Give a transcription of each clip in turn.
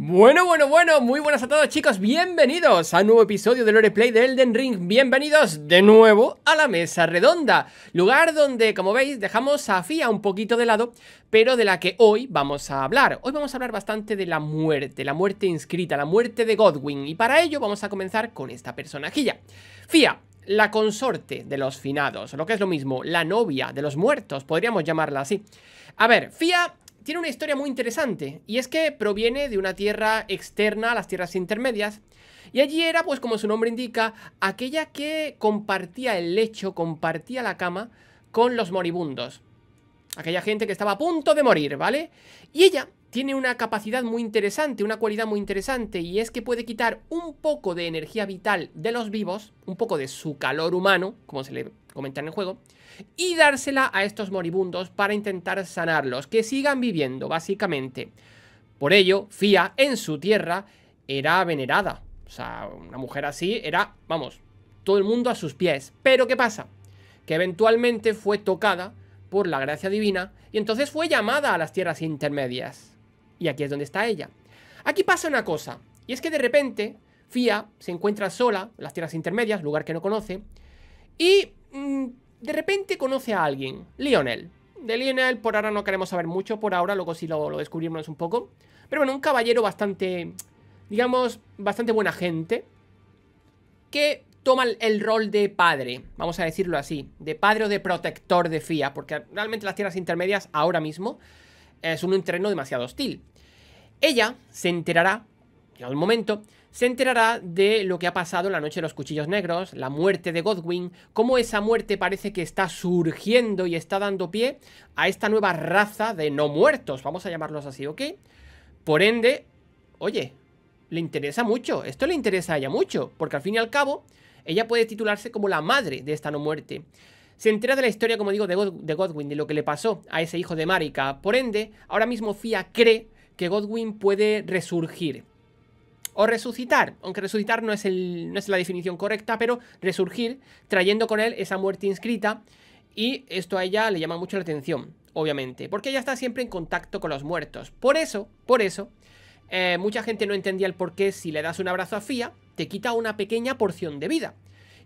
Bueno, bueno, bueno, muy buenas a todos chicos, bienvenidos a un nuevo episodio de Lore Play de Elden Ring, bienvenidos de nuevo a la mesa redonda, lugar donde, como veis, dejamos a Fia un poquito de lado, pero de la que hoy vamos a hablar. Hoy vamos a hablar bastante de la muerte, la muerte inscrita, la muerte de Godwin, y para ello vamos a comenzar con esta personajilla. Fia, la consorte de los finados, lo que es lo mismo, la novia de los muertos, podríamos llamarla así. A ver, Fia tiene una historia muy interesante, y es que proviene de una tierra externa a las tierras intermedias, y allí era, pues como su nombre indica, aquella que compartía el lecho, compartía la cama con los moribundos. Aquella gente que estaba a punto de morir, ¿vale? Y ella tiene una capacidad muy interesante, una cualidad muy interesante, y es que puede quitar un poco de energía vital de los vivos, un poco de su calor humano, como se le comenta en el juego, y dársela a estos moribundos para intentar sanarlos, que sigan viviendo básicamente. Por ello, Fía en su tierra era venerada. O sea, una mujer así era, vamos, todo el mundo a sus pies. Pero ¿qué pasa? Que eventualmente fue tocada por la gracia divina y entonces fue llamada a las tierras intermedias. Y aquí es donde está ella. Aquí pasa una cosa, y es que de repente Fia se encuentra sola en las tierras intermedias, lugar que no conoce, y mm, de repente conoce a alguien, Lionel. De Lionel por ahora no queremos saber mucho, por ahora, luego si lo, descubrimos un poco. Pero bueno, un caballero bastante, digamos, bastante buena gente, que toma el rol de padre, vamos a decirlo así, de padre o de protector de FIA, porque realmente las tierras intermedias ahora mismo es un terreno demasiado hostil. Ella se enterará, en un momento, se enterará de lo que ha pasado en la noche de los cuchillos negros, la muerte de Godwin, cómo esa muerte parece que está surgiendo y está dando pie a esta nueva raza de no muertos, vamos a llamarlos así, ¿ok? Por ende, oye, le interesa mucho, esto le interesa a ella mucho, porque al fin y al cabo, ella puede titularse como la madre de esta no muerte. Se entera de la historia, como digo, de, de Godwin, de lo que le pasó a ese hijo de Marika. Por ende, ahora mismo Fia cree que Godwin puede resurgir o resucitar, aunque resucitar no es, el, no es la definición correcta, pero resurgir, trayendo con él esa muerte inscrita, y esto a ella le llama mucho la atención, obviamente, porque ella está siempre en contacto con los muertos. Por eso, por eso, eh, mucha gente no entendía el por qué si le das un abrazo a Fía, te quita una pequeña porción de vida.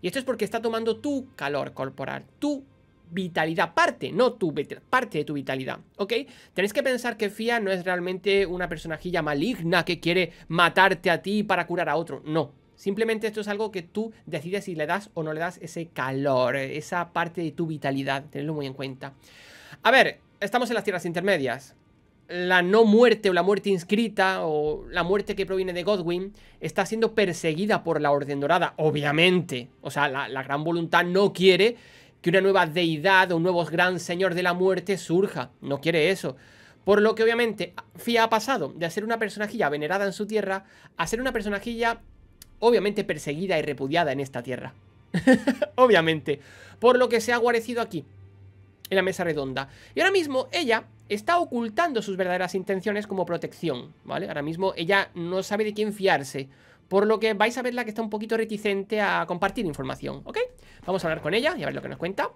Y esto es porque está tomando tu calor corporal, tu vitalidad, parte, no tu parte de tu vitalidad, ¿ok? Tenéis que pensar que Fia no es realmente una personajilla maligna que quiere matarte a ti para curar a otro, no. Simplemente esto es algo que tú decides si le das o no le das ese calor, esa parte de tu vitalidad, tenedlo muy en cuenta. A ver, estamos en las tierras intermedias. La no muerte o la muerte inscrita o la muerte que proviene de Godwin está siendo perseguida por la Orden Dorada, obviamente. O sea, la Gran Voluntad no quiere que una nueva deidad o un nuevo gran señor de la muerte surja. No quiere eso. Por lo que obviamente Fia ha pasado de ser una personajilla venerada en su tierra a ser una personajilla obviamente perseguida y repudiada en esta tierra. obviamente. Por lo que se ha guarecido aquí, en la mesa redonda. Y ahora mismo ella está ocultando sus verdaderas intenciones como protección, ¿vale? Ahora mismo ella no sabe de quién fiarse por lo que vais a verla que está un poquito reticente a compartir información, ¿ok? Vamos a hablar con ella y a ver lo que nos cuenta.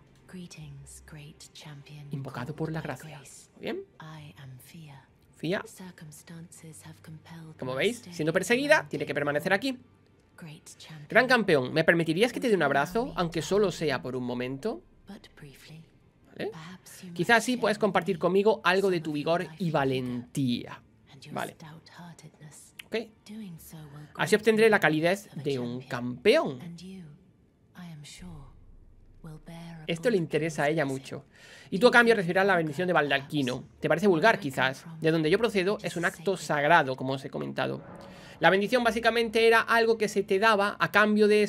Invocado por la gracia. bien. Fia. Como veis, siendo perseguida, tiene que permanecer aquí. Gran campeón, ¿me permitirías que te dé un abrazo, aunque solo sea por un momento? ¿Vale? Quizás así puedes compartir conmigo algo de tu vigor y valentía. Vale. Así obtendré la calidez de un campeón. Esto le interesa a ella mucho. Y tú a cambio recibirás la bendición de Baldaquino. Te parece vulgar quizás. De donde yo procedo es un acto sagrado, como os he comentado. La bendición básicamente era algo que se te daba a cambio de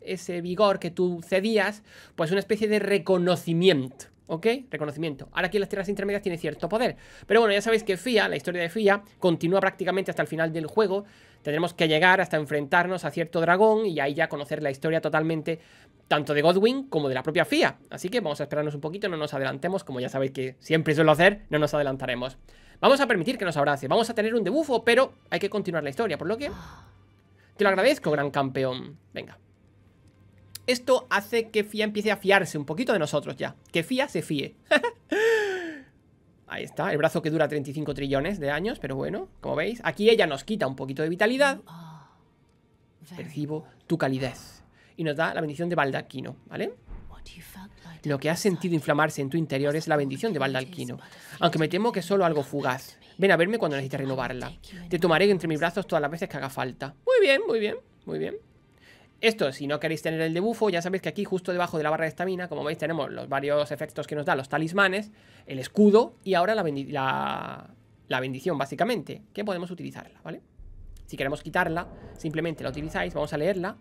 ese vigor que tú cedías, pues una especie de reconocimiento. ¿ok? Reconocimiento. Ahora aquí en las tierras intermedias tiene cierto poder. Pero bueno, ya sabéis que FIA, la historia de FIA, continúa prácticamente hasta el final del juego. Tendremos que llegar hasta enfrentarnos a cierto dragón y ahí ya conocer la historia totalmente, tanto de Godwin como de la propia FIA. Así que vamos a esperarnos un poquito, no nos adelantemos, como ya sabéis que siempre suelo hacer, no nos adelantaremos. Vamos a permitir que nos abrace, vamos a tener un debufo, pero hay que continuar la historia, por lo que... Te lo agradezco, gran campeón. Venga. Esto hace que FIA empiece a fiarse un poquito de nosotros ya. Que FIA se fíe. Ahí está, el brazo que dura 35 trillones de años, pero bueno, como veis. Aquí ella nos quita un poquito de vitalidad. Oh, Percibo tu calidez. Y nos da la bendición de Baldaquino, ¿vale? Lo que has sentido inflamarse en tu interior es la bendición de Baldalquino, aunque me temo que es solo algo fugaz. Ven a verme cuando necesites renovarla. Te tomaré entre mis brazos todas las veces que haga falta. Muy bien, muy bien, muy bien. Esto, si no queréis tener el debufo, ya sabéis que aquí justo debajo de la barra de estamina, como veis, tenemos los varios efectos que nos da los talismanes, el escudo y ahora la, la, la bendición, básicamente, que podemos utilizarla, ¿vale? Si queremos quitarla, simplemente la utilizáis, vamos a leerla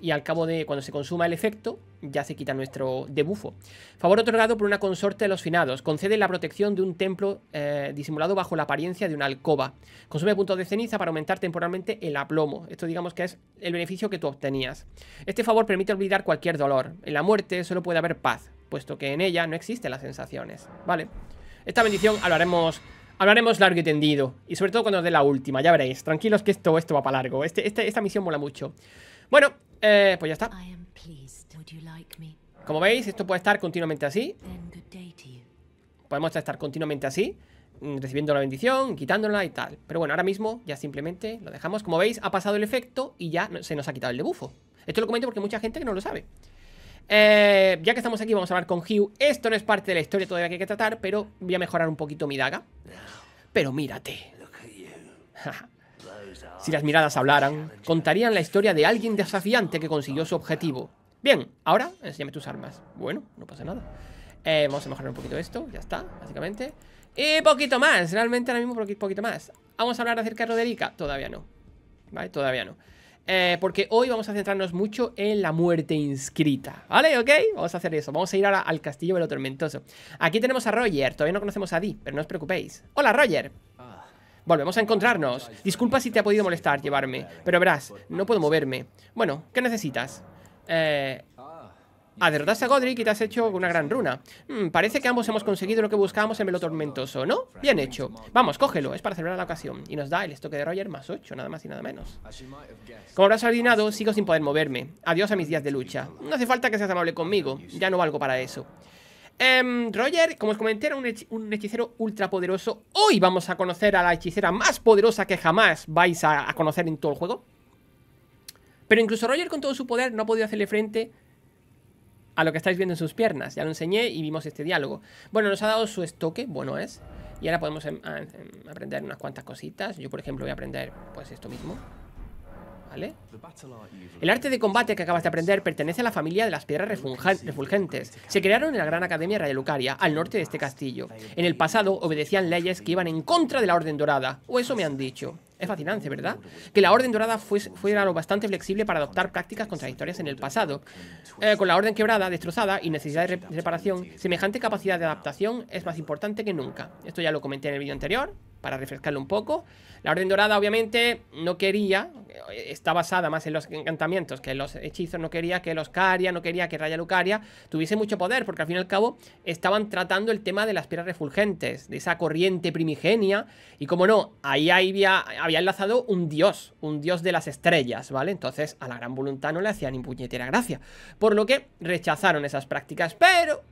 y al cabo de cuando se consuma el efecto, ya se quita nuestro debufo. Favor otorgado por una consorte de los finados. Concede la protección de un templo eh, disimulado bajo la apariencia de una alcoba. Consume puntos de ceniza para aumentar temporalmente el aplomo. Esto digamos que es el beneficio que tú obtenías. Este favor permite olvidar cualquier dolor. En la muerte solo puede haber paz, puesto que en ella no existen las sensaciones. Vale. Esta bendición hablaremos... Hablaremos largo y tendido, y sobre todo cuando nos dé la última, ya veréis. Tranquilos que esto, esto va para largo. Este, este esta misión mola mucho. Bueno, eh, pues ya está. Como veis, esto puede estar continuamente así. Podemos estar continuamente así, mm, recibiendo la bendición, quitándola y tal. Pero bueno, ahora mismo ya simplemente lo dejamos. Como veis, ha pasado el efecto y ya se nos ha quitado el debufo. Esto lo comento porque hay mucha gente que no lo sabe. Eh, ya que estamos aquí, vamos a hablar con Hugh. Esto no es parte de la historia todavía que hay que tratar, pero voy a mejorar un poquito mi daga. Pero mírate. Si las miradas hablaran, contarían la historia de alguien desafiante que consiguió su objetivo. Bien, ahora enséñame tus armas. Bueno, no pasa nada. Eh, vamos a mejorar un poquito esto, ya está, básicamente. Y poquito más, realmente ahora mismo poquito más. ¿Vamos a hablar acerca de Roderica? Todavía no. ¿Vale? Todavía no. Eh, porque hoy vamos a centrarnos mucho en la muerte inscrita, ¿vale? ¿Ok? Vamos a hacer eso. Vamos a ir ahora al castillo de lo tormentoso. Aquí tenemos a Roger. Todavía no conocemos a di, pero no os preocupéis. ¡Hola, Roger! Volvemos a encontrarnos. Disculpa si te ha podido molestar llevarme, pero verás, no puedo moverme. Bueno, ¿qué necesitas? Eh... Ah, derrotaste a Godric y te has hecho una gran runa. Hmm, parece que ambos hemos conseguido lo que buscábamos en Velo Tormentoso, ¿no? Bien hecho. Vamos, cógelo, es para celebrar la ocasión. Y nos da el estoque de Roger más 8, nada más y nada menos. Como habrás adivinado, sigo sin poder moverme. Adiós a mis días de lucha. No hace falta que seas amable conmigo, ya no valgo para eso. Em, Roger, como os comenté, era un, hechicero ultra poderoso. Hoy vamos a conocer a la hechicera más poderosa que jamás vais a, conocer en todo el juego. Pero incluso Roger, con todo su poder, no ha podido hacerle frente a lo que estáis viendo en sus piernas. Ya lo enseñé y vimos este diálogo. Bueno, nos ha dado su estoque, bueno es. Y ahora podemos em, em, aprender unas cuantas cositas. Yo, por ejemplo, voy a aprender pues esto mismo. El arte de combate que acabas de aprender pertenece a la familia de las piedras refulgentes. Se crearon en la Gran Academia Lucaria, al norte de este castillo. En el pasado obedecían leyes que iban en contra de la Orden Dorada, o eso me han dicho. Es fascinante, ¿verdad? Que la Orden Dorada fuera lo bastante flexible para adoptar prácticas contradictorias en el pasado. Eh, con la Orden quebrada, destrozada y necesidad de reparación, semejante capacidad de adaptación es más importante que nunca. Esto ya lo comenté en el vídeo anterior, para refrescarlo un poco. La Orden Dorada, obviamente, no quería, está basada más en los encantamientos que en los hechizos, no quería que los Caria, no quería que Raya Lucaria tuviese mucho poder, porque al fin y al cabo estaban tratando el tema de las piedras refulgentes, de esa corriente primigenia, y como no, ahí había, había enlazado un dios, un dios de las estrellas, ¿vale? Entonces a la gran voluntad no le hacían ni puñetera gracia, por lo que rechazaron esas prácticas, pero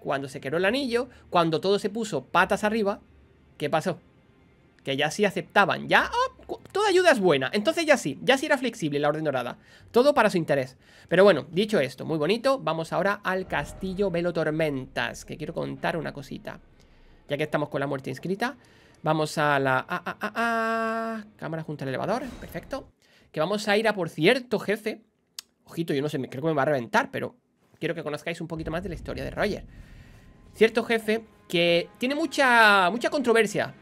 cuando se quedó el anillo, cuando todo se puso patas arriba, ¿qué pasó? que ya sí aceptaban, ya... Oh, toda ayuda es buena, entonces ya sí, ya sí era flexible la Orden Dorada, todo para su interés. Pero bueno, dicho esto, muy bonito, vamos ahora al Castillo Velo Tormentas, que quiero contar una cosita. Ya que estamos con la muerte inscrita, vamos a la... Ah, ah, ah, cámara junto al elevador, perfecto. Que vamos a ir a, por cierto, jefe. Ojito, yo no sé, creo que me va a reventar, pero quiero que conozcáis un poquito más de la historia de Roger. Cierto jefe que tiene mucha, mucha controversia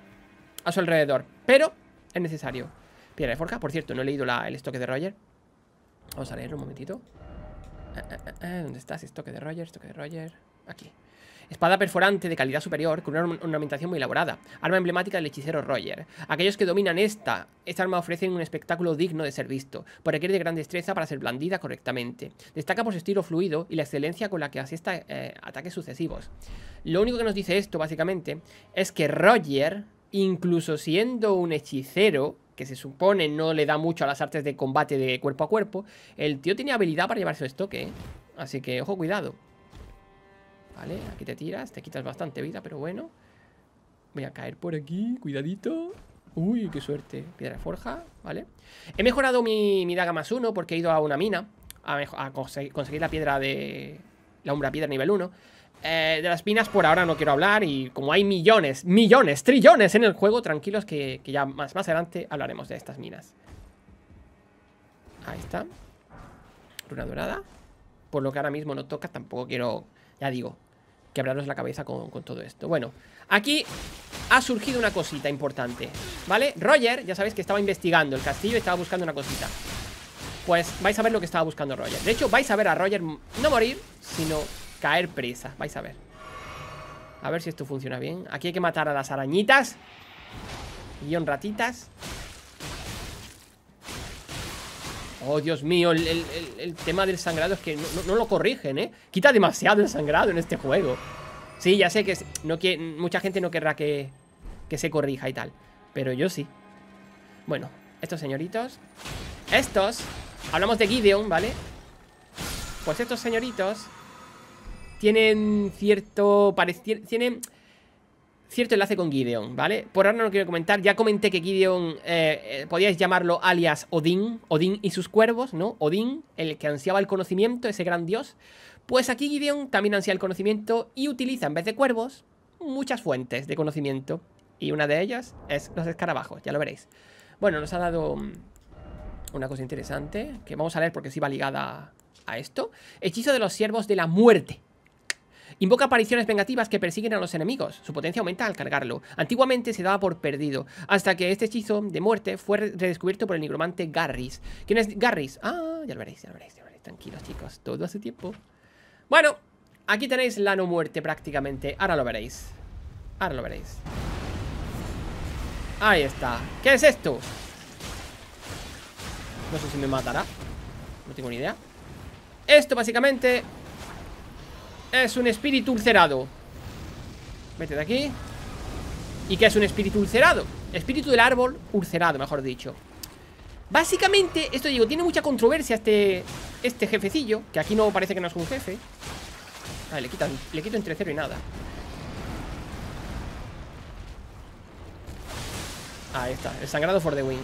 a su alrededor. Pero es necesario. Piedra de forja, por cierto, no he leído el estoque de Roger. Vamos a leerlo un momentito. Eh, eh, eh, ¿Dónde estás? Estoque de Roger, estoque de Roger. Aquí. Espada perforante de calidad superior con una ornamentación muy elaborada. Arma emblemática del hechicero Roger. Aquellos que dominan esta, esta arma ofrecen un espectáculo digno de ser visto, Por requiere de gran destreza para ser blandida correctamente. Destaca por su estilo fluido y la excelencia con la que hace... ataques sucesivos. Lo único que nos dice esto, básicamente, es que Roger incluso siendo un hechicero, que se supone no le da mucho a las artes de combate de cuerpo a cuerpo, el tío tiene habilidad para llevarse esto, estoque, ¿eh? Así que, ojo, cuidado. Vale, aquí te tiras, te quitas bastante vida, pero bueno. Voy a caer por aquí, cuidadito. Uy, qué suerte. Piedra forja, ¿vale? He mejorado mi, daga más uno porque he ido a una mina a, conseguir la piedra de... La umbra piedra nivel 1 eh, de las minas por ahora no quiero hablar y como hay millones, millones, trillones en el juego, tranquilos que, ya más, más adelante hablaremos de estas minas. Ahí está. Runa dorada. Por lo que ahora mismo no toca, tampoco quiero, ya digo, quebrarnos la cabeza con, con, todo esto. Bueno, aquí ha surgido una cosita importante, ¿vale? Roger, ya sabéis que estaba investigando el castillo y estaba buscando una cosita. Pues vais a ver lo que estaba buscando Roger. De hecho, vais a ver a Roger no morir, sino Caer presa, vais a ver A ver si esto funciona bien Aquí hay que matar a las arañitas Guión ratitas Oh, Dios mío, el, tema del sangrado es que no, lo corrigen, ¿eh? Quita demasiado el sangrado en este juego. Sí, ya sé que, no mucha gente no querrá que, que se corrija y tal. Pero yo sí. Bueno, estos señoritos. Estos. Hablamos de Gideon, ¿vale? Pues estos señoritos tienen cierto. Tienen cierto enlace con Gideon, ¿vale? Por ahora no lo quiero comentar. Ya comenté que Gideon, eh, eh, podíais llamarlo alias Odín, Odín y sus cuervos, ¿no? Odín, el que ansiaba el conocimiento, ese gran dios. Pues aquí Gideon también ansía el conocimiento y utiliza, en vez de cuervos, muchas fuentes de conocimiento. Y una de ellas es los escarabajos, ya lo veréis. Bueno, nos ha dado mm, una cosa interesante que vamos a leer porque sí va ligada a esto. Hechizo de los siervos de la muerte. Invoca apariciones vengativas que persiguen a los enemigos. Su potencia aumenta al cargarlo. Antiguamente se daba por perdido, hasta que este hechizo de muerte fue redescubierto por el nigromante Garris. ¿Quién es Garris? Ah, ya lo veréis, ya lo veréis, ya lo veréis. Tranquilos, chicos. Todo hace tiempo. Bueno, aquí tenéis la no muerte prácticamente. Ahora lo veréis. Ahora lo veréis. Ahí está. ¿Qué es esto? No sé si me matará. No tengo ni idea. Esto básicamente es un espíritu ulcerado Vete de aquí ¿Y qué es un espíritu ulcerado? Espíritu del árbol ulcerado, mejor dicho Básicamente, esto digo, tiene mucha controversia este, este jefecillo Que aquí no parece que no es un jefe Vale, ah, le, quitan, le quito entre cero y nada Ahí está, el sangrado for the win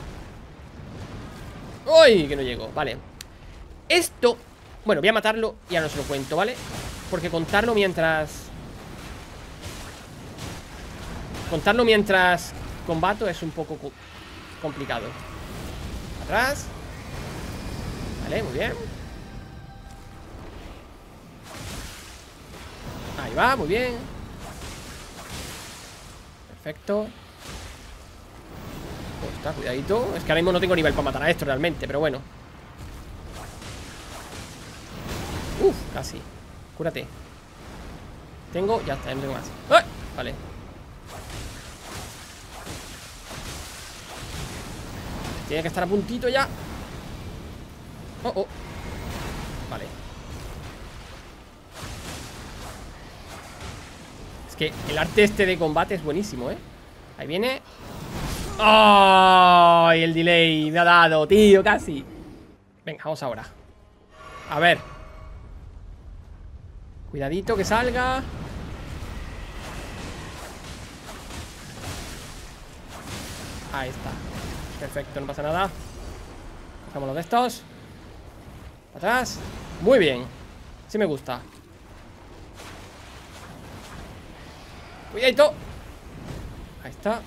¡Uy! Que no llego, vale Esto, bueno, voy a matarlo y ya no se lo cuento, ¿vale? Porque contarlo mientras... Contarlo mientras combato es un poco complicado. Atrás. Vale, muy bien. Ahí va, muy bien. Perfecto. Pues está, cuidadito. Es que ahora mismo no tengo nivel para matar a esto realmente, pero bueno. Uf, casi. Cúrate. Tengo, ya está, no tengo más. Vale. Tiene que estar a puntito ya. Oh, oh. Vale. Es que el arte este de combate es buenísimo, ¿eh? Ahí viene. ¡Ay! El delay me ha dado, tío, casi. Venga, vamos ahora. A ver. Cuidadito que salga Ahí está Perfecto, no pasa nada Pasamos los de estos Atrás Muy bien Sí me gusta Cuidadito Ahí está No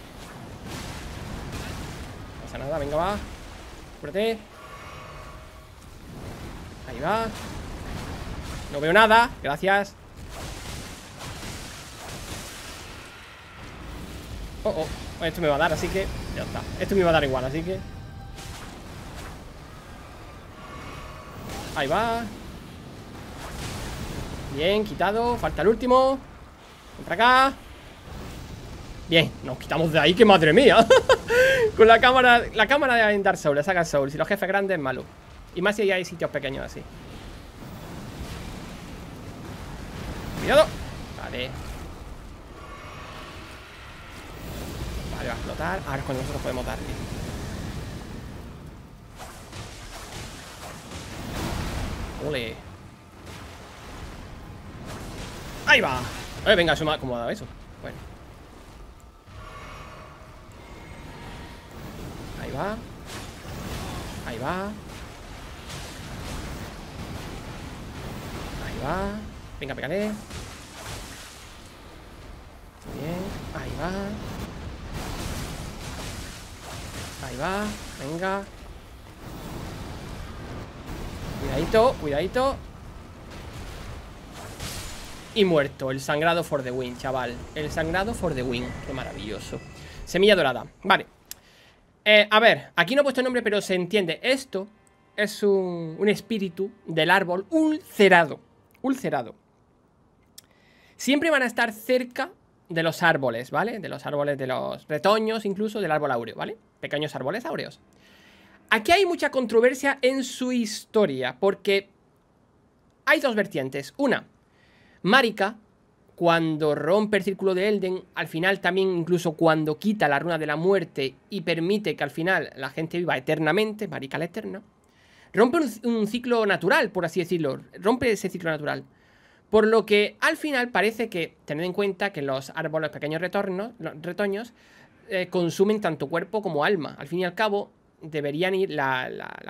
pasa nada, venga va Ahí va no veo nada, gracias Oh, oh, esto me va a dar, así que Ya está, esto me va a dar igual, así que Ahí va Bien, quitado Falta el último Entra acá Bien, nos quitamos de ahí, que madre mía Con la cámara, la cámara de Dark Souls, la saga Souls Si los jefes grandes, malo Y más si hay sitios pequeños así Cuidado Vale Vale, va a explotar Ahora es cuando nosotros podemos darle Ole Ahí va Oye, eh, venga, eso me ha acomodado eso Bueno Ahí va Ahí va Ahí va Venga, pégale. Bien. Ahí va. Ahí va. Venga. Cuidadito, cuidadito. Y muerto. El sangrado for the win, chaval. El sangrado for the win. Qué maravilloso. Semilla dorada. Vale. Eh, a ver, aquí no he puesto nombre, pero se entiende. Esto es un, un espíritu del árbol ulcerado. Ulcerado. Siempre van a estar cerca de los árboles, ¿vale? De los árboles, de los retoños, incluso del árbol áureo, ¿vale? Pequeños árboles áureos. Aquí hay mucha controversia en su historia, porque hay dos vertientes. Una, Marika, cuando rompe el círculo de Elden, al final también incluso cuando quita la runa de la muerte y permite que al final la gente viva eternamente, Marika la Eterna, rompe un, un ciclo natural, por así decirlo, rompe ese ciclo natural. Por lo que al final parece que, tened en cuenta que los árboles, pequeños retornos, retoños, eh, consumen tanto cuerpo como alma. Al fin y al cabo, deberían ir, la,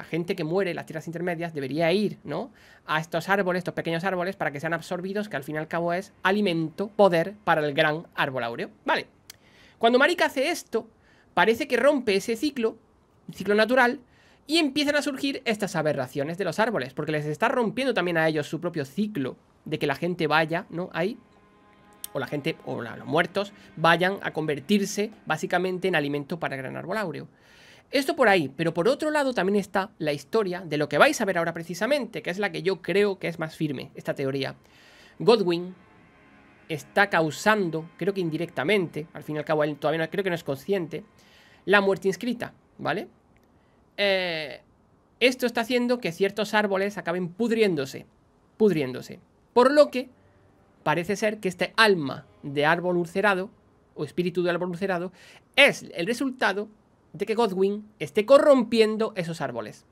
gente que muere, las tierras intermedias, debería ir, ¿no? A estos árboles, estos pequeños árboles, para que sean absorbidos, que al fin y al cabo es alimento, poder para el gran árbol áureo. Vale. Cuando Marika hace esto, parece que rompe ese ciclo, ciclo natural, y empiezan a surgir estas aberraciones de los árboles, porque les está rompiendo también a ellos su propio ciclo de que la gente vaya, ¿no? Ahí, o la gente, o los muertos, vayan a convertirse básicamente en alimento para gran árbol áureo. Esto por ahí, pero por otro lado también está la historia de lo que vais a ver ahora precisamente, que es la que yo creo que es más firme, esta teoría. Godwin está causando, creo que indirectamente, al fin y al cabo él todavía no, creo que no es consciente, la muerte inscrita, ¿vale? Eh, esto está haciendo que ciertos árboles acaben pudriéndose, pudriéndose. Por lo que parece ser que este alma de árbol ulcerado, o espíritu de árbol ulcerado, es el resultado de que Godwin esté corrompiendo esos árboles.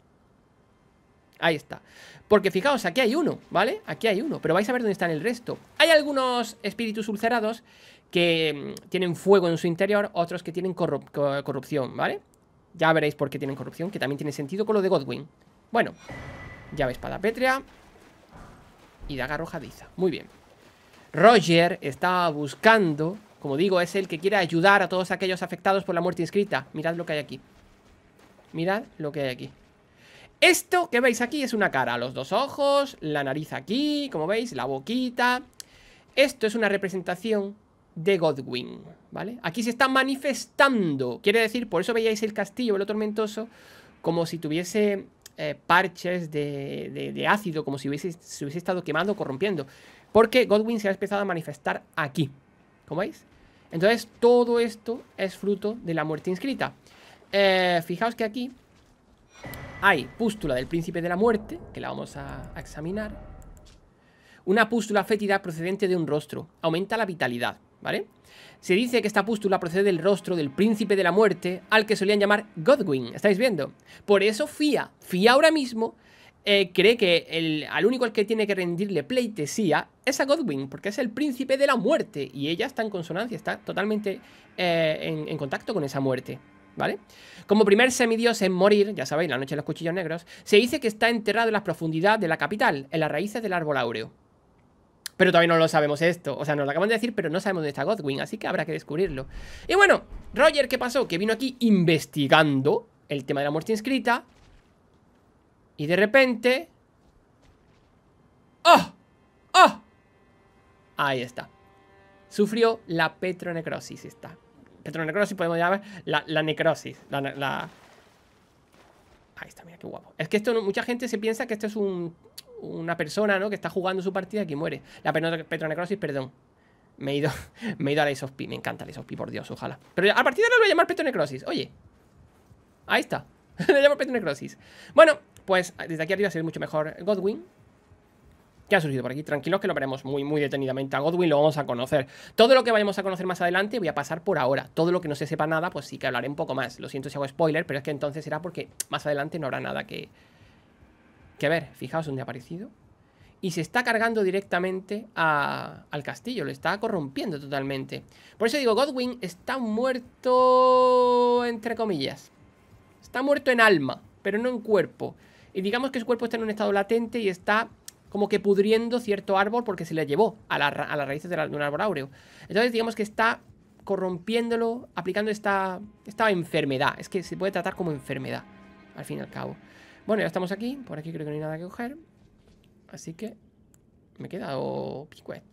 Ahí está. Porque fijaos, aquí hay uno, ¿vale? Aquí hay uno, pero vais a ver dónde están el resto. Hay algunos espíritus ulcerados que mm, tienen fuego en su interior, otros que tienen corrupción, ¿vale? Ya veréis por qué tienen corrupción, que también tiene sentido con lo de Godwin. Bueno, llave espada pétrea, y daga arrojadiza. Muy bien. Roger está buscando, como digo, es el que quiere ayudar a todos aquellos afectados por la muerte inscrita. Mirad lo que hay aquí. Mirad lo que hay aquí. Esto que veis aquí es una cara, los dos ojos, la nariz aquí, como veis, la boquita. Esto es una representación de Godwin, ¿vale? Aquí se está manifestando, quiere decir, por eso veíais el castillo, lo tormentoso, como si tuviese eh, parches de, ácido, como si hubiese, hubiese estado quemando, corrompiendo. Porque Godwin se ha empezado a manifestar aquí. ¿Cómo veis? Entonces, todo esto es fruto de la muerte inscrita. Eh, fijaos que aquí hay pústula del príncipe de la muerte, que la vamos a examinar. Una pústula fétida procedente de un rostro. Aumenta la vitalidad. ¿vale? Se dice que esta pústula procede del rostro del príncipe de la muerte, al que solían llamar Godwin, ¿estáis viendo? Por eso Fia, Fia ahora mismo, eh, cree que el, al único al que tiene que rendirle pleitesía es a Godwin, porque es el príncipe de la muerte, y ella está en consonancia, está totalmente eh, en, contacto con esa muerte. ¿Vale? Como primer semidios en morir, ya sabéis, la noche de los cuchillos negros, se dice que está enterrado en las profundidades de la capital, en las raíces del árbol áureo. Pero todavía no lo sabemos esto. O sea, nos lo acaban de decir, pero no sabemos dónde está Godwin, así que habrá que descubrirlo. Y bueno, Roger, ¿qué pasó? Que vino aquí investigando el tema de la muerte inscrita. Y de repente... ¡Oh! ¡Oh! Ahí está. Sufrió la petronecrosis esta. Petronecrosis podemos llamar la, necrosis. La, la... Ahí está, mira qué guapo. Es que esto mucha gente se piensa que esto es un, una persona, ¿no? Que está jugando su partida y que muere. La petronecrosis, perdón. Me he ido, me he ido a Pi. Me encanta la Pi, por Dios, ojalá. Pero a partir de ahora voy a llamar petronecrosis. Oye. Ahí está. le llamo petronecrosis. Bueno, pues desde aquí arriba se ve mucho mejor Godwin. ¿Qué ha surgido por aquí? Tranquilos que lo veremos muy, muy detenidamente. A Godwin lo vamos a conocer. Todo lo que vayamos a conocer más adelante voy a pasar por ahora. Todo lo que no se sepa nada, pues sí que hablaré un poco más. Lo siento si hago spoiler, pero es que entonces será porque más adelante no habrá nada que, que ver, fijaos dónde ha aparecido, y se está cargando directamente al castillo, lo está corrompiendo totalmente. Por eso digo, Godwin está muerto, entre comillas. Está muerto en alma, pero no en cuerpo. Y digamos que su cuerpo está en un estado latente y está como que pudriendo cierto árbol porque se le llevó a, las raíces de, un árbol áureo. Entonces digamos que está corrompiéndolo, aplicando esta, esta enfermedad. Es que se puede tratar como enfermedad, al fin y al cabo. Bueno, ya estamos aquí. Por aquí creo que no hay nada que coger. Así que me he quedado picuet.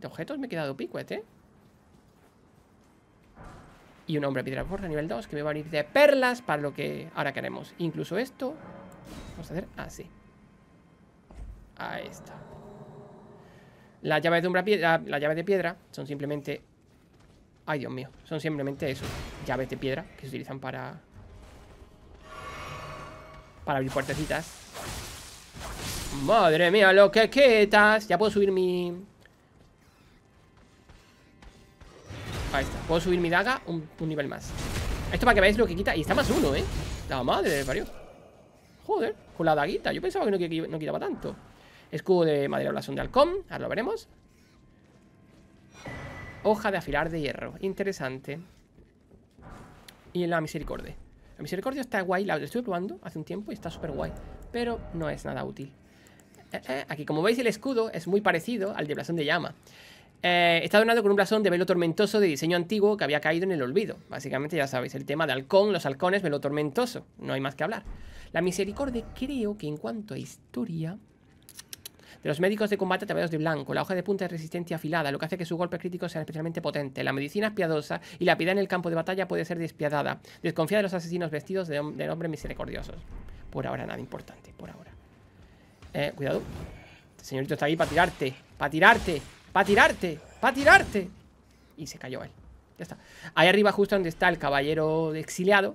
De objetos me he quedado picuet, ¿eh? Y un hombre piedra forja nivel 2 que me va a venir de perlas para lo que ahora queremos. Incluso esto. Vamos a hacer así. Ahí está. la llave de piedra, las llaves de piedra son simplemente... Ay, Dios mío. Son simplemente eso. Llaves de piedra que se utilizan para para abrir puertecitas. Madre mía, lo que quitas. Ya puedo subir mi... Ahí está. Puedo subir mi daga un, nivel más. Esto para que veáis lo que quita. Y está más uno, ¿eh? La madre del parió. Joder, con la daguita. Yo pensaba que no, quitaba tanto. Escudo de madera blasón de halcón. Ahora lo veremos. Hoja de afilar de hierro. Interesante. Y la misericordia. La misericordia está guay, la estuve probando hace un tiempo y está súper guay, pero no es nada útil. Eh, eh, aquí, como veis, el escudo es muy parecido al de blasón de llama. Eh, está donado con un blasón de velo tormentoso de diseño antiguo que había caído en el olvido. Básicamente, ya sabéis, el tema de halcón, los halcones, velo tormentoso. No hay más que hablar. La misericordia creo que en cuanto a historia de los médicos de combate ataviados de blanco, la hoja de punta de resistente afilada, lo que hace que su golpe crítico sea especialmente potente. La medicina es piadosa y la piedad en el campo de batalla puede ser despiadada. Desconfía de los asesinos vestidos de, hombre misericordiosos. Por ahora nada importante, por ahora. Eh, cuidado. Este señorito está ahí para tirarte, para tirarte, para tirarte, para tirarte. Y se cayó él. Ya está. Ahí arriba, justo donde está el caballero exiliado,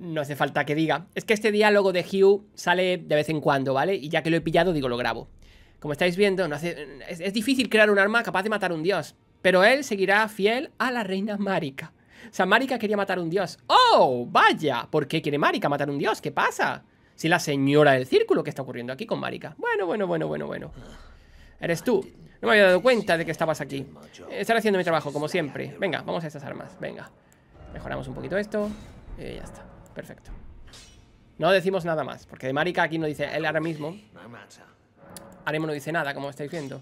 no hace falta que diga. Es que este diálogo de Hugh sale de vez en cuando, ¿vale? Y ya que lo he pillado, digo, lo grabo. Como estáis viendo, es, difícil crear un arma capaz de matar a un dios. Pero él seguirá fiel a la reina Marika. O sea, Marika quería matar a un dios. ¡Oh! ¡Vaya! ¿Por qué quiere Marika matar a un dios? ¿Qué pasa? Si la señora del círculo, ¿qué está ocurriendo aquí con Marika? Bueno, bueno, bueno, bueno, bueno. Eres tú. No me había dado cuenta de que estabas aquí. Estaré haciendo mi trabajo, como siempre. Venga, vamos a estas armas. Venga. Mejoramos un poquito esto. Y ya está. Perfecto. No decimos nada más, porque de marica aquí no dice él ahora mismo. haremos no dice nada, como estáis viendo.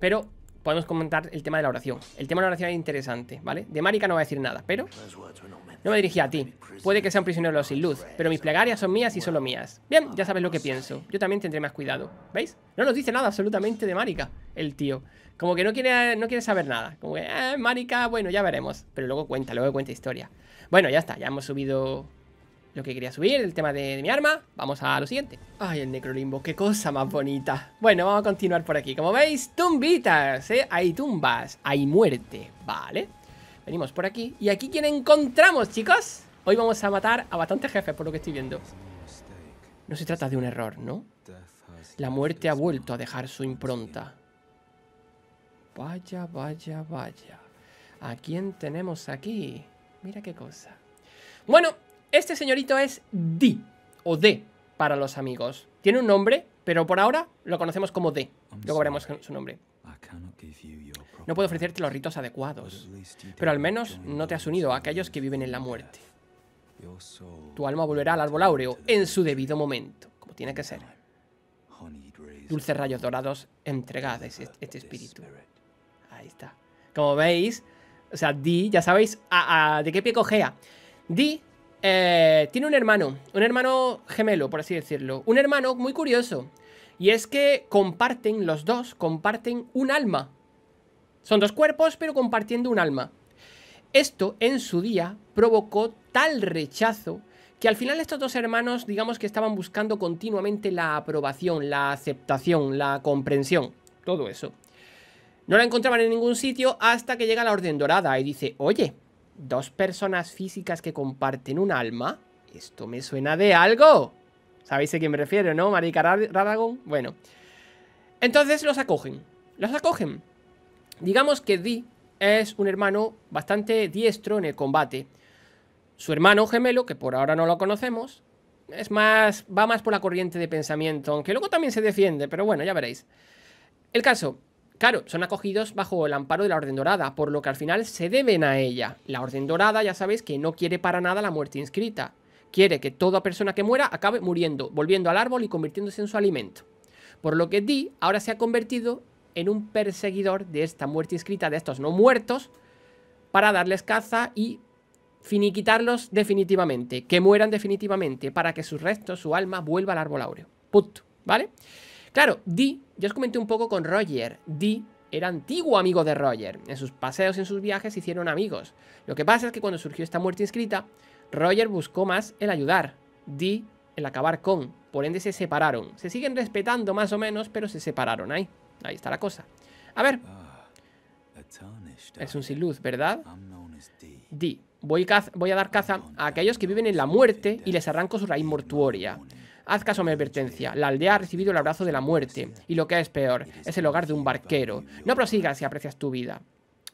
Pero podemos comentar el tema de la oración. El tema de la oración es interesante, ¿vale? De Marika no va a decir nada, pero... No me dirigí a ti. Puede que sean prisioneros sin luz, pero mis plegarias son mías y solo mías. Bien, ya sabes lo que pienso. Yo también tendré más cuidado. ¿Veis? No nos dice nada absolutamente de marica el tío. Como que no quiere, no quiere saber nada. Como que, eh, marica, bueno, ya veremos. Pero luego cuenta, luego cuenta historia. Bueno, ya está, ya hemos subido lo que quería subir, el tema de, mi arma. Vamos a lo siguiente. Ay, el necrolimbo, qué cosa más bonita. Bueno, vamos a continuar por aquí. Como veis, tumbitas, ¿eh? Hay tumbas, hay muerte, ¿vale? Venimos por aquí. ¿Y aquí quién encontramos, chicos? Hoy vamos a matar a bastantes jefes, por lo que estoy viendo. No se trata de un error, ¿no? La muerte ha vuelto a dejar su impronta. Vaya, vaya, vaya. ¿A quién tenemos aquí? Mira qué cosa. Bueno, este señorito es D, o D para los amigos. Tiene un nombre, pero por ahora lo conocemos como D. Luego veremos su nombre. No puedo ofrecerte los ritos adecuados, pero al menos no te has unido a aquellos que viven en la muerte. Tu alma volverá al árbol áureo en su debido momento, como tiene que ser. Dulces rayos dorados, entregad este, espíritu. Ahí está. Como veis, o sea, Di, ya sabéis de qué pie cojea. Di eh, tiene un hermano, un hermano gemelo, por así decirlo. Un hermano muy curioso. Y es que comparten, los dos, comparten un alma. Son dos cuerpos, pero compartiendo un alma. Esto en su día provocó tal rechazo que al final estos dos hermanos digamos que estaban buscando continuamente la aprobación, la aceptación, la comprensión, todo eso. No la encontraban en ningún sitio hasta que llega la Orden Dorada y dice, oye, dos personas físicas que comparten un alma. Esto me suena de algo. ¿Sabéis a quién me refiero, no? Marica Radagon. Bueno. Entonces los acogen. Los acogen. Digamos que Di es un hermano bastante diestro en el combate. Su hermano gemelo, que por ahora no lo conocemos, es más, va más por la corriente de pensamiento, aunque luego también se defiende, pero bueno, ya veréis. El caso, Claro, son acogidos bajo el amparo de la Orden Dorada, por lo que al final se deben a ella. La Orden Dorada, ya sabéis, que no quiere para nada la muerte inscrita. Quiere que toda persona que muera acabe muriendo, volviendo al árbol y convirtiéndose en su alimento. Por lo que Dee ahora se ha convertido en un perseguidor de esta muerte inscrita, de estos no muertos, para darles caza y finiquitarlos definitivamente, que mueran definitivamente, para que sus restos, su alma, vuelva al árbol áureo. Punto, ¿vale? Claro, Dee, ya os comenté un poco con Roger, Dee era antiguo amigo de Roger. En sus paseos en sus viajes se hicieron amigos. Lo que pasa es que cuando surgió esta muerte inscrita, Roger buscó más el ayudar, Dee el acabar con. Por ende se separaron. Se siguen respetando más o menos, pero se separaron ahí. Ahí está la cosa. A ver. Es un sin luz, ¿verdad? Di, voy, voy, a dar caza a aquellos que viven en la muerte y les arranco su raíz mortuoria. Haz caso a mi advertencia. La aldea ha recibido el abrazo de la muerte. Y lo que es peor, es el hogar de un barquero. No prosigas si aprecias tu vida.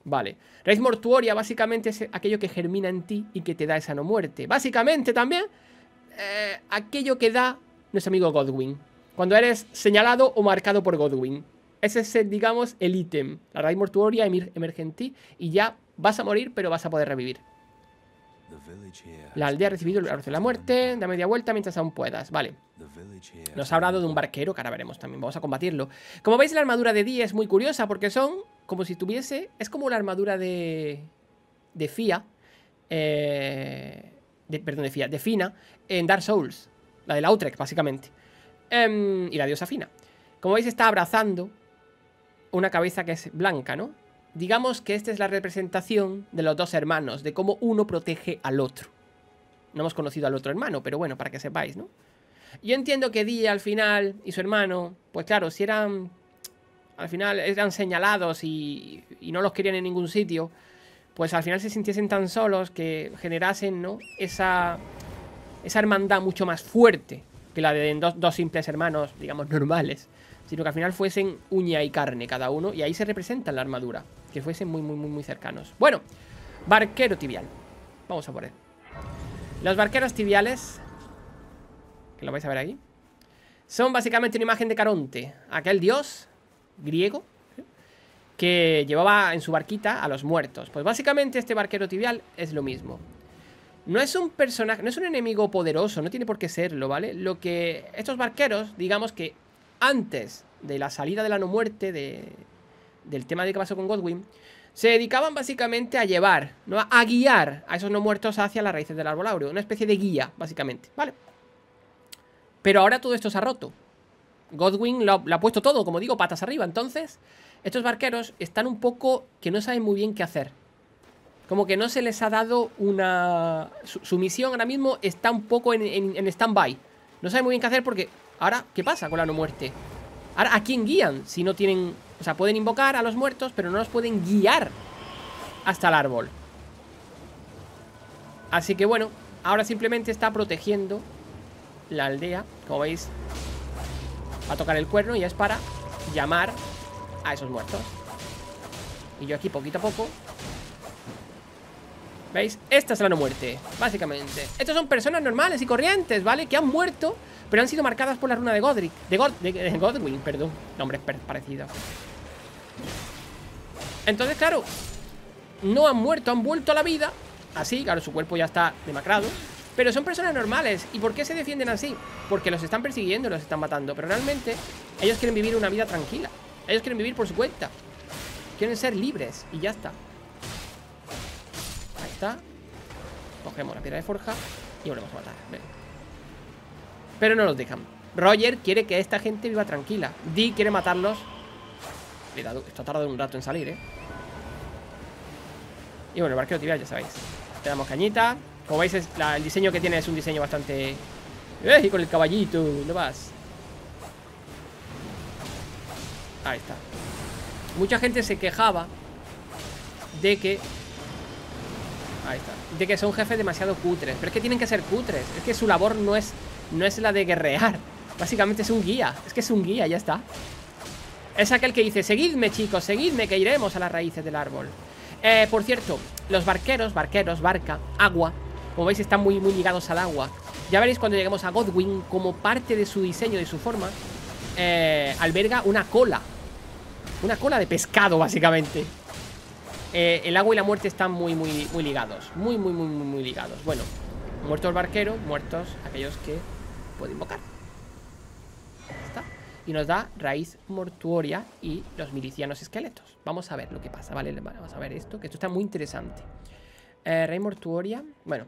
Vale. Raíz mortuoria básicamente es aquello que germina en ti y que te da esa no muerte. Básicamente también eh, aquello que da nuestro amigo Godwin. Cuando eres señalado o marcado por Godwin. Ese es, digamos, el ítem. La raíz mortuoria emerge en ti y ya vas a morir, pero vas a poder revivir. La aldea ha recibido el arroz de la muerte. Da media vuelta mientras aún puedas. Vale. Nos ha hablado de un barquero, que ahora veremos también. Vamos a combatirlo. Como veis, la armadura de día es muy curiosa porque son como si tuviese... Es como la armadura de... De Fia. Eh, de, perdón, de Fia. De Fina en Dark Souls. La de la Utrecht, básicamente. Em, y la diosa Fina. Como veis, está abrazando una cabeza que es blanca, ¿no? Digamos que esta es la representación de los dos hermanos, de cómo uno protege al otro. No hemos conocido al otro hermano, pero bueno, para que sepáis, ¿no? Yo entiendo que Dee al final y su hermano, pues claro, si eran. Al final eran señalados y, no los querían en ningún sitio, pues al final se sintiesen tan solos que generasen, ¿no? Esa, esa hermandad mucho más fuerte que la de dos, dos simples hermanos, digamos, normales, sino que al final fuesen uña y carne cada uno, y ahí se representa la armadura que fuesen muy, muy, muy, muy cercanos. Bueno, barquero tibial. Vamos a por él. Los barqueros tibiales, que lo vais a ver aquí, son básicamente una imagen de Caronte, aquel dios griego que llevaba en su barquita a los muertos. Pues básicamente este barquero tibial es lo mismo. No es un personaje, no es un enemigo poderoso, no tiene por qué serlo, ¿vale? Lo que estos barqueros, digamos que antes de la salida de la no muerte, de, del tema de qué pasó con Godwin, se dedicaban básicamente a llevar, ¿no? a guiar a esos no muertos hacia las raíces del árbol áureo. Una especie de guía, básicamente. ¿Vale? Pero ahora todo esto se ha roto. Godwin lo, ha puesto todo, como digo, patas arriba. Entonces, estos barqueros están un poco que no saben muy bien qué hacer. Como que no se les ha dado una... Su, misión ahora mismo está un poco en, en stand-by. No saben muy bien qué hacer porque... Ahora, ¿qué pasa con la no muerte? Ahora, ¿a quién guían si no tienen o sea, pueden invocar a los muertos, pero no los pueden guiar hasta el árbol. Así que bueno, ahora simplemente está protegiendo la aldea. Como veis, va a tocar el cuerno y es para llamar a esos muertos. Y yo aquí poquito a poco ¿Veis? Esta es la no muerte, básicamente Estas son personas normales y corrientes, ¿vale? Que han muerto, pero han sido marcadas por la runa de Godric De, Godwin, perdón Nombres parecido. Entonces, claro, no han muerto, han vuelto a la vida. Así, claro, su cuerpo ya está demacrado. Pero son personas normales. ¿Y por qué se defienden así? Porque los están persiguiendo, los están matando. Pero realmente ellos quieren vivir una vida tranquila. Ellos quieren vivir por su cuenta. Quieren ser libres y ya está. Ahí está. Cogemos la piedra de forja y volvemos a matar. Pero no los dejan. Roger quiere que esta gente viva tranquila. Dee quiere matarlos esto ha tardado un rato en salir, ¿eh? Y bueno, el barquero tibial, ya sabéis. Le damos cañita. Como veis, el diseño que tiene es un diseño bastante... ¡Eh! Y con el caballito, no vas. Ahí está. Mucha gente se quejaba de que... Ahí está. De que son jefes demasiado cutres. Pero es que tienen que ser cutres. Es que su labor no es, no es la de guerrear. Básicamente es un guía. Es que es un guía, ya está. Es aquel que dice, seguidme chicos, seguidme que iremos a las raíces del árbol. Eh, por cierto, los barqueros, barqueros, barca, agua, como veis están muy, muy ligados al agua. Ya veréis cuando lleguemos a Godwin, como parte de su diseño, de su forma, eh, alberga una cola. Una cola de pescado, básicamente. Eh, el agua y la muerte están muy, muy, muy ligados. Muy, muy, muy, muy, muy ligados. Bueno, muertos barquero, muertos aquellos que puedo invocar y nos da raíz mortuoria y los milicianos esqueletos. Vamos a ver lo que pasa, ¿vale? Vamos a ver esto, que esto está muy interesante. Eh, raíz mortuoria, bueno.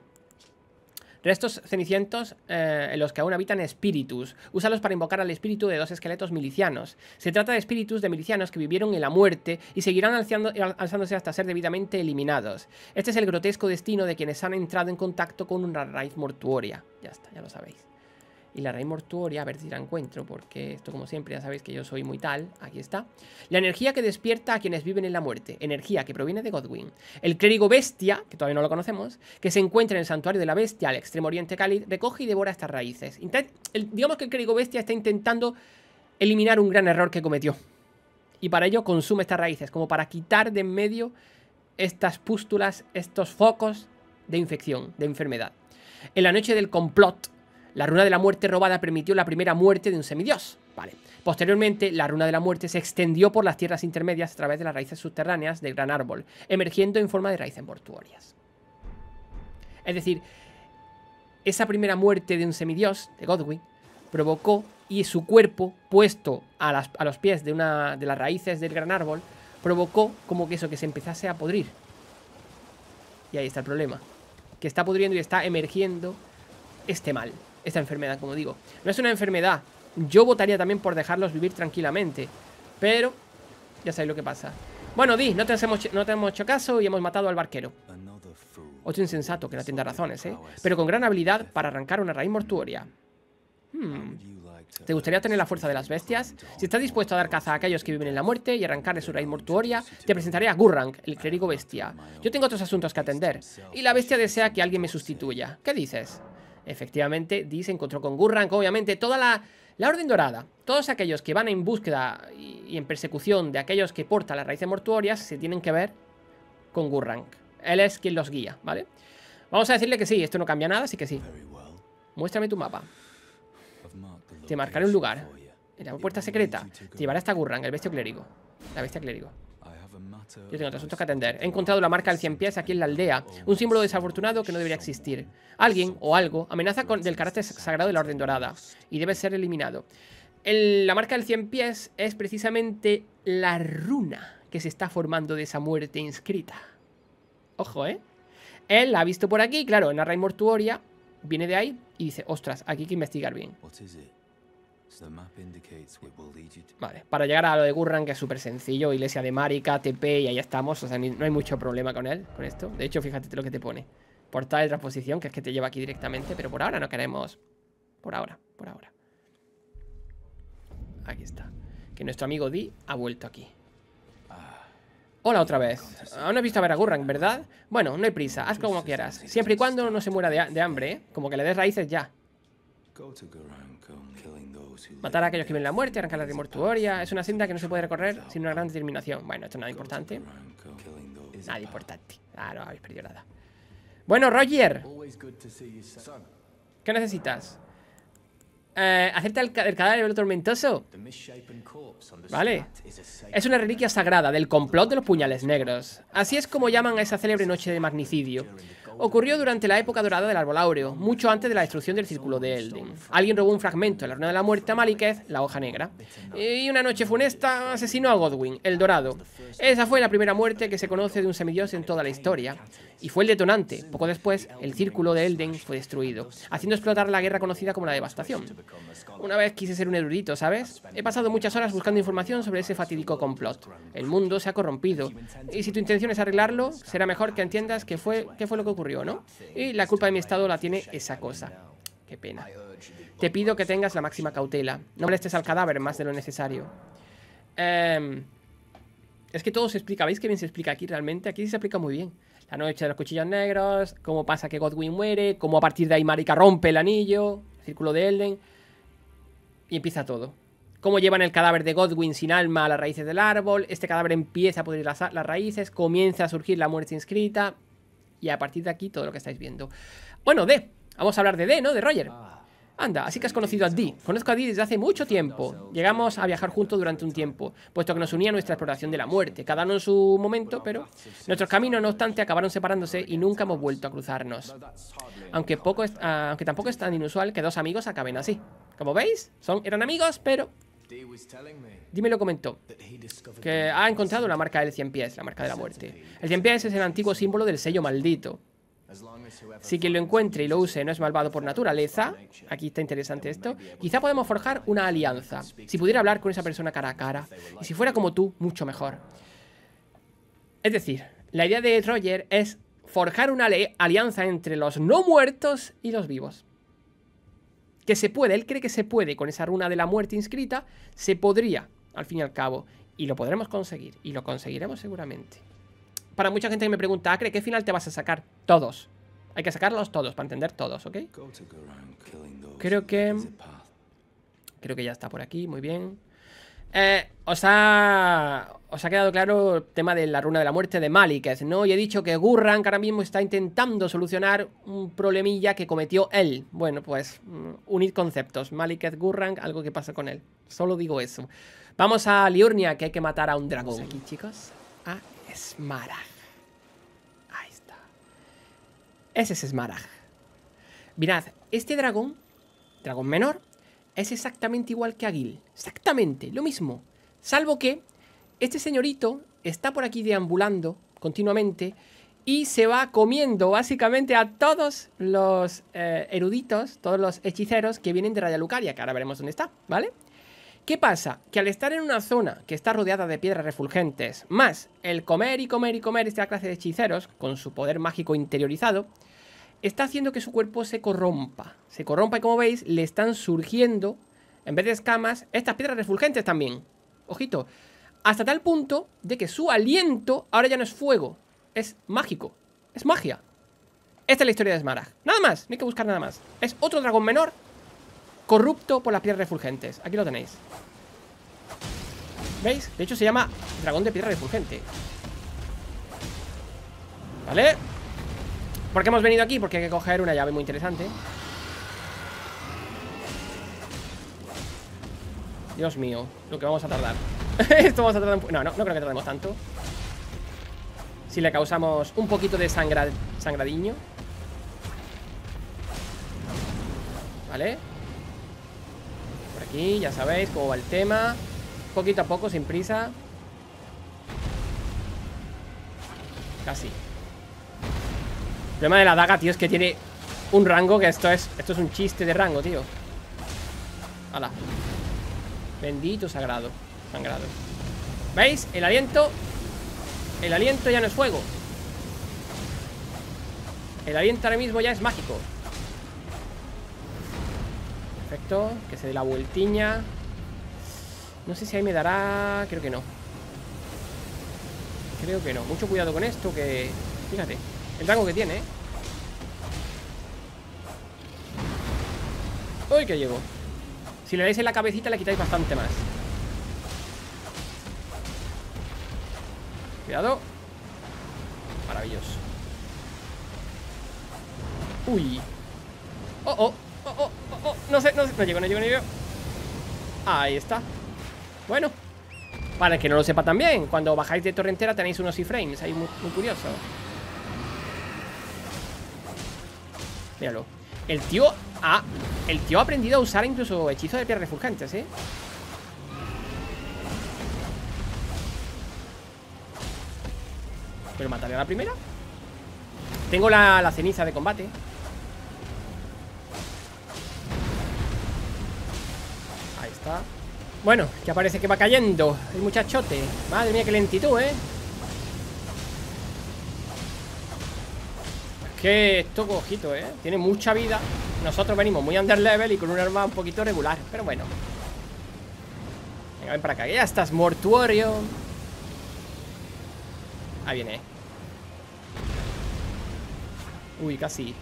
Restos cenicientos eh, en los que aún habitan espíritus. Úsalos para invocar al espíritu de dos esqueletos milicianos. Se trata de espíritus de milicianos que vivieron en la muerte y seguirán alzándose hasta ser debidamente eliminados. Este es el grotesco destino de quienes han entrado en contacto con una raíz mortuoria. Ya está, ya lo sabéis y la raíz mortuoria, a ver si la encuentro, porque esto como siempre ya sabéis que yo soy muy tal, aquí está. La energía que despierta a quienes viven en la muerte, energía que proviene de Godwin. El clérigo bestia, que todavía no lo conocemos, que se encuentra en el santuario de la bestia al extremo oriente cálido, recoge y devora estas raíces. Intent el, digamos que el clérigo bestia está intentando eliminar un gran error que cometió. Y para ello consume estas raíces, como para quitar de en medio estas pústulas, estos focos de infección, de enfermedad. En la noche del complot, la runa de la muerte robada permitió la primera muerte de un semidios. Vale. Posteriormente, la runa de la muerte se extendió por las tierras intermedias a través de las raíces subterráneas del gran árbol, emergiendo en forma de raíces mortuorias. Es decir, esa primera muerte de un semidios, de Godwin, provocó y su cuerpo, puesto a, los pies de, una, de las raíces del gran árbol, provocó como que eso, que se empezase a podrir. Y ahí está el problema. Que está pudriendo y está emergiendo este mal esta enfermedad, como digo. No es una enfermedad. Yo votaría también por dejarlos vivir tranquilamente. Pero ya sabéis lo que pasa. Bueno, Di, no te, hemos, no hecho caso y hemos matado al barquero. Otro insensato que no tenga razones, ¿eh? Pero con gran habilidad para arrancar una raíz mortuoria. Hmm. ¿Te gustaría tener la fuerza de las bestias? Si estás dispuesto a dar caza a aquellos que viven en la muerte y arrancarle su raíz mortuoria, te presentaré a Gurrank, el clérigo bestia. Yo tengo otros asuntos que atender, y la bestia desea que alguien me sustituya. ¿Qué dices? Efectivamente, Dee se encontró con Gurrank, obviamente, toda la, Orden Dorada. Todos aquellos que van en búsqueda y, en persecución de aquellos que portan las raíces mortuorias se tienen que ver con Gurrank. Él es quien los guía, ¿vale? Vamos a decirle que sí, esto no cambia nada, así que sí. Muéstrame tu mapa. Te marcaré un lugar. En la puerta secreta te llevará hasta Gurrank, el bestia clérigo. La bestia clérigo. Yo tengo otros asuntos que atender. He encontrado la marca del cien pies aquí en la aldea, oh, un símbolo desafortunado que no debería existir. Alguien o algo amenaza con del carácter sagrado de la Orden Dorada y debe ser eliminado. la marca del cien pies es precisamente la runa que se está formando de esa muerte inscrita. Ojo, ¿eh? Él la ha visto por aquí, claro, en la Mortuoria, viene de ahí y dice, ostras, aquí hay que investigar bien. Oh, Vale, para llegar a lo de Gurran, que es súper sencillo, iglesia de Marika, TP y ahí estamos. O sea, no hay mucho problema con él, con esto. De hecho, fíjate lo que te pone. Portal de transposición, que es que te lleva aquí directamente, pero por ahora no queremos. Por ahora, por ahora. Aquí está. Que nuestro amigo Di ha vuelto aquí. Hola otra vez. Aún ah, no has visto a ver a Gurran, ¿verdad? Bueno, no hay prisa, haz como quieras. Siempre y cuando no se muera de, hambre, ¿eh? Como que le des raíces ya. Go to Gurran. Matar a aquellos que ven la muerte, arrancar la de mortuoria. Es una senda que no se puede recorrer sin una gran determinación. Bueno, esto es nada importante. Nada importante. Ah, habéis perdido nada. Bueno, Roger. ¿Qué necesitas? Eh, el, cadáver tormentoso. Vale. Es una reliquia sagrada del complot de los puñales negros. Así es como llaman a esa célebre noche de magnicidio ocurrió durante la época dorada del árbol áureo, mucho antes de la destrucción del círculo de Elden. Alguien robó un fragmento de la Runa de la Muerte a Maliketh, la hoja negra. Y una noche funesta asesinó a Godwin, el dorado. Esa fue la primera muerte que se conoce de un semidios en toda la historia. Y fue el detonante. Poco después, el círculo de Elden fue destruido, haciendo explotar la guerra conocida como la devastación. Una vez quise ser un erudito, ¿sabes? He pasado muchas horas buscando información sobre ese fatídico complot. El mundo se ha corrompido. Y si tu intención es arreglarlo, será mejor que entiendas qué fue, qué fue lo que ocurrió. Y la culpa de mi estado la tiene esa cosa. Qué pena. Te pido que tengas la máxima cautela. No molestes al cadáver más de lo necesario. Em, es que todo se explica. ¿Veis que bien se explica aquí realmente? Aquí se explica muy bien. La noche de los cuchillos negros, cómo pasa que Godwin muere, cómo a partir de ahí Marika rompe el anillo, círculo de Elden. Y empieza todo. Cómo llevan el cadáver de Godwin sin alma a las raíces del árbol. Este cadáver empieza a pudrir las raíces, comienza a surgir la muerte inscrita. Y a partir de aquí todo lo que estáis viendo. Bueno, D. Vamos a hablar de D, ¿no? De Roger. Ah, Anda, así que has conocido a D. Conozco a D desde hace mucho tiempo. Llegamos a viajar juntos durante un tiempo, puesto que nos unía nuestra exploración de la muerte, cada uno en su momento, pero nuestros caminos, no obstante, acabaron separándose y nunca hemos vuelto a cruzarnos. Aunque, poco ah, aunque tampoco es tan inusual que dos amigos acaben así. Como veis, son, eran amigos, pero Dime lo comentó, que ha encontrado la marca del cien pies, la marca de la muerte. El 100 pies es el antiguo símbolo del sello maldito. Si quien lo encuentre y lo use no es malvado por naturaleza, aquí está interesante esto, quizá podemos forjar una alianza. Si pudiera hablar con esa persona cara a cara, y si fuera como tú, mucho mejor. Es decir, la idea de Roger es forjar una alianza entre los no muertos y los vivos que se puede, él cree que se puede, con esa runa de la muerte inscrita, se podría, al fin y al cabo, y lo podremos conseguir, y lo conseguiremos seguramente. Para mucha gente que me pregunta, cree ¿qué final te vas a sacar? Todos. Hay que sacarlos todos, para entender todos, ¿ok? Creo que... Creo que ya está por aquí, muy bien. Eh, os ha. Os ha quedado claro el tema de la runa de la muerte de Maliketh ¿no? Y he dicho que Gurran ahora mismo está intentando solucionar un problemilla que cometió él. Bueno, pues mm, unid conceptos. Maliketh Gurran, algo que pasa con él. Solo digo eso. Vamos a Liurnia, que hay que matar a un dragón. aquí, chicos, a Smarag. Ahí está. Ese es Smarag. Mirad, este dragón, dragón menor, es exactamente igual que Aguil. Exactamente, lo mismo. Salvo que este señorito está por aquí deambulando continuamente y se va comiendo básicamente a todos los eh, eruditos, todos los hechiceros que vienen de Raya Lucaria, que ahora veremos dónde está, ¿vale? ¿Qué pasa? Que al estar en una zona que está rodeada de piedras refulgentes, más el comer y comer y comer esta clase de hechiceros, con su poder mágico interiorizado, está haciendo que su cuerpo se corrompa. Se corrompa y como veis le están surgiendo, en vez de escamas, estas piedras refulgentes también. Ojito. Hasta tal punto de que su aliento ahora ya no es fuego, es mágico, es magia. Esta es la historia de Smarag. Nada más, no hay que buscar nada más. Es otro dragón menor, corrupto por las piedras refulgentes. Aquí lo tenéis. ¿Veis? De hecho se llama dragón de piedra refulgente. ¿Vale? ¿Por qué hemos venido aquí? Porque hay que coger una llave muy interesante Dios mío, lo que vamos a tardar Esto vamos a tardar un... No, no, no creo que tardemos tanto Si le causamos un poquito de sangra... sangradiño ¿Vale? Por aquí, ya sabéis cómo va el tema Poquito a poco, sin prisa Casi el problema de la daga, tío, es que tiene un rango que esto es. Esto es un chiste de rango, tío. Hala. Bendito sagrado. Sangrado. ¿Veis? El aliento. El aliento ya no es fuego. El aliento ahora mismo ya es mágico. Perfecto. Que se dé la vueltiña. No sé si ahí me dará... Creo que no. Creo que no. Mucho cuidado con esto que... Fíjate. El rango que tiene, ¿eh? ¡Uy, que llego Si le dais en la cabecita le quitáis bastante más Cuidado Maravilloso Uy Oh, oh, oh, oh, oh, No sé, no sé, no llego, no llego, no llego Ahí está Bueno Para el que no lo sepa también Cuando bajáis de entera tenéis unos iframes frames Ahí muy curioso Míralo. El tío ha... El tío ha aprendido a usar incluso hechizos de piedras refugiantes, ¿eh? Pero mataré a la primera Tengo la, ceniza de combate Ahí está Bueno, ya parece que va cayendo El muchachote Madre mía, qué lentitud, ¿eh? esto, cojito, ¿eh? Tiene mucha vida Nosotros venimos muy under level y con un arma un poquito regular Pero bueno Venga, ven para acá Ya estás, mortuorio Ahí viene Uy, casi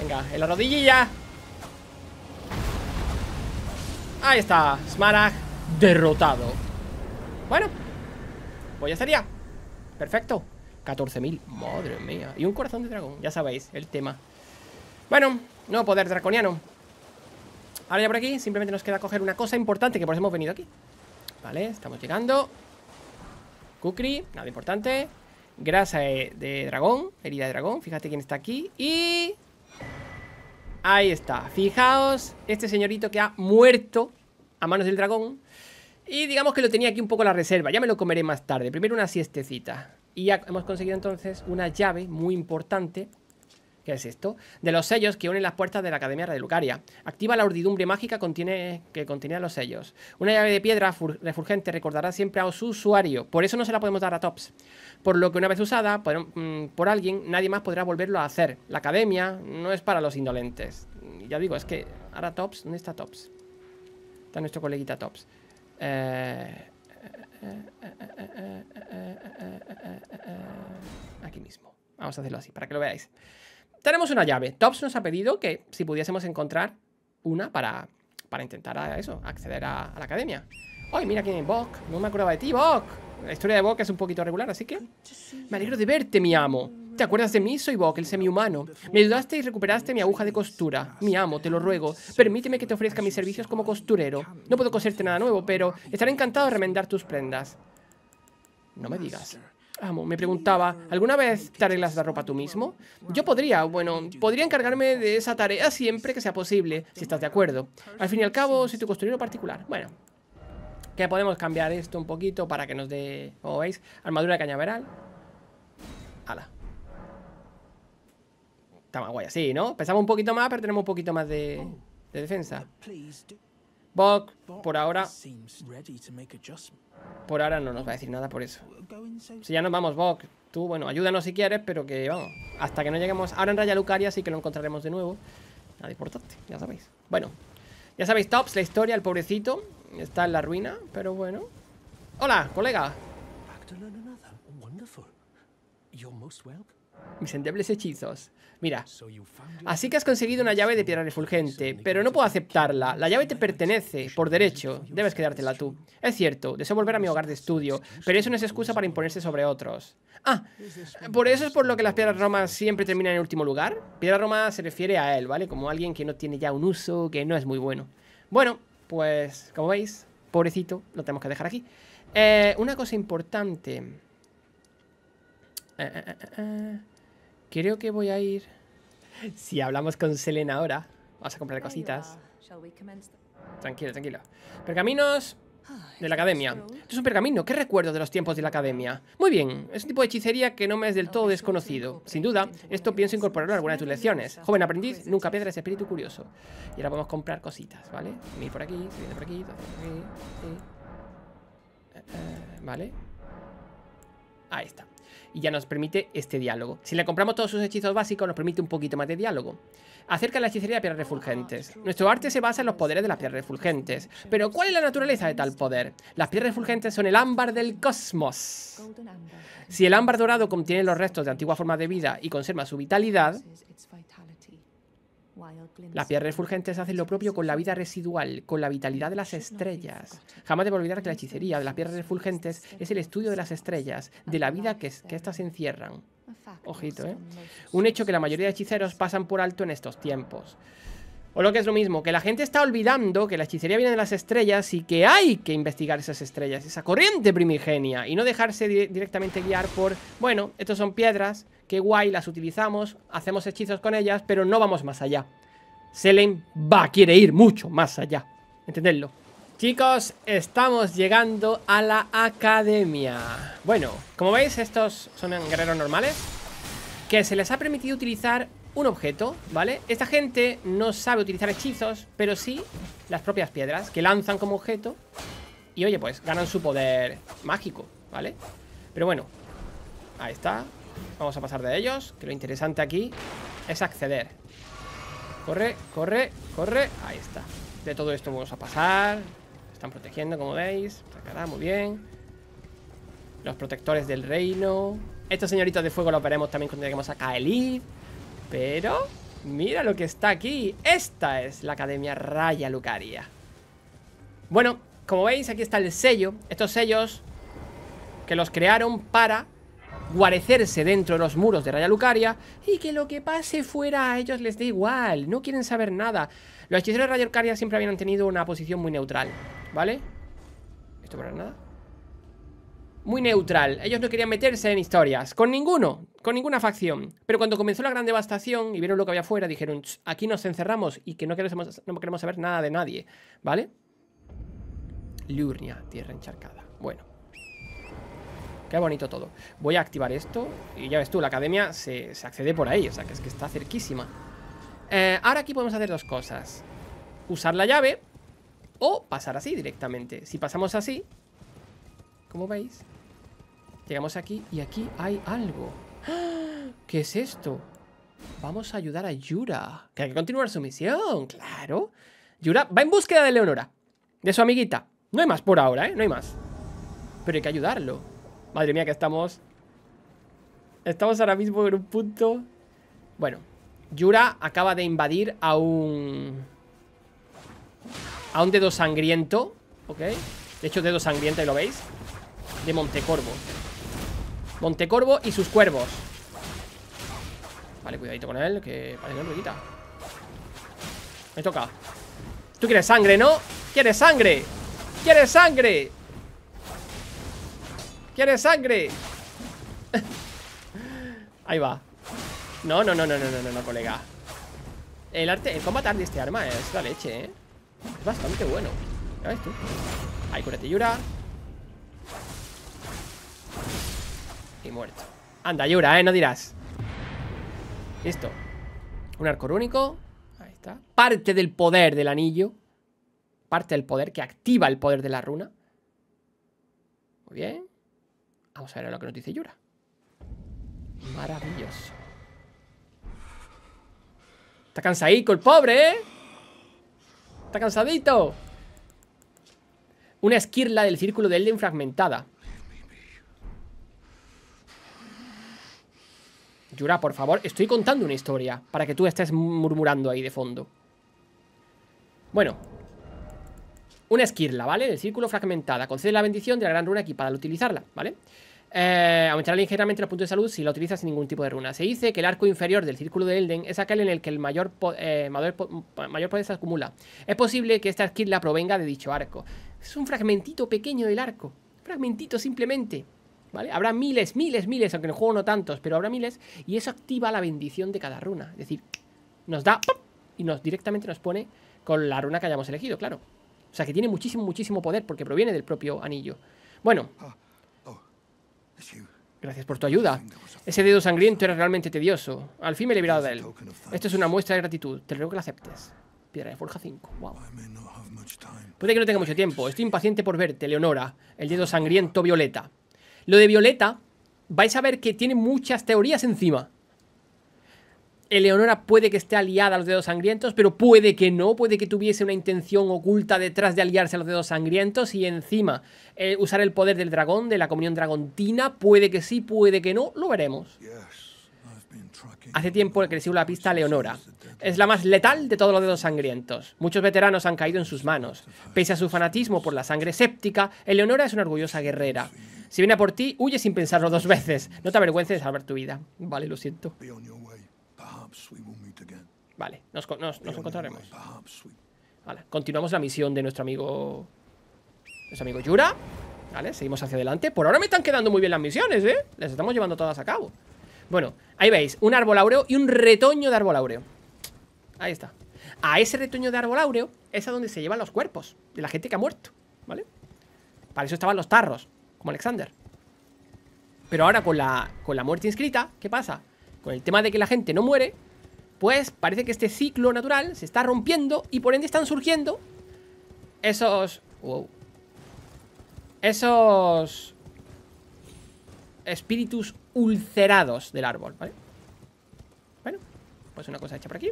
Venga, en la rodillilla Ahí está, Smarag derrotado Bueno, pues ya sería Perfecto 14.000. Madre mía. Y un corazón de dragón, ya sabéis, el tema. Bueno, no poder draconiano. Ahora ya por aquí, simplemente nos queda coger una cosa importante que por eso hemos venido aquí. Vale, estamos llegando. Kukri, nada importante. Grasa de dragón, herida de dragón. Fíjate quién está aquí. Y... Ahí está. Fijaos, este señorito que ha muerto a manos del dragón. Y digamos que lo tenía aquí un poco la reserva. Ya me lo comeré más tarde. Primero una siestecita. Y hemos conseguido entonces una llave muy importante ¿Qué es esto? De los sellos que unen las puertas de la Academia de Lucaria Activa la urdidumbre mágica contiene, que contiene los sellos. Una llave de piedra Refurgente recordará siempre a su usuario. Por eso no se la podemos dar a Tops. Por lo que una vez usada por, mm, por alguien, nadie más podrá volverlo a hacer. La Academia no es para los indolentes. Ya digo, es que... Ahora Tops... ¿Dónde está Tops? Está nuestro coleguita Tops. Eh... Aquí mismo. Vamos a hacerlo así, para que lo veáis. Tenemos una llave. Tops nos ha pedido que si pudiésemos encontrar una para, para intentar eso, acceder a, la academia. ¡Ay, mira quién es Bok! No me acordaba de ti, Bok. La historia de Bok es un poquito regular, así que... Me alegro de verte, mi amo. ¿Te acuerdas de mí? Soy Bok, el semi-humano. Me ayudaste y recuperaste mi aguja de costura. Mi amo, te lo ruego. Permíteme que te ofrezca mis servicios como costurero. No puedo coserte nada nuevo, pero estaré encantado de remendar tus prendas. No me digas. Amo, me preguntaba, ¿alguna vez te arreglas la ropa tú mismo? Yo podría, bueno, podría encargarme de esa tarea siempre que sea posible, si estás de acuerdo. Al fin y al cabo, soy tu costurero particular. Bueno, que podemos cambiar esto un poquito para que nos dé, como veis, armadura de cañaveral. ¡Hala! Está más guay así, ¿no? Pensamos un poquito más, pero tenemos un poquito más de, defensa. Oh, Bok, por ahora... Por ahora no nos va a decir nada por eso. Si ya nos vamos, Bok. Tú, bueno, ayúdanos si quieres, pero que vamos. Hasta que no lleguemos... Ahora en Raya Lucaria sí que lo encontraremos de nuevo. Nada importante, ya sabéis. Bueno, ya sabéis, Tops, la historia, el pobrecito. Está en la ruina, pero bueno. ¡Hola, colega! Mis endebles hechizos. Mira. Así que has conseguido una llave de piedra refulgente, pero no puedo aceptarla. La llave te pertenece, por derecho. Debes quedártela tú. Es cierto, deseo volver a mi hogar de estudio, pero eso no es excusa para imponerse sobre otros. Ah, ¿por eso es por lo que las piedras romas siempre terminan en último lugar? Piedra roma se refiere a él, ¿vale? Como alguien que no tiene ya un uso, que no es muy bueno. Bueno, pues, como veis, pobrecito, lo tenemos que dejar aquí. Eh, una cosa importante... Eh, eh, eh, eh, eh. Creo que voy a ir. Si hablamos con Selena ahora, Vamos a comprar cositas. Tranquilo, tranquilo. Pergaminos ah, de la academia. Esto es un pergamino. ¿Qué recuerdo de los tiempos de la academia? Muy bien, es un tipo de hechicería que no me es del todo desconocido. Sin duda, esto pienso incorporarlo a alguna de tus lecciones. Joven aprendiz, nunca pierdas espíritu curioso. Y ahora vamos a comprar cositas, ¿vale? Ir por aquí, viene por aquí, eh, eh, Vale. Ahí está y ya nos permite este diálogo. Si le compramos todos sus hechizos básicos, nos permite un poquito más de diálogo. Acerca de la hechicería de piedras refulgentes. Nuestro arte se basa en los poderes de las piedras refulgentes. Pero, ¿cuál es la naturaleza de tal poder? Las piedras refulgentes son el ámbar del cosmos. Si el ámbar dorado contiene los restos de antigua forma de vida y conserva su vitalidad, las piedras refulgentes hacen lo propio con la vida residual, con la vitalidad de las estrellas. Jamás debo olvidar que la hechicería de las piedras refulgentes es el estudio de las estrellas, de la vida que, que éstas encierran. Ojito, ¿eh? Un hecho que la mayoría de hechiceros pasan por alto en estos tiempos. O lo que es lo mismo, que la gente está olvidando que la hechicería viene de las estrellas y que hay que investigar esas estrellas, esa corriente primigenia, y no dejarse directamente guiar por, bueno, estas son piedras, qué guay, las utilizamos, hacemos hechizos con ellas, pero no vamos más allá. Selene va, quiere ir mucho más allá. Entendedlo. Chicos, estamos llegando a la academia. Bueno, como veis, estos son guerreros normales, que se les ha permitido utilizar un objeto, ¿vale? Esta gente no sabe utilizar hechizos, pero sí las propias piedras que lanzan como objeto. Y oye, pues ganan su poder mágico, ¿vale? Pero bueno, ahí está. Vamos a pasar de ellos, que lo interesante aquí es acceder. Corre, corre, corre. Ahí está. De todo esto vamos a pasar. Están protegiendo, como veis. muy bien. Los protectores del reino. Estos señoritos de fuego los veremos también cuando lleguemos a Kaelid. Pero... Mira lo que está aquí. Esta es la Academia Raya Lucaria. Bueno, como veis, aquí está el sello. Estos sellos que los crearon para guarecerse dentro de los muros de Raya Lucaria y que lo que pase fuera a ellos les dé igual, no quieren saber nada. Los hechiceros de Raya Lucaria siempre habían tenido una posición muy neutral, ¿vale? ¿Esto para nada? Muy neutral, ellos no querían meterse en historias, con ninguno, con ninguna facción. Pero cuando comenzó la gran devastación y vieron lo que había afuera, dijeron, aquí nos encerramos y que no queremos, no queremos saber nada de nadie, ¿vale? Liurnia, tierra encharcada. Bueno. Qué bonito todo. Voy a activar esto y ya ves tú, la academia se, accede por ahí, o sea que es que está cerquísima. Eh, ahora aquí podemos hacer dos cosas. Usar la llave o pasar así directamente. Si pasamos así, como veis, llegamos aquí y aquí hay algo. ¿Qué es esto? Vamos a ayudar a Yura. Que hay que continuar su misión, claro. Yura va en búsqueda de Leonora. De su amiguita. No hay más por ahora, ¿eh? No hay más. Pero hay que ayudarlo. Madre mía, que estamos... Estamos ahora mismo en un punto... Bueno. Yura acaba de invadir a un... A un dedo sangriento. ¿Ok? De hecho, dedo sangriento, ¿lo veis? De Montecorvo. Montecorvo y sus cuervos Vale, cuidadito con él Que vale, no me quita Me toca Tú quieres sangre, ¿no? ¿Quieres sangre? ¿Quieres sangre? ¿Quieres sangre? Ahí va No, no, no, no, no, no, no, colega El arte, el combate de este arma es la leche, ¿eh? Es bastante bueno ¿Ves tú? Ahí, cúrate, Yura Y muerto Anda, Yura, eh, no dirás Listo Un arco único Ahí está Parte del poder del anillo Parte del poder que activa el poder de la runa Muy bien Vamos a ver lo que nos dice Yura Maravilloso Está cansadito el pobre, ¿eh? Está cansadito Una esquirla del círculo de Elden fragmentada Yura, por favor, estoy contando una historia para que tú estés murmurando ahí de fondo. Bueno. Una esquirla, ¿vale? Del círculo fragmentada. Concede la bendición de la gran runa equipada para utilizarla, ¿vale? Eh, aumentará ligeramente los puntos de salud si la utilizas sin ningún tipo de runa. Se dice que el arco inferior del círculo de Elden es aquel en el que el mayor, eh, mayor, poder se acumula. Es posible que esta esquirla provenga de dicho arco. Es un fragmentito pequeño del arco. Fragmentito simplemente. ¿Vale? Habrá miles, miles, miles, aunque en el juego no tantos, pero habrá miles. Y eso activa la bendición de cada runa. Es decir, nos da y nos directamente nos pone con la runa que hayamos elegido, claro. O sea que tiene muchísimo, muchísimo poder porque proviene del propio anillo. Bueno. Ah, oh, Gracias por tu ayuda. Ese dedo sangriento era realmente tedioso. Al fin me he liberado de él. Esto es una muestra de gratitud. Te ruego que la aceptes. Piedra de Forja 5. Wow. Puede que no tenga mucho tiempo. Estoy impaciente por verte, Leonora. El dedo sangriento violeta. Lo de Violeta, vais a ver que tiene muchas teorías encima. Eleonora puede que esté aliada a los dedos sangrientos, pero puede que no, puede que tuviese una intención oculta detrás de aliarse a los dedos sangrientos y encima eh, usar el poder del dragón, de la comunión dragontina, puede que sí, puede que no, lo veremos. Hace tiempo que le la pista a Leonora. Es la más letal de todos los dedos sangrientos. Muchos veteranos han caído en sus manos. Pese a su fanatismo por la sangre séptica, Eleonora es una orgullosa guerrera. Si viene por ti, huye sin pensarlo dos veces. No te avergüences de salvar tu vida. Vale, lo siento. Vale, nos, encontraremos. Vale, continuamos la misión de nuestro amigo... Nuestro amigo Yura. Vale, seguimos hacia adelante. Por ahora me están quedando muy bien las misiones, ¿eh? Las estamos llevando todas a cabo. Bueno, ahí veis, un árbol áureo y un retoño de árbol áureo. Ahí está. A ese retoño de árbol áureo es a donde se llevan los cuerpos de la gente que ha muerto, ¿vale? Para eso estaban los tarros como Alexander. Pero ahora con la, con la muerte inscrita, ¿qué pasa? Con el tema de que la gente no muere, pues parece que este ciclo natural se está rompiendo y por ende están surgiendo esos... Wow. Esos... Espíritus ulcerados del árbol, ¿vale? Bueno, pues una cosa hecha por aquí.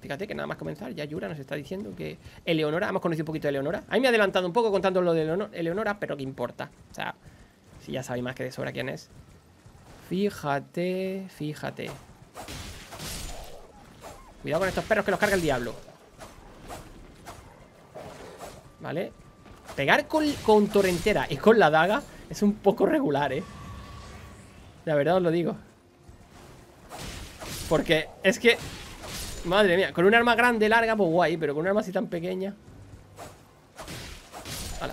Fíjate que nada más comenzar, ya Yura nos está diciendo que Eleonora, hemos conocido un poquito de Eleonora. Ahí me he adelantado un poco contando lo de Eleonora, pero qué importa. O sea, si ya sabéis más que de sobra quién es. Fíjate, fíjate. Cuidado con estos perros que los carga el diablo. Vale. Pegar con, con torrentera y con la daga es un poco regular, ¿eh? La verdad os lo digo. Porque es que Madre mía, con un arma grande, larga, pues guay Pero con un arma así tan pequeña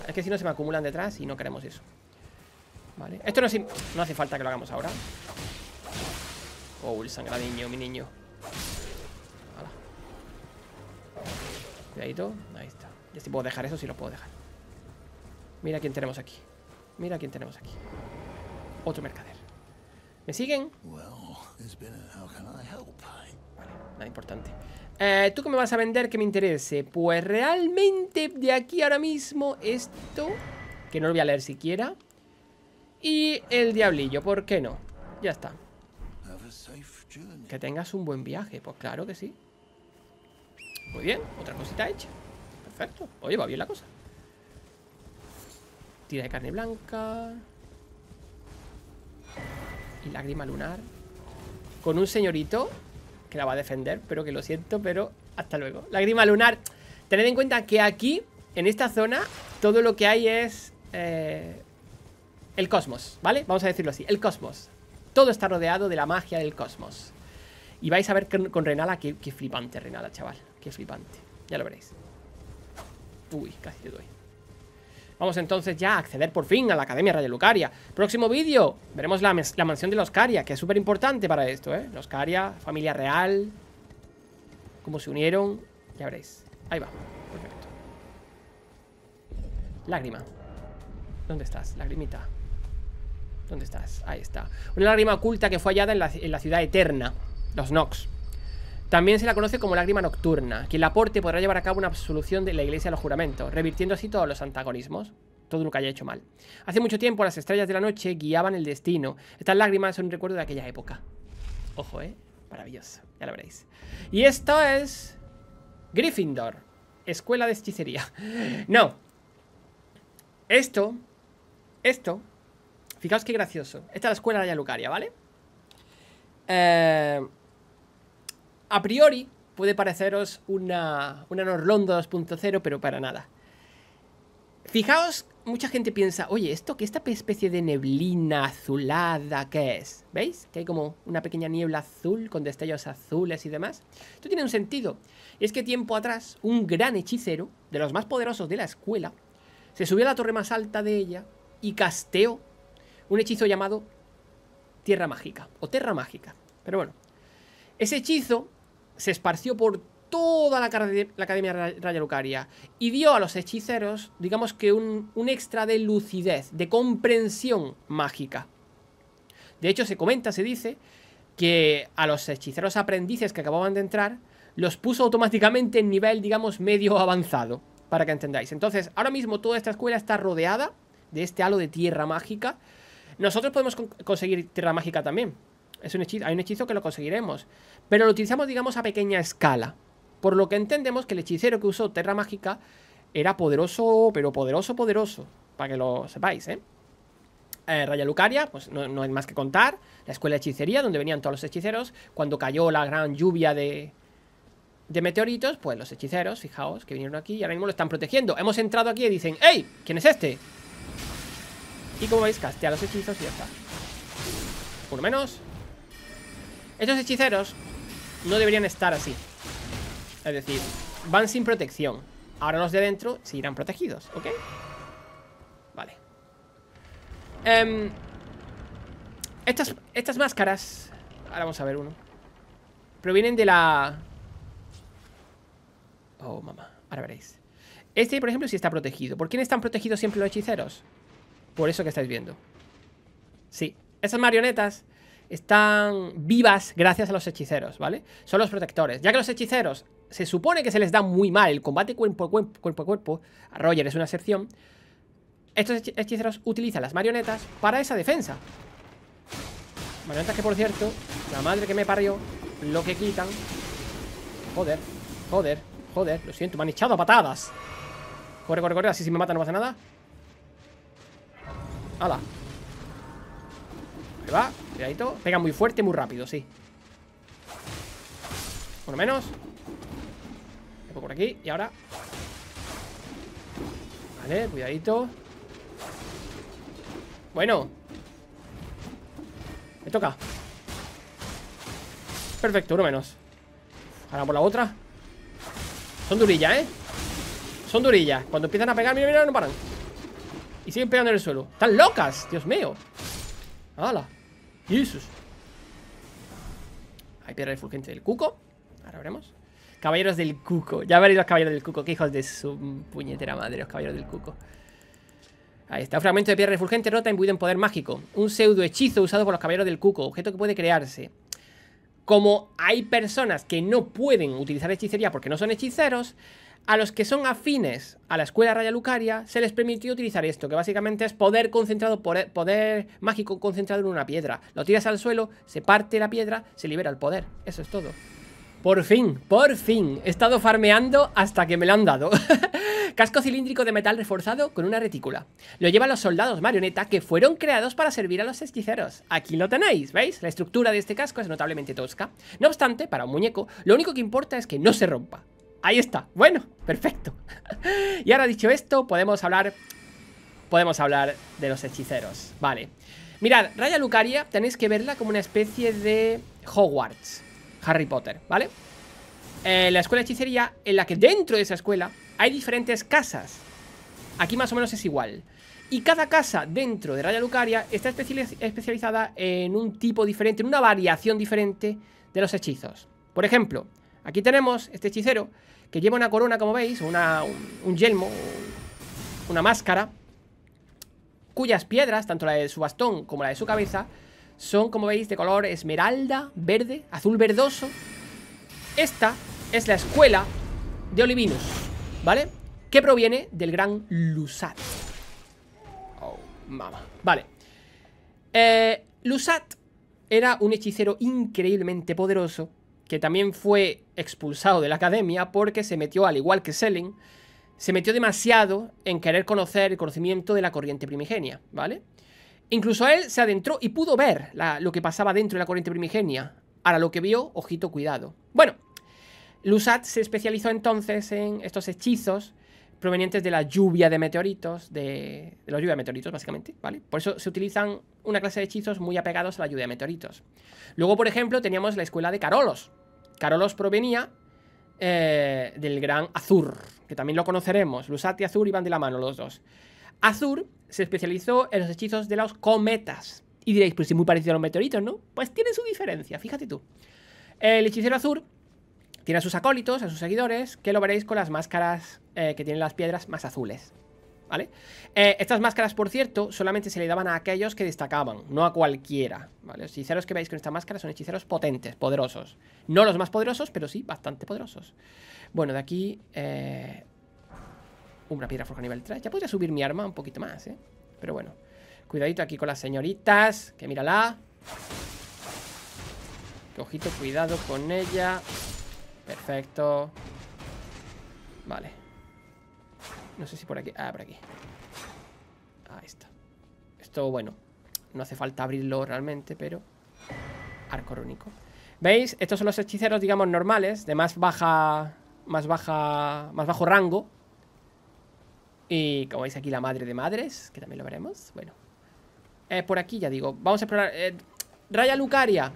es que si no se me acumulan detrás Y no queremos eso Vale, esto no, hace falta que lo hagamos ahora Oh, el sangradiño, mi niño Cuidadito, ahí está Ya si puedo dejar eso, si lo puedo dejar Mira quién tenemos aquí Mira quién tenemos aquí Otro mercader ¿Me siguen? Well, nada ah, importante. Eh, ¿Tú qué me vas a vender que me interese? Pues realmente de aquí ahora mismo esto, que no lo voy a leer siquiera. Y el diablillo, ¿por qué no? Ya está. Que tengas un buen viaje, pues claro que sí. Muy bien, otra cosita hecha. Perfecto. Oye, va bien la cosa. Tira de carne blanca. Y lágrima lunar. Con un señorito que la va a defender, pero que lo siento, pero hasta luego. Lágrima lunar. Tened en cuenta que aquí, en esta zona, todo lo que hay es eh, el cosmos, ¿vale? Vamos a decirlo así, el cosmos. Todo está rodeado de la magia del cosmos. Y vais a ver con, con Renala, qué, qué flipante Renala, chaval. Qué flipante. Ya lo veréis. Uy, casi te doy. Vamos entonces ya a acceder por fin a la Academia de Lucaria. Próximo vídeo, veremos la, mansión de los Caria, que es súper importante para esto, ¿eh? Los Caria, familia real, cómo se unieron, ya veréis. Ahí va, perfecto. Lágrima. ¿Dónde estás? Lagrimita. ¿Dónde estás? Ahí está. Una lágrima oculta que fue hallada en la ciudad eterna, los Nox. También se la conoce como lágrima nocturna, que el aporte podrá llevar a cabo una absolución de la iglesia a los juramentos, revirtiendo así todos los antagonismos todo lo que haya hecho mal. Hace mucho tiempo las estrellas de la noche guiaban el destino. Estas lágrimas son un recuerdo de aquella época. Ojo, ¿eh? Maravilloso. Ya lo veréis. Y esto es... Gryffindor. Escuela de hechicería. No. Esto... Esto... Fijaos qué gracioso. Esta es la escuela de la Lucaria, ¿vale? Eh a priori puede pareceros una, una 2.0, pero para nada. Fijaos, mucha gente piensa, oye, ¿esto qué esta especie de neblina azulada que es? ¿Veis? Que hay como una pequeña niebla azul con destellos azules y demás. Esto tiene un sentido. es que tiempo atrás, un gran hechicero, de los más poderosos de la escuela, se subió a la torre más alta de ella y casteó un hechizo llamado Tierra Mágica, o Terra Mágica. Pero bueno, ese hechizo se esparció por toda la, la Academia Raya Lucaria y dio a los hechiceros, digamos que un, un extra de lucidez, de comprensión mágica. De hecho, se comenta, se dice, que a los hechiceros aprendices que acababan de entrar, los puso automáticamente en nivel, digamos, medio avanzado, para que entendáis. Entonces, ahora mismo toda esta escuela está rodeada de este halo de tierra mágica. Nosotros podemos conseguir tierra mágica también, un hechizo, hay un hechizo que lo conseguiremos. Pero lo utilizamos, digamos, a pequeña escala. Por lo que entendemos que el hechicero que usó Terra Mágica era poderoso, pero poderoso, poderoso. Para que lo sepáis, ¿eh? eh Raya Lucaria, pues no, hay más que contar. La escuela de hechicería, donde venían todos los hechiceros. Cuando cayó la gran lluvia de, de meteoritos, pues los hechiceros, fijaos, que vinieron aquí y ahora mismo lo están protegiendo. Hemos entrado aquí y dicen, ¡Ey! ¿Quién es este? Y como veis, castea los hechizos y ya está. lo menos. Estos hechiceros no deberían estar así. Es decir, van sin protección. Ahora los de dentro se irán protegidos, ¿ok? Vale. Em, estas, estas máscaras... Ahora vamos a ver uno. Provienen de la... Oh, mamá. Ahora veréis. Este, por ejemplo, sí está protegido. ¿Por quién están protegidos siempre los hechiceros? Por eso que estáis viendo. Sí. Esas marionetas están vivas gracias a los hechiceros, ¿vale? Son los protectores. Ya que los hechiceros se supone que se les da muy mal el combate cuerpo a cuerpo, a Roger es una excepción, estos hechiceros utilizan las marionetas para esa defensa. Marionetas que, por cierto, la madre que me parió, lo que quitan... Joder, joder, joder, lo siento, me han echado a patadas. Corre, corre, corre, así si me mata no pasa nada. ¡Hala! Ahí va, Cuidadito. Pega muy fuerte, muy rápido, sí. Por lo menos. por aquí. Y ahora. Vale, cuidadito. Bueno. Me toca. Perfecto, uno menos. Ahora por la otra. Son durillas, ¿eh? Son durillas. Cuando empiezan a pegar, mira, mira, no paran. Y siguen pegando en el suelo. ¡Están locas! Dios mío. ¡Hala! Jesus. Hay piedra refulgente del cuco. Ahora veremos. Caballeros del cuco. Ya veréis los caballeros del cuco. Que hijos de su puñetera madre, los caballeros del cuco. Ahí está, un fragmento de piedra refulgente rota imbuido en poder mágico. Un pseudo hechizo usado por los caballeros del cuco, objeto que puede crearse. Como hay personas que no pueden utilizar hechicería porque no son hechiceros, a los que son afines a la escuela Raya Lucaria se les permitió utilizar esto, que básicamente es poder concentrado, poder, mágico concentrado en una piedra. Lo tiras al suelo, se parte la piedra, se libera el poder. Eso es todo. Por fin, por fin. He estado farmeando hasta que me lo han dado. Casco cilíndrico de metal reforzado con una retícula. Lo llevan los soldados marioneta que fueron creados para servir a los hechiceros. Aquí lo tenéis, ¿veis? La estructura de este casco es notablemente tosca. No obstante, para un muñeco, lo único que importa es que no se rompa. Ahí está, bueno, perfecto Y ahora dicho esto, podemos hablar Podemos hablar de los hechiceros Vale Mirad, Raya Lucaria tenéis que verla como una especie de Hogwarts Harry Potter, ¿vale? Eh, la escuela de hechicería en la que dentro de esa escuela hay diferentes casas Aquí más o menos es igual y cada casa dentro de Raya Lucaria está especializada en un tipo diferente, en una variación diferente de los hechizos. Por ejemplo, Aquí tenemos este hechicero que lleva una corona, como veis, un, yelmo, una máscara, cuyas piedras, tanto la de su bastón como la de su cabeza, son, como veis, de color esmeralda, verde, azul verdoso. Esta es la escuela de Olivinus, ¿vale? Que proviene del gran Lusat. Oh, mama. Vale. Eh, Lusat era un hechicero increíblemente poderoso que también fue expulsado de la academia porque se metió, al igual que Selling, se metió demasiado en querer conocer el conocimiento de la corriente primigenia, ¿vale? Incluso él se adentró y pudo ver lo que pasaba dentro de la corriente primigenia. Ahora lo que vio, ojito, cuidado. Bueno, Lusat se especializó entonces en estos hechizos provenientes de la lluvia de meteoritos, de, la lluvia de meteoritos básicamente, ¿vale? Por eso se utilizan una clase de hechizos muy apegados a la lluvia de meteoritos. Luego, por ejemplo, teníamos la escuela de Carolos. Carolos provenía eh, del gran Azur, que también lo conoceremos. Lusat y Azur iban de la mano los dos. Azur se especializó en los hechizos de los cometas. Y diréis, pues es muy parecido a los meteoritos, ¿no? Pues tiene su diferencia, fíjate tú. El hechicero Azur tiene a sus acólitos, a sus seguidores, que lo veréis con las máscaras eh, que tienen las piedras más azules. ¿Vale? Eh, estas máscaras, por cierto, solamente se le daban a aquellos que destacaban, no a cualquiera. ¿vale? Los hechiceros que veis con esta máscara son hechiceros potentes, poderosos. No los más poderosos, pero sí bastante poderosos. Bueno, de aquí... Eh, una piedra forja nivel 3. Ya podría subir mi arma un poquito más, ¿eh? Pero bueno. Cuidadito aquí con las señoritas, que mírala. ojito, cuidado con ella. Perfecto. Vale. No sé si por aquí. Ah, por aquí. Ahí está. Esto, bueno, no hace falta abrirlo realmente, pero... Arco rúnico. ¿Veis? Estos son los hechiceros, digamos, normales, de más baja... Más baja... Más bajo rango. Y como veis aquí la madre de madres, que también lo veremos. Bueno. Eh, por aquí ya digo. Vamos a explorar... Eh, Raya Lucaria.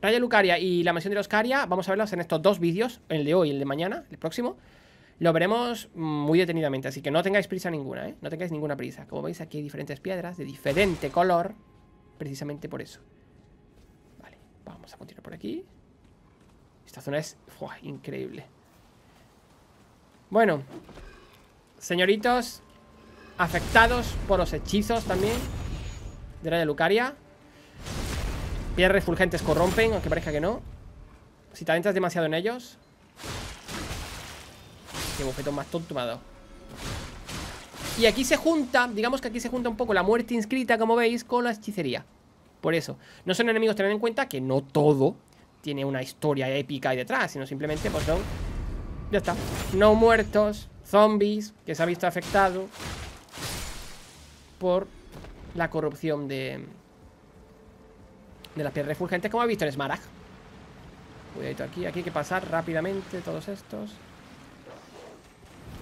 Raya Lucaria y la mansión de Oscaria vamos a verlos en estos dos vídeos, el de hoy y el de mañana, el próximo. Lo veremos mm, muy detenidamente, así que no tengáis prisa ninguna, ¿eh? No tengáis ninguna prisa. Como veis, aquí hay diferentes piedras de diferente color, precisamente por eso. Vale, vamos a continuar por aquí. Esta zona es increíble. Bueno, señoritos afectados por los hechizos también de Raya Lucaria. Piedras refulgentes corrompen, aunque parezca que no. Si te adentras demasiado en ellos. Qué bofetón más tonto me ha dado. Y aquí se junta, digamos que aquí se junta un poco la muerte inscrita, como veis, con la hechicería. Por eso, no son enemigos, tened en cuenta que no todo tiene una historia épica ahí detrás, sino simplemente, pues son... Ya está. No muertos, zombies, que se ha visto afectado por la corrupción de, de las piedras refulgentes como he visto en Smarag. Cuidadito aquí, aquí hay que pasar rápidamente todos estos.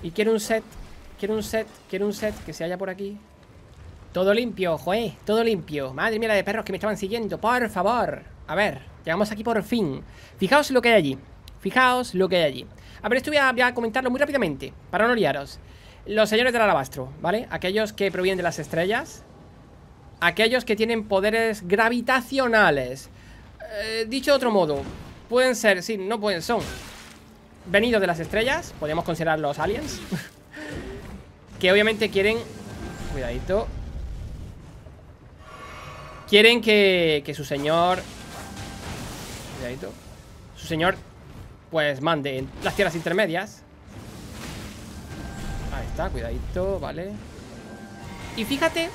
Y quiero un set, quiero un set, quiero un set que se haya por aquí. Todo limpio, joe, todo limpio. Madre mía, la de perros que me estaban siguiendo, por favor. A ver, llegamos aquí por fin. Fijaos lo que hay allí. Fijaos lo que hay allí. A ver, esto a, voy a comentarlo muy rápidamente, para no liaros. Los señores del alabastro, ¿vale? Aquellos que provienen de las estrellas, aquellos que tienen poderes gravitacionales. Eh, dicho de otro modo, pueden ser, sí, no pueden, son venidos de las estrellas, podríamos considerarlos aliens, que obviamente quieren... Cuidadito. Quieren que, su señor... Cuidadito. Su señor, pues, mande las tierras intermedias. Ahí está, cuidadito, vale. Y fíjate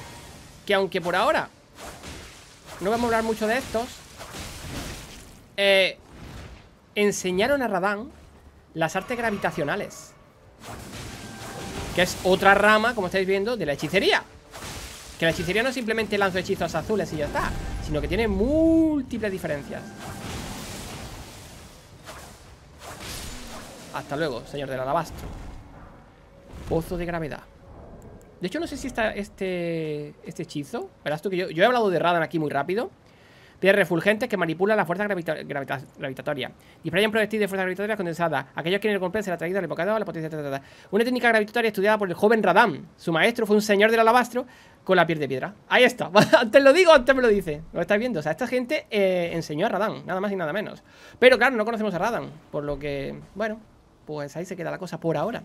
que aunque por ahora no vamos a hablar mucho de estos, eh, enseñaron a Radán las artes gravitacionales. Que es otra rama, como estáis viendo, de la hechicería. Que la hechicería no simplemente lanzo hechizos azules y ya está, sino que tiene múltiples diferencias. Hasta luego, señor del alabastro. Pozo de gravedad. De hecho, no sé si está este, este hechizo. Verás tú que yo, he hablado de Radan aquí muy rápido. Tiene refulgente que manipula la fuerza gravitatoria. gravita gravitatoria. un proyectil de fuerza gravitatoria condensada. Aquellos quienes se la traída, el bocado, la potencia, de Una técnica gravitatoria estudiada por el joven radan Su maestro fue un señor del alabastro con la piel de piedra. Ahí está. antes lo digo, antes me lo dice. Lo estáis viendo. O sea, esta gente eh, enseñó a radan nada más y nada menos. Pero claro, no conocemos a radan Por lo que, bueno, pues ahí se queda la cosa por ahora.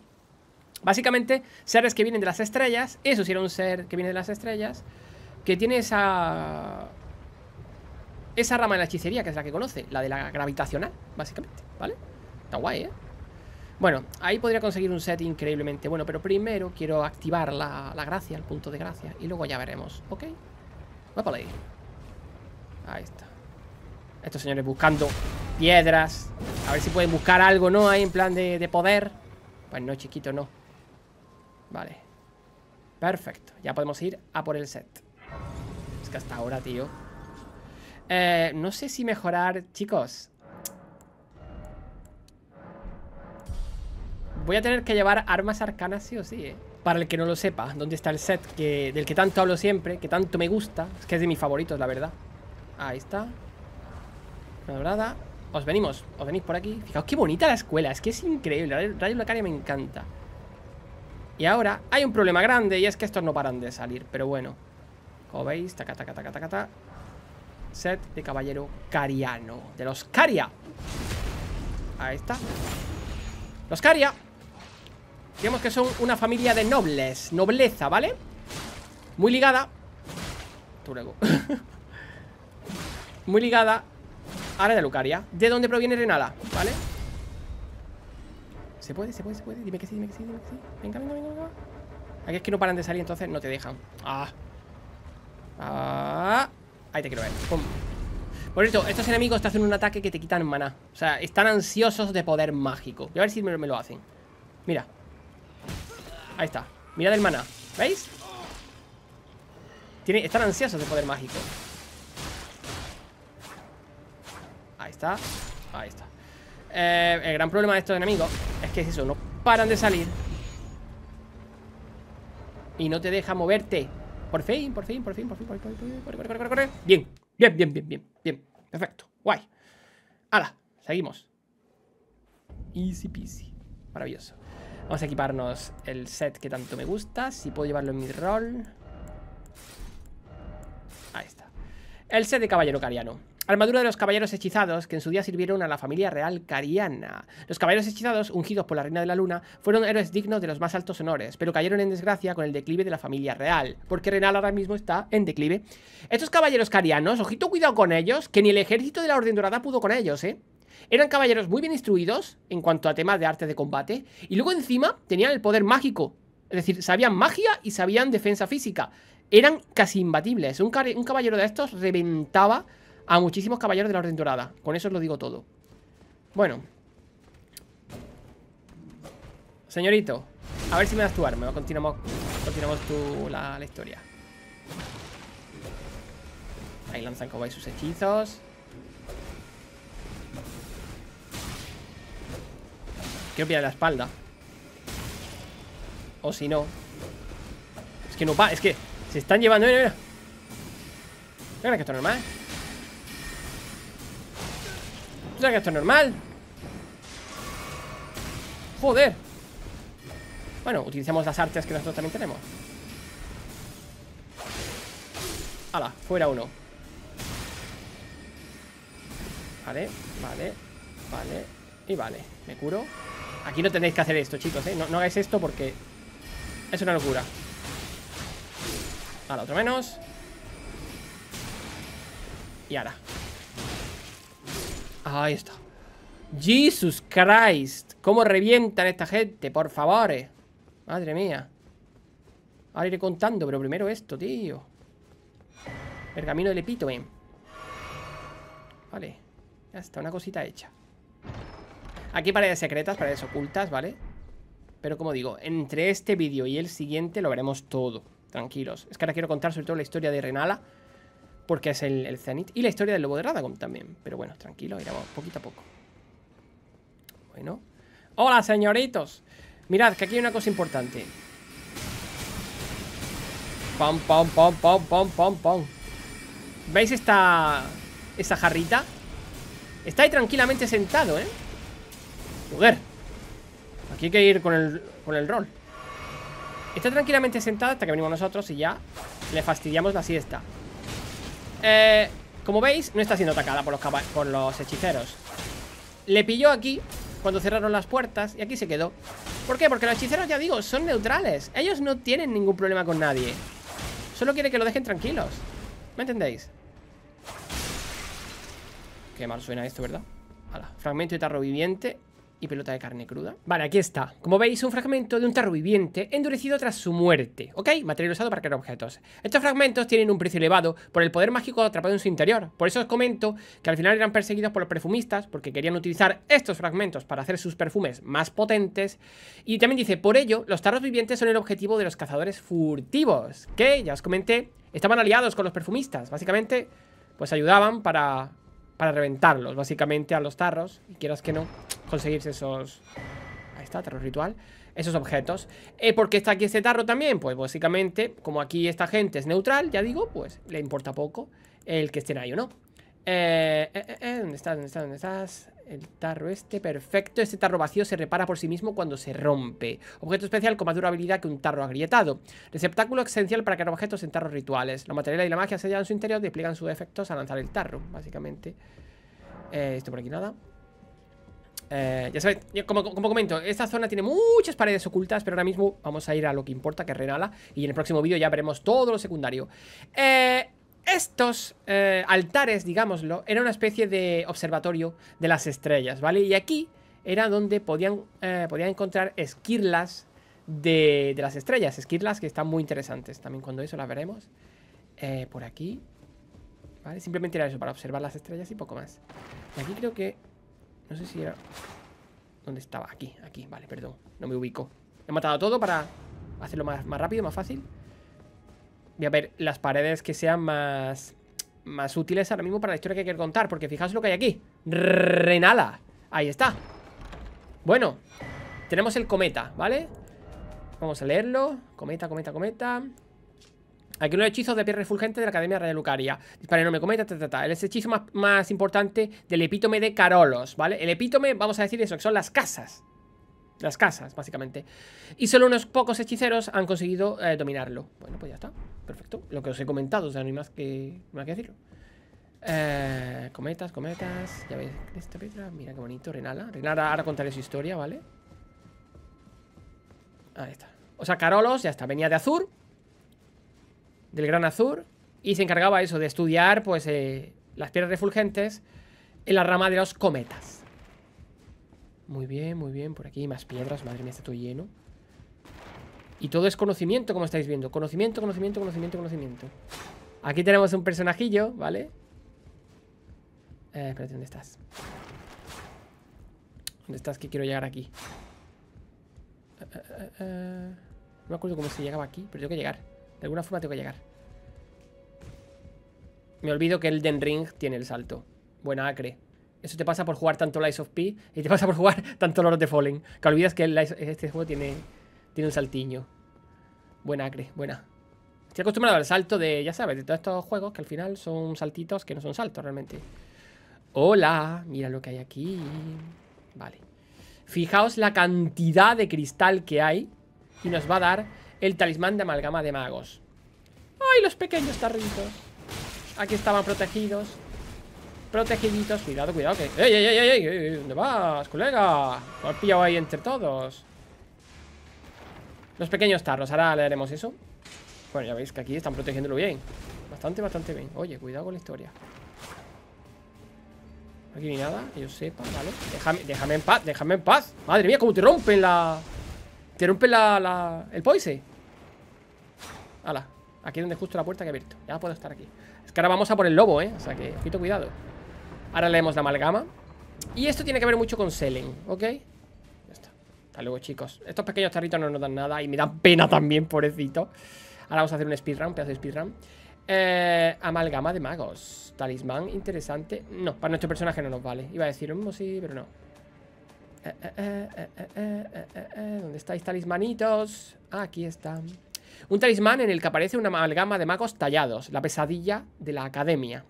Básicamente, seres que vienen de las estrellas, eso sí era un ser que viene de las estrellas, que tiene esa... Esa rama de la hechicería, que es la que conoce, la de la gravitacional, básicamente, ¿vale? Está guay, ¿eh? Bueno, ahí podría conseguir un set increíblemente bueno, pero primero quiero activar la, gracia, el punto de gracia, y luego ya veremos, ¿ok? Va por Ahí está. Estos señores buscando piedras. A ver si pueden buscar algo, ¿no? Ahí en plan de, de poder. Pues no, chiquito, no. Vale. Perfecto. Ya podemos ir a por el set. Es que hasta ahora, tío. Eh, no sé si mejorar... Chicos. Voy a tener que llevar armas arcanas sí o sí, ¿eh? Para el que no lo sepa, ¿dónde está el set que, del que tanto hablo siempre? Que tanto me gusta. Es que es de mis favoritos, la verdad. Ahí está. La dorada. Os venimos, os venís por aquí. Fijaos qué bonita la escuela, es que es increíble. Radio calle me encanta. Y ahora hay un problema grande y es que estos no paran de salir, pero bueno. Como veis, taca, taca, taca, taca, Set de caballero cariano. De los caria. Ahí está. Los caria. Digamos que son una familia de nobles. Nobleza, ¿vale? Muy ligada. Tú luego. Muy ligada Área de Lucaria. ¿De dónde proviene Renala? ¿Vale? ¿Se puede? ¿Se puede? ¿Se puede? Dime que sí, dime que sí, dime que sí. Venga, venga, venga, Aquí es que no paran de salir, entonces no te dejan. ¡Ah! ¡Ah! Ahí te quiero ver. ¡Pum! Por cierto, estos enemigos te hacen un ataque que te quitan maná. O sea, están ansiosos de poder mágico. Voy a ver si me, lo hacen. Mira. Ahí está. Mira el maná. ¿Veis? están ansiosos de poder mágico. Ahí está. Ahí está. Eh, el gran problema de estos enemigos es que es eso, no paran de salir. Y no te deja moverte. Por fin, por fin, por fin, por fin, por fin, por fin, corre, corre, corre, corre. Bien, bien, bien, bien, bien, bien. Perfecto, guay. Hala, seguimos. Easy peasy. Maravilloso. Vamos a equiparnos el set que tanto me gusta. Si puedo llevarlo en mi rol. Ahí está. El set de caballero cariano. Armadura de los caballeros hechizados que en su día sirvieron a la familia real cariana. Los caballeros hechizados, ungidos por la reina de la luna, fueron héroes dignos de los más altos honores, pero cayeron en desgracia con el declive de la familia real, porque Renal ahora mismo está en declive. Estos caballeros carianos, ojito cuidado con ellos, que ni el ejército de la Orden Dorada pudo con ellos, ¿eh? Eran caballeros muy bien instruidos en cuanto a temas de arte de combate, y luego encima tenían el poder mágico, es decir, sabían magia y sabían defensa física. Eran casi imbatibles. Un, un caballero de estos reventaba a muchísimos caballeros de la Orden Dorada. Con eso os lo digo todo. Bueno. Señorito, a ver si me das tu arma. Continuamos, continuamos tu, la, historia. Ahí lanzan cobay sus hechizos. Quiero pillar la espalda. O si no. Es que no va, es que se están llevando. Mira, mira. que esto normal, o que esto es normal Joder Bueno, utilizamos las artes que nosotros también tenemos Ala, fuera uno Vale, vale, vale Y vale, me curo Aquí no tenéis que hacer esto, chicos, ¿eh? No, no hagáis esto porque es una locura Ala, otro menos Y ahora Ah, ahí está. Jesus Christ. ¿Cómo revientan esta gente? Por favor. Eh, madre mía. Ahora iré contando, pero primero esto, tío. Pergamino del epítome. Vale. Ya está, una cosita hecha. Aquí paredes secretas, paredes ocultas, ¿vale? Pero como digo, entre este vídeo y el siguiente lo veremos todo. Tranquilos. Es que ahora quiero contar sobre todo la historia de Renala porque es el, el Zenith. Y la historia del lobo de Radagon también. Pero bueno, tranquilo, iremos poquito a poco. Bueno. ¡Hola, señoritos! Mirad, que aquí hay una cosa importante. Pam, pam, pam, pam, pam, pam, pam. ¿Veis esta... esa jarrita? Está ahí tranquilamente sentado, ¿eh? Joder. Aquí hay que ir con el, con el rol. Está tranquilamente sentado hasta que venimos nosotros y ya le fastidiamos la siesta. Eh, como veis, no está siendo atacada por los, hechiceros. Le pilló aquí cuando cerraron las puertas y aquí se quedó. ¿Por qué? Porque los hechiceros, ya digo, son neutrales. Ellos no tienen ningún problema con nadie. Solo quiere que lo dejen tranquilos. ¿Me entendéis? Qué mal suena esto, ¿verdad? fragmento de tarro viviente y pelota de carne cruda. Vale, aquí está. Como veis, un fragmento de un tarro viviente endurecido tras su muerte. ¿Ok? Material usado para crear objetos. Estos fragmentos tienen un precio elevado por el poder mágico atrapado en su interior. Por eso os comento que al final eran perseguidos por los perfumistas porque querían utilizar estos fragmentos para hacer sus perfumes más potentes. Y también dice, por ello, los tarros vivientes son el objetivo de los cazadores furtivos, que, ya os comenté, estaban aliados con los perfumistas. Básicamente, pues ayudaban para para reventarlos, básicamente, a los tarros. Y quieras que no, conseguirse esos... Ahí está, tarro ritual. Esos objetos. Eh, ¿Por qué está aquí este tarro también? Pues básicamente, como aquí esta gente es neutral, ya digo, pues le importa poco el que estén ahí o no. Eh, eh, eh, eh ¿Dónde estás? ¿Dónde estás? ¿Dónde estás? El tarro este, perfecto. Este tarro vacío se repara por sí mismo cuando se rompe. Objeto especial con más durabilidad que un tarro agrietado. Receptáculo esencial para crear objetos en tarros rituales. La materia y la magia se en su interior, despliegan sus efectos al lanzar el tarro, básicamente. Eh, esto por aquí nada. Eh, ya sabéis, como, como, comento, esta zona tiene muchas paredes ocultas, pero ahora mismo vamos a ir a lo que importa, que es Renala, y en el próximo vídeo ya veremos todo lo secundario. Eh, estos eh, altares, digámoslo, era una especie de observatorio de las estrellas, ¿vale? Y aquí era donde podían, eh, podían encontrar esquirlas de, de, las estrellas, esquirlas que están muy interesantes. También cuando eso las veremos. Eh, por aquí. ¿Vale? Simplemente era eso, para observar las estrellas y poco más. Y aquí creo que... No sé si era... ¿Dónde estaba? Aquí, aquí, vale, perdón. No me ubico. He matado todo para hacerlo más, más rápido, más fácil voy a ver las paredes que sean más, más útiles ahora mismo para la historia que quiero contar. Porque fijaos lo que hay aquí. Renala. Ahí está. Bueno, tenemos el cometa, ¿vale? Vamos a leerlo. Cometa, cometa, cometa. Aquí un hechizos de piedra refulgente de la Academia Real Lucaria. Dispara me cometa, ta, ta, el hechizo más, más importante del epítome de Carolos, ¿vale? El epítome, vamos a decir eso, que son las casas, las casas, básicamente. Y solo unos pocos hechiceros han conseguido eh, dominarlo. Bueno, pues ya está. Perfecto. Lo que os he comentado, o sea, no hay más que, que decirlo. Eh, cometas, cometas. Ya esta piedra. Mira qué bonito, Renala. Renala, ahora contaré su historia, ¿vale? Ahí está. O sea, Carolos, ya está. Venía de Azur. Del Gran Azur. Y se encargaba eso, de estudiar, pues, eh, las piedras refulgentes en la rama de los cometas. Muy bien, muy bien. Por aquí más piedras. Madre mía, está todo lleno. Y todo es conocimiento, como estáis viendo. Conocimiento, conocimiento, conocimiento, conocimiento. Aquí tenemos un personajillo, ¿vale? Eh, espérate, ¿dónde estás? ¿Dónde estás? Que quiero llegar aquí. Eh, eh, eh, no me acuerdo cómo se llegaba aquí, pero tengo que llegar. De alguna forma tengo que llegar. Me olvido que el Den Ring tiene el salto. Buena acre. Eso te pasa por jugar tanto Lies of P y te pasa por jugar tanto Lord of Fallen. Que olvidas que este juego tiene, tiene un saltiño. Buena, Acre, buena. Estoy acostumbrado al salto de, ya sabes, de todos estos juegos que al final son saltitos que no son saltos realmente. Hola, mira lo que hay aquí. Vale. Fijaos la cantidad de cristal que hay y nos va a dar el talismán de amalgama de magos. ¡Ay, los pequeños tarritos! Aquí estaban protegidos protegiditos Cuidado, cuidado, ¡Ey, ey, ey, ey! dónde vas, colega? Lo pillado ahí entre todos Los pequeños tarros, ahora le haremos eso Bueno, ya veis que aquí están protegiéndolo bien Bastante, bastante bien Oye, cuidado con la historia Aquí ni nada, que yo sepa, ¿vale? Déjame, en paz, déjame en paz Madre mía, cómo te rompen la... Te rompen la... el poise Hala, aquí donde justo la puerta que he abierto Ya puedo estar aquí Es que ahora vamos a por el lobo, ¿eh? O sea que, ojito, cuidado Ahora leemos la amalgama. Y esto tiene que ver mucho con Selen, ¿ok? Ya está. Hasta luego, chicos. Estos pequeños tarritos no nos dan nada y me dan pena también, pobrecito. Ahora vamos a hacer un speedrun, un pedazo de speedrun. Eh, amalgama de magos. Talismán, interesante. No, para nuestro personaje no nos vale. Iba a decir lo sí, pero no. Eh, eh, ¿Dónde estáis, talismanitos? aquí están. Un talismán en el que aparece una amalgama de magos tallados. La pesadilla de la academia.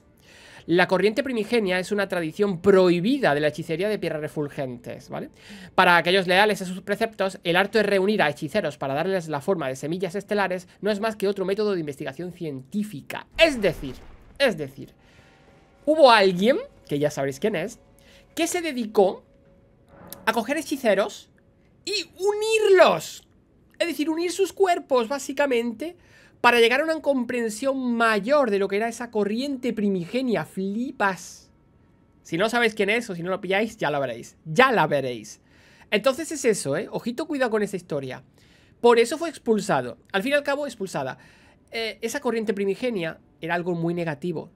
La corriente primigenia es una tradición prohibida de la hechicería de piedras refulgentes, ¿vale? Para aquellos leales a sus preceptos, el arte de reunir a hechiceros para darles la forma de semillas estelares no es más que otro método de investigación científica. Es decir, es decir, hubo alguien, que ya sabréis quién es, que se dedicó a coger hechiceros y unirlos. Es decir, unir sus cuerpos, básicamente, para llegar a una comprensión mayor de lo que era esa corriente primigenia. Flipas. Si no sabéis quién es o si no lo pilláis, ya la veréis. Ya la veréis. Entonces es eso, ¿eh? Ojito, cuidado con esa historia. Por eso fue expulsado. Al fin y al cabo, expulsada. Eh, esa corriente primigenia era algo muy negativo.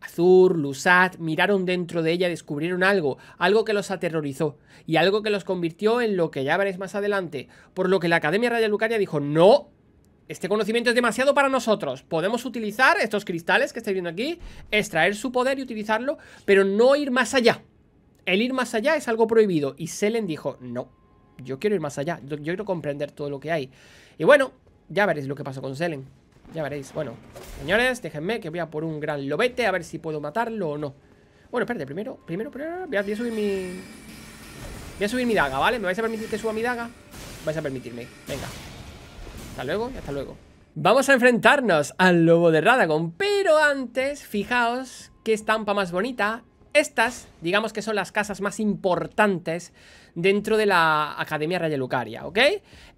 Azur, Lusat, miraron dentro de ella, descubrieron algo, algo que los aterrorizó y algo que los convirtió en lo que ya veréis más adelante, por lo que la Academia Raya Lucaria dijo, no, este conocimiento es demasiado para nosotros. Podemos utilizar estos cristales que estáis viendo aquí, extraer su poder y utilizarlo, pero no ir más allá. El ir más allá es algo prohibido. Y Selen dijo, no, yo quiero ir más allá. Yo quiero comprender todo lo que hay. Y bueno, ya veréis lo que pasó con Selen. Ya veréis. Bueno, señores, déjenme que voy a por un gran lobete a ver si puedo matarlo o no. Bueno, espérate, primero, primero, primero voy a, voy a subir mi... Voy a subir mi daga, ¿vale? ¿Me vais a permitir que suba mi daga? Vais a permitirme. Venga. Hasta luego y hasta luego. Vamos a enfrentarnos al lobo de Radagon, pero antes, fijaos qué estampa más bonita. Estas, digamos que son las casas más importantes dentro de la Academia Raya Lucaria, ¿ok?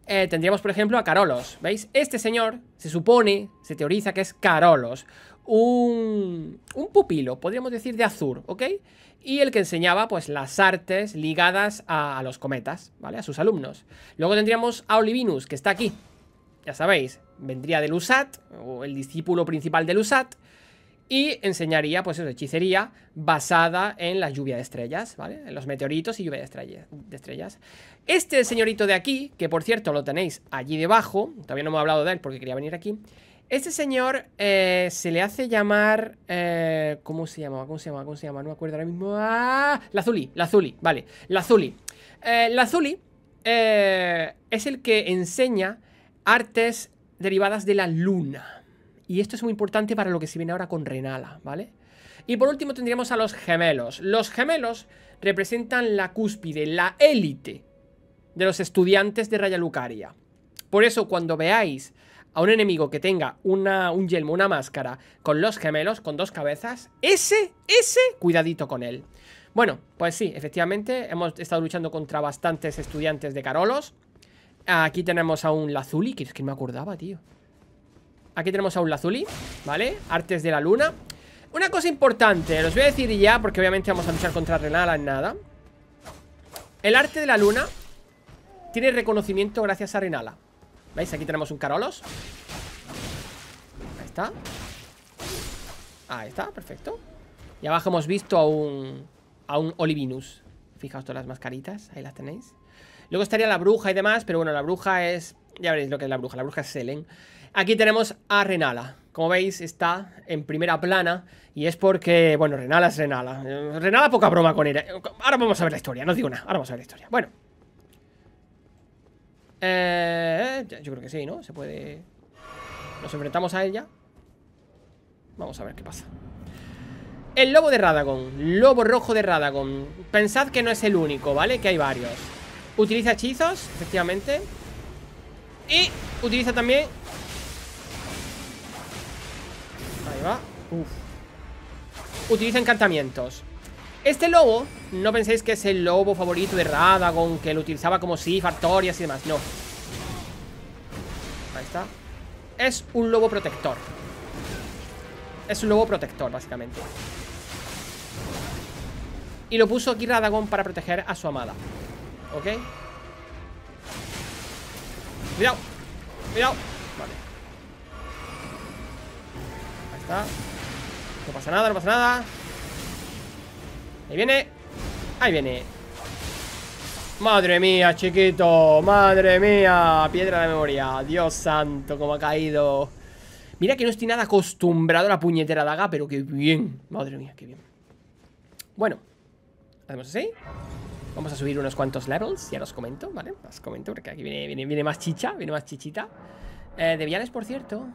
Eh, tendríamos, por ejemplo, a Carolos, ¿veis? Este señor se supone, se teoriza que es Carolos, un, pupilo, podríamos decir, de Azur, ¿ok? y el que enseñaba pues las artes ligadas a, los cometas, ¿vale? A sus alumnos. Luego tendríamos a Olivinus, que está aquí, ya sabéis, vendría del USAT, o el discípulo principal del USAT, y enseñaría, pues eso, hechicería basada en la lluvia de estrellas, ¿vale? En los meteoritos y lluvia de, estrellas. Este señorito de aquí, que por cierto lo tenéis allí debajo, todavía no hemos hablado de él porque quería venir aquí. Este señor eh, se le hace llamar. Eh, ¿Cómo se llamaba? ¿Cómo se llama ¿Cómo se llama? No me acuerdo ahora mismo. ¡Ah! la Zuli, vale. la Zuli eh, La Zuli es el que enseña artes derivadas de la luna. Y esto es muy importante para lo que se viene ahora con Renala, ¿vale? Y por último tendríamos a los gemelos. Los gemelos representan la cúspide, la élite de los estudiantes de Raya Lucaria. Por eso cuando veáis a un enemigo que tenga un yelmo, una máscara, con los gemelos, con dos cabezas, ese, ese, cuidadito con él. Bueno, pues sí, efectivamente, hemos estado luchando contra bastantes estudiantes de Carolos. Aquí tenemos a un Lazuli, que es que me acordaba, tío. Aquí tenemos a un Lazuli, ¿vale? Artes de la Luna. Una cosa importante, los voy a decir ya, porque obviamente vamos a luchar contra Renala en nada. El arte de la Luna tiene reconocimiento gracias a Renala. ¿Veis? Aquí tenemos un Carolos. Ahí está. Ahí está, perfecto. Y abajo hemos visto a un, a un Olivinus. Fijaos todas las mascaritas, ahí las tenéis. Luego estaría la bruja y demás, pero bueno, la bruja es... Ya veréis lo que es la bruja, la bruja es Selen. Aquí tenemos a Renala. Como veis, está en primera plana y es porque, bueno, Renala es Renala. Renala poca broma con ella. Ahora vamos a ver la historia, no digo nada, ahora vamos a ver la historia. Bueno. Eh, yo creo que sí, ¿no? Se puede... Nos enfrentamos a ella. Vamos a ver qué pasa. El lobo de Radagon, lobo rojo de Radagon. Pensad que no es el único, ¿vale? Que hay varios. Utiliza hechizos, efectivamente. Y utiliza también... Ahí va. Uf. Utiliza encantamientos. Este lobo, no penséis que es el lobo favorito de Radagon, que lo utilizaba como si, factorias y demás. No. Ahí está. Es un lobo protector. Es un lobo protector, básicamente. Y lo puso aquí Radagon para proteger a su amada. ¿Ok? ¡Cuidado! ¡Cuidado! Vale Ahí está No pasa nada, no pasa nada Ahí viene Ahí viene Madre mía, chiquito Madre mía, piedra de memoria Dios santo, Como ha caído Mira que no estoy nada acostumbrado a la puñetera daga Pero qué bien, madre mía, qué bien Bueno, hacemos así Vamos a subir unos cuantos levels, ya los comento, ¿vale? Los comento porque aquí viene, más chicha, viene más chichita. Eh, de Viales, por cierto.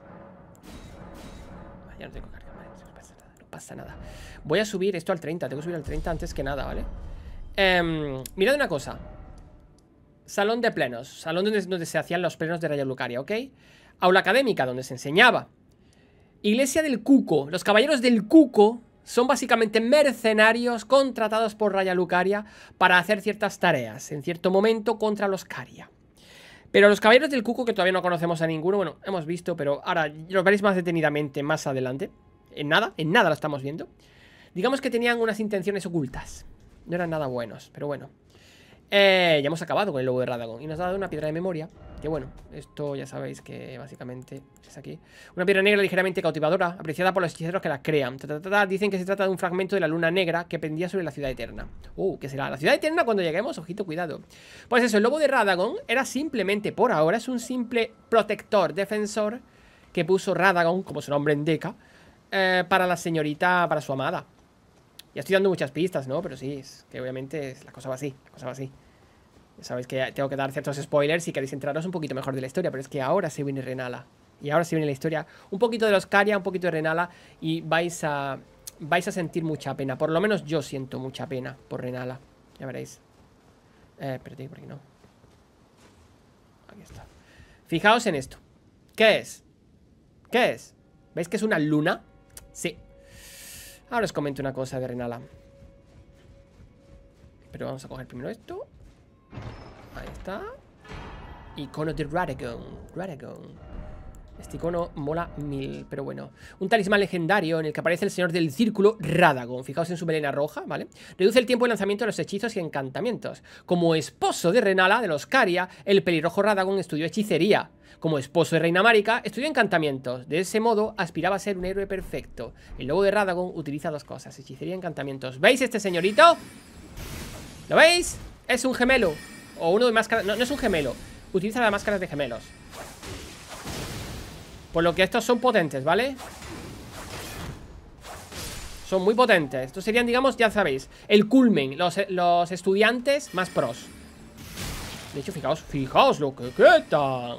Ah, ya no tengo carga, vale, no pasa nada, Voy a subir esto al 30, tengo que subir al 30 antes que nada, ¿vale? Em, mirad una cosa. Salón de plenos, salón donde, se hacían los plenos de Raya Lucaria, ¿ok? Aula académica, donde se enseñaba. Iglesia del Cuco, los caballeros del Cuco son básicamente mercenarios contratados por Raya Lucaria para hacer ciertas tareas, en cierto momento contra los Caria. Pero los caballeros del cuco, que todavía no conocemos a ninguno, bueno, hemos visto, pero ahora los veréis más detenidamente más adelante. En nada, en nada lo estamos viendo. Digamos que tenían unas intenciones ocultas. No eran nada buenos, pero bueno. Eh, ya hemos acabado con el lobo de Radagon Y nos ha dado una piedra de memoria Que bueno, esto ya sabéis que básicamente es aquí Una piedra negra ligeramente cautivadora Apreciada por los hechiceros que la crean Dicen que se trata de un fragmento de la luna negra Que pendía sobre la ciudad eterna Uh, ¿qué será? La ciudad eterna cuando lleguemos, ojito, cuidado Pues eso, el lobo de Radagon era simplemente Por ahora es un simple protector, defensor Que puso Radagon, como su nombre en deca eh, Para la señorita, para su amada ya estoy dando muchas pistas, ¿no? Pero sí, es que obviamente es, la cosa va así, la cosa va así. sabéis que tengo que dar ciertos spoilers si queréis entraros un poquito mejor de la historia, pero es que ahora se viene Renala. Y ahora se viene la historia, un poquito de los Caria, un poquito de Renala, y vais a, vais a sentir mucha pena. Por lo menos yo siento mucha pena por Renala. Ya veréis. Eh, espérate, ¿por qué no? Aquí está. Fijaos en esto. ¿Qué es? ¿Qué es? ¿Veis que es una luna? Sí, Ahora os comento una cosa de Renala. Pero vamos a coger primero esto. Ahí está. Icono de Radagon. Radagon. Este icono mola mil, pero bueno. Un talismán legendario en el que aparece el señor del círculo Radagon. Fijaos en su melena roja, ¿vale? Reduce el tiempo de lanzamiento de los hechizos y encantamientos. Como esposo de Renala, de los Caria, el pelirrojo Radagon estudió hechicería. Como esposo de Reina Márica, estudió encantamientos. De ese modo, aspiraba a ser un héroe perfecto. El lobo de Radagon utiliza dos cosas, hechicería y encantamientos. ¿Veis este señorito? ¿Lo veis? Es un gemelo. O uno de máscaras... No, no es un gemelo. Utiliza las máscaras de gemelos. Por lo que estos son potentes, ¿vale? Son muy potentes Estos serían, digamos, ya sabéis El culmen, los, estudiantes más pros De hecho, fijaos, fijaos lo que queda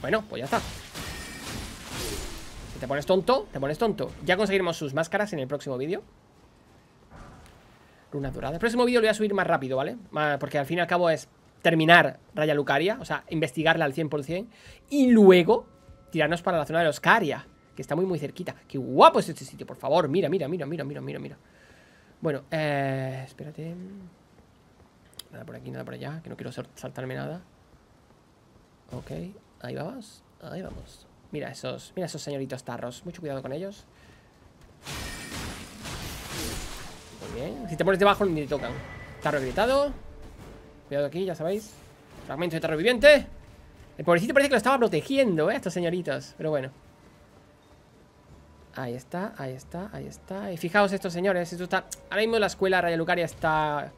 Bueno, pues ya está Si te pones tonto, te pones tonto Ya conseguiremos sus máscaras en el próximo vídeo Luna dorada El próximo vídeo lo voy a subir más rápido, ¿vale? Porque al fin y al cabo es terminar Raya Lucaria, o sea, investigarla al 100%, y luego tirarnos para la zona de los que está muy, muy cerquita. ¡Qué guapo es este sitio, por favor! Mira, mira, mira, mira, mira, mira, mira. Bueno, eh, espérate. Nada por aquí, nada por allá, que no quiero saltarme nada. Ok, ahí vamos, ahí vamos. Mira esos, mira esos señoritos tarros, mucho cuidado con ellos. Muy bien, si te pones debajo ni te tocan. Tarro gritado. Cuidado aquí, ya sabéis. Fragmento de terror viviente. El pobrecito parece que lo estaba protegiendo, ¿eh? Estos señoritos. Pero bueno. Ahí está, ahí está, ahí está. Y fijaos estos señores. Esto está... Ahora mismo la escuela Raya Lucaria está...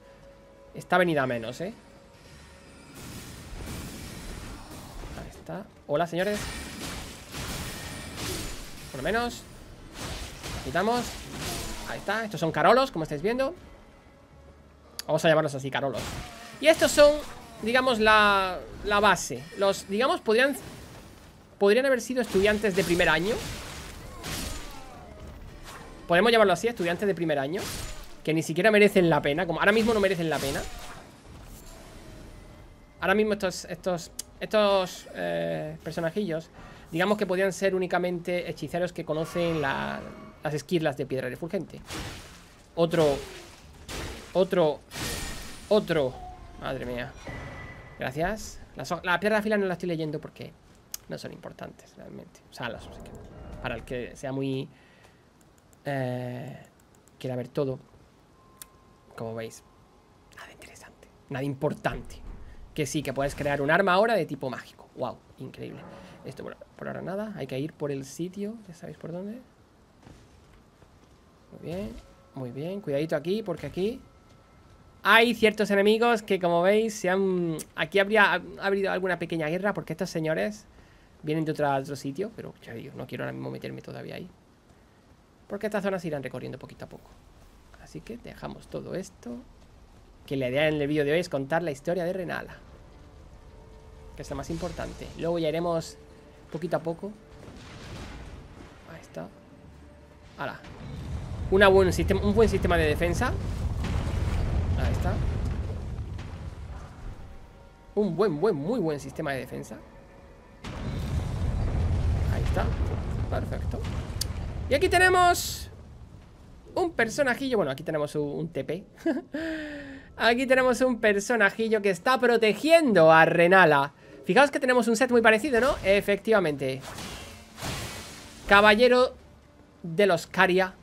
Está venida a menos, ¿eh? Ahí está. Hola, señores. Por lo menos. Quitamos. Ahí está. Estos son carolos, como estáis viendo. Vamos a llamarlos así, carolos. Y estos son, digamos, la, la base. Los, digamos, podrían, podrían haber sido estudiantes de primer año. Podemos llamarlo así, estudiantes de primer año. Que ni siquiera merecen la pena. Como ahora mismo no merecen la pena. Ahora mismo estos, estos, estos eh, personajillos, digamos que podrían ser únicamente hechiceros que conocen las esquirlas de piedra refulgente. Otro, otro, otro Madre mía. Gracias. Las, piedra la fila no la estoy leyendo porque no son importantes realmente. O sea, las Para el que sea muy... Eh, quiera ver todo. Como veis. Nada interesante. Nada importante. Que sí, que puedes crear un arma ahora de tipo mágico. Wow, increíble. Esto por, por ahora nada. Hay que ir por el sitio. Ya sabéis por dónde. Muy bien. Muy bien. Cuidadito aquí porque aquí... Hay ciertos enemigos que como veis se han... Aquí habría habido alguna pequeña guerra porque estos señores vienen de otro, sitio, pero ya digo, no quiero ahora mismo meterme todavía ahí. Porque estas zonas irán recorriendo poquito a poco. Así que dejamos todo esto. Que la idea en el vídeo de hoy es contar la historia de Renala. Que es la más importante. Luego ya iremos poquito a poco. Ahí está. ¡Hala! buen sistema, un buen sistema de defensa Ahí está. Un buen, buen, muy buen sistema de defensa. Ahí está. Perfecto. Y aquí tenemos un personajillo. Bueno, aquí tenemos un, TP. aquí tenemos un personajillo que está protegiendo a Renala. Fijaos que tenemos un set muy parecido, ¿no? Efectivamente. Caballero de los Caria.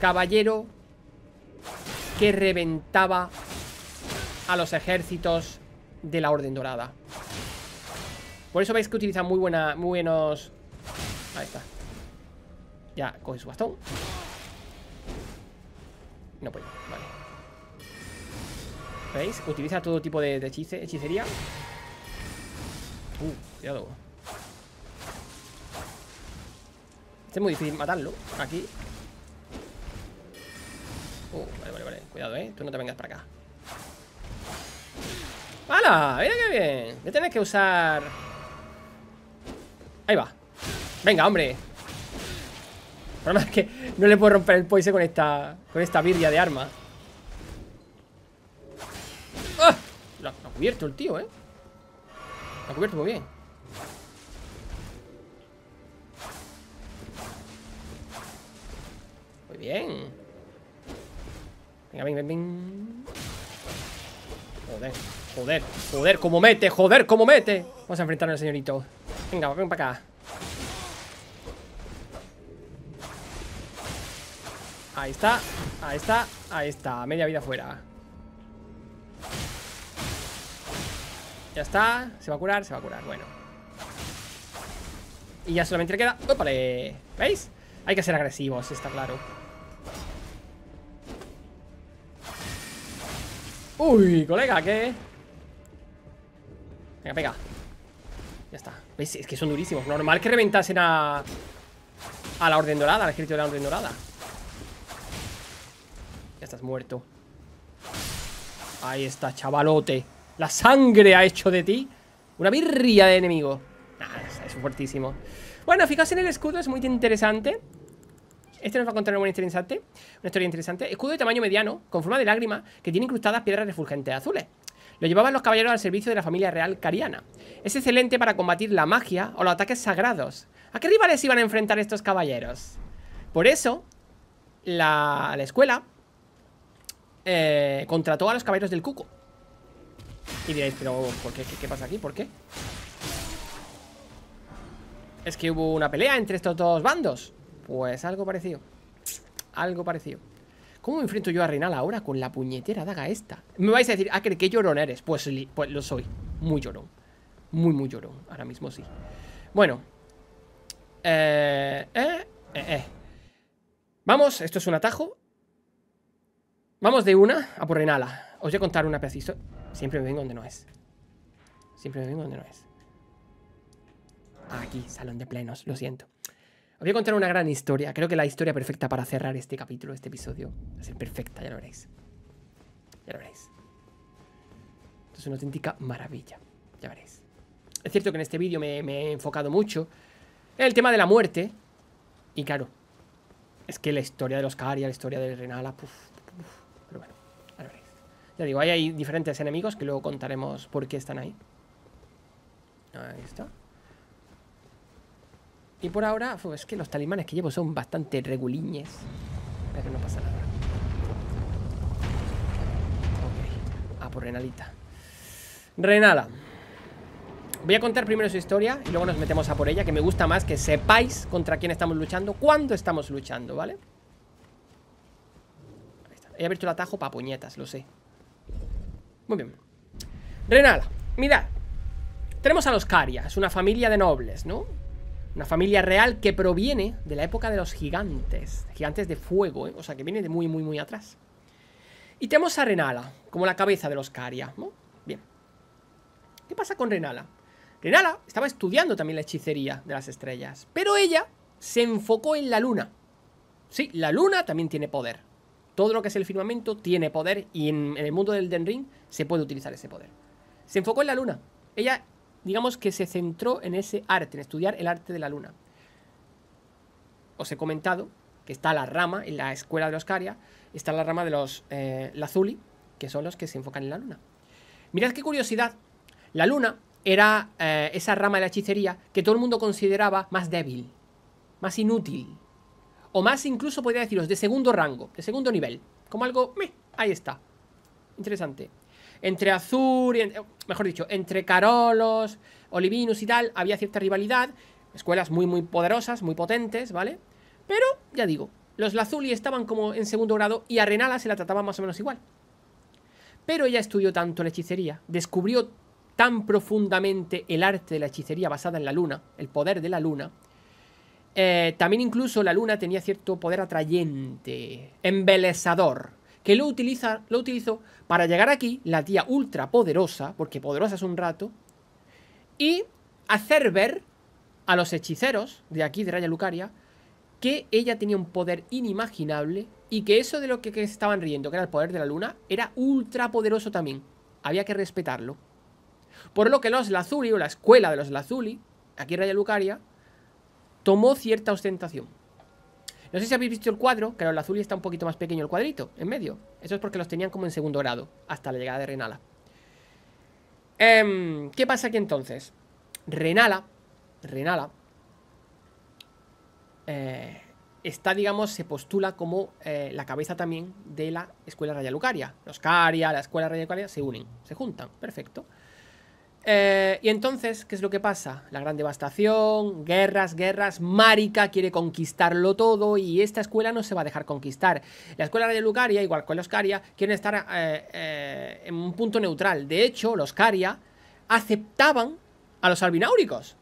Caballero que reventaba a los ejércitos de la Orden Dorada. Por eso veis que utiliza muy, buena, muy buenos... Ahí está. Ya, coge su bastón. No puede, vale. ¿Veis? Utiliza todo tipo de, hechicería. Uh, cuidado. Este es muy difícil matarlo. Aquí Uh, vale, vale, vale. Cuidado, eh. Tú no te vengas para acá. ¡Hala! ¡Mira qué bien! Voy a que usar... Ahí va. Venga, hombre. El problema es que no le puedo romper el poise con esta... Con esta birria de arma. ¡Ah! Lo ha cubierto el tío, eh. Lo ha cubierto muy bien. Muy bien. Venga, venga, venga. Joder, joder, joder, cómo mete, joder, cómo mete. Vamos a enfrentarnos al señorito. Venga, ven para acá. Ahí está, ahí está, ahí está. Media vida afuera Ya está. Se va a curar, se va a curar. Bueno. Y ya solamente le queda... ¡Opale! ¿Veis? Hay que ser agresivos, está claro. Uy, colega, ¿qué? Venga, pega Ya está Es que son durísimos Normal que reventasen a... A la Orden Dorada Al ejército de la Orden Dorada Ya estás muerto Ahí está, chavalote La sangre ha hecho de ti Una birria de enemigo es fuertísimo Bueno, fijaos en el escudo Es muy interesante este nos va a contar una interesante, una historia interesante. Escudo de tamaño mediano, con forma de lágrima, que tiene incrustadas piedras refulgentes azules. Lo llevaban los caballeros al servicio de la familia real cariana. Es excelente para combatir la magia o los ataques sagrados. ¿A qué rivales iban a enfrentar estos caballeros? Por eso, la, escuela eh, contrató a los caballeros del cuco. Y diréis, pero qué pasa aquí? ¿Por qué? Es que hubo una pelea entre estos dos bandos. Pues algo parecido. Algo parecido. ¿Cómo me enfrento yo a Reinal ahora con la puñetera daga esta? Me vais a decir, ah, ¿qué llorón eres? Pues, pues lo soy. Muy llorón. Muy, muy llorón. Ahora mismo sí. Bueno. Eh, eh, eh, eh, Vamos, esto es un atajo. Vamos de una a por Reinala. Os voy a contar una preciso. Siempre me vengo donde no es. Siempre me vengo donde no es. Aquí, salón de plenos, lo siento voy a contar una gran historia. Creo que la historia perfecta para cerrar este capítulo, este episodio. Va a ser perfecta, ya lo veréis. Ya lo veréis. Esto es una auténtica maravilla. Ya veréis. Es cierto que en este vídeo me, he enfocado mucho en el tema de la muerte. Y claro, es que la historia de los Caria, la historia del Renala, pero bueno, Ya lo veréis. Ya digo, ahí hay diferentes enemigos que luego contaremos por qué están ahí. Ahí está. Y por ahora, es que los talimanes que llevo son bastante reguliñes. Pero no pasa nada. Ok. Ah, por Renalita. Renala. Voy a contar primero su historia y luego nos metemos a por ella, que me gusta más que sepáis contra quién estamos luchando, cuándo estamos luchando, ¿vale? Ahí está. He abierto el atajo para puñetas, lo sé. Muy bien. Renala, mirad. Tenemos a los Carias, una familia de nobles, ¿no? Una familia real que proviene de la época de los gigantes, gigantes de fuego, ¿eh? o sea, que viene de muy, muy, muy atrás. Y tenemos a Renala, como la cabeza de los Caria, Bien. ¿Qué pasa con Renala? Renala estaba estudiando también la hechicería de las estrellas, pero ella se enfocó en la luna. Sí, la luna también tiene poder. Todo lo que es el firmamento tiene poder y en, el mundo del Den se puede utilizar ese poder. Se enfocó en la luna. Ella digamos que se centró en ese arte, en estudiar el arte de la luna. Os he comentado que está la rama, en la escuela de los Caria, está la rama de los eh, Lazuli, que son los que se enfocan en la luna. Mirad qué curiosidad, la luna era eh, esa rama de la hechicería que todo el mundo consideraba más débil, más inútil, o más incluso podría deciros de segundo rango, de segundo nivel, como algo, meh, ahí está, interesante entre Azur, y mejor dicho, entre Carolos, Olivinus y tal, había cierta rivalidad. Escuelas muy, muy poderosas, muy potentes, ¿vale? Pero, ya digo, los Lazuli estaban como en segundo grado y a Renala se la trataba más o menos igual. Pero ella estudió tanto la hechicería, descubrió tan profundamente el arte de la hechicería basada en la luna, el poder de la luna. Eh, también incluso la luna tenía cierto poder atrayente, embelesador que lo, utiliza, lo utilizó para llegar aquí, la tía ultra poderosa, porque poderosa es un rato, y hacer ver a los hechiceros de aquí, de Raya Lucaria, que ella tenía un poder inimaginable y que eso de lo que, que estaban riendo, que era el poder de la luna, era ultra poderoso también. Había que respetarlo. Por lo que los Lazuli, o la escuela de los Lazuli, aquí Raya Lucaria, tomó cierta ostentación. No sé si habéis visto el cuadro, claro, el azul está un poquito más pequeño el cuadrito, en medio. Eso es porque los tenían como en segundo grado, hasta la llegada de Renala. Em, ¿Qué pasa aquí entonces? Renala, Renala, eh, está, digamos, se postula como eh, la cabeza también de la Escuela Raya Lucaria. Los Caria, la Escuela Raya Lucaria se unen, se juntan, perfecto. Eh, y entonces, ¿qué es lo que pasa? La gran devastación, guerras, guerras, Marika quiere conquistarlo todo y esta escuela no se va a dejar conquistar. La escuela de Lucaria, igual con los Caria, quieren estar eh, eh, en un punto neutral. De hecho, los Caria aceptaban a los albináuricos.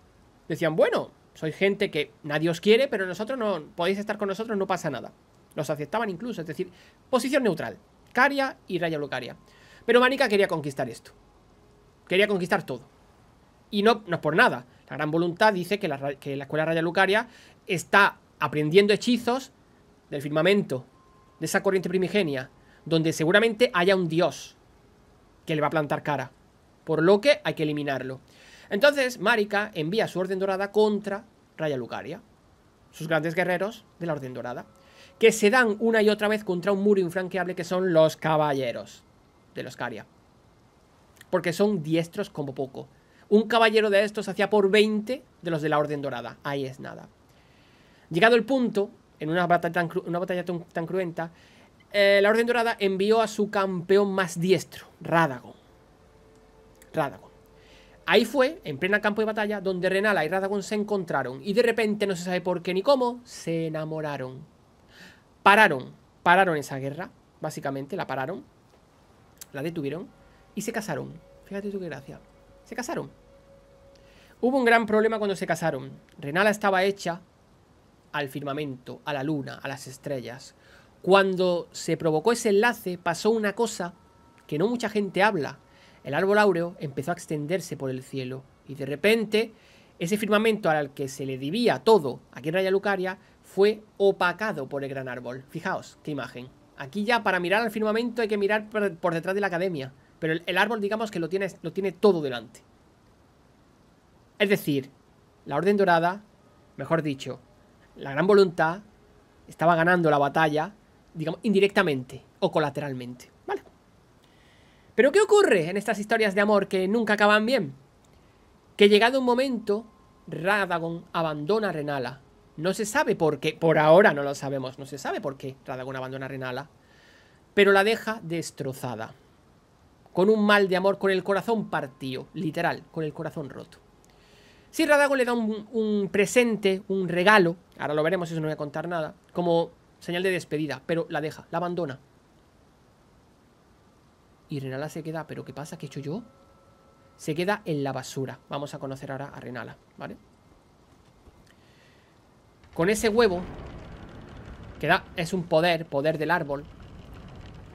Decían, bueno, soy gente que nadie os quiere, pero nosotros no podéis estar con nosotros, no pasa nada. Los aceptaban incluso, es decir, posición neutral. Caria y Raya Lucaria. Pero Marika quería conquistar esto. Quería conquistar todo. Y no, es por nada. La gran voluntad dice que la, escuela Raya Lucaria está aprendiendo hechizos del firmamento, de esa corriente primigenia, donde seguramente haya un dios que le va a plantar cara. Por lo que hay que eliminarlo. Entonces, Marika envía su Orden Dorada contra Raya Lucaria, sus grandes guerreros de la Orden Dorada, que se dan una y otra vez contra un muro infranqueable que son los caballeros de los Caria porque son diestros como poco. Un caballero de estos hacía por 20 de los de la Orden Dorada. Ahí es nada. Llegado el punto, en una batalla tan, cruenta, eh, la Orden Dorada envió a su campeón más diestro, Radagon. Radagon. Ahí fue, en plena campo de batalla, donde Renala y Radagon se encontraron y de repente, no se sabe por qué ni cómo, se enamoraron. Pararon, pararon esa guerra, básicamente, la pararon, la detuvieron y se casaron. Fíjate tú qué gracia. Se casaron. Hubo un gran problema cuando se casaron. Renala estaba hecha al firmamento, a la luna, a las estrellas. Cuando se provocó ese enlace pasó una cosa que no mucha gente habla. El árbol áureo empezó a extenderse por el cielo y de repente ese firmamento al que se le debía todo aquí en Raya Lucaria fue opacado por el gran árbol. Fijaos, qué imagen. Aquí ya para mirar al firmamento hay que mirar por detrás de la academia. Pero el, árbol, digamos que lo tiene, lo tiene todo delante. Es decir, la Orden Dorada, mejor dicho, la Gran Voluntad, estaba ganando la batalla, digamos, indirectamente o colateralmente. ¿Vale? Pero ¿qué ocurre en estas historias de amor que nunca acaban bien? Que llegado un momento, Radagon abandona a Renala. No se sabe por qué, por ahora no lo sabemos, no se sabe por qué Radagon abandona a Renala, pero la deja destrozada con un mal de amor, con el corazón partido, literal, con el corazón roto. Si Radago le da un, presente, un regalo, ahora lo veremos, eso no voy a contar nada, como señal de despedida, pero la deja, la abandona. Y Renala se queda, pero ¿qué pasa? ¿Qué he hecho yo? Se queda en la basura. Vamos a conocer ahora a Renala, ¿vale? Con ese huevo, que da, es un poder, poder del árbol,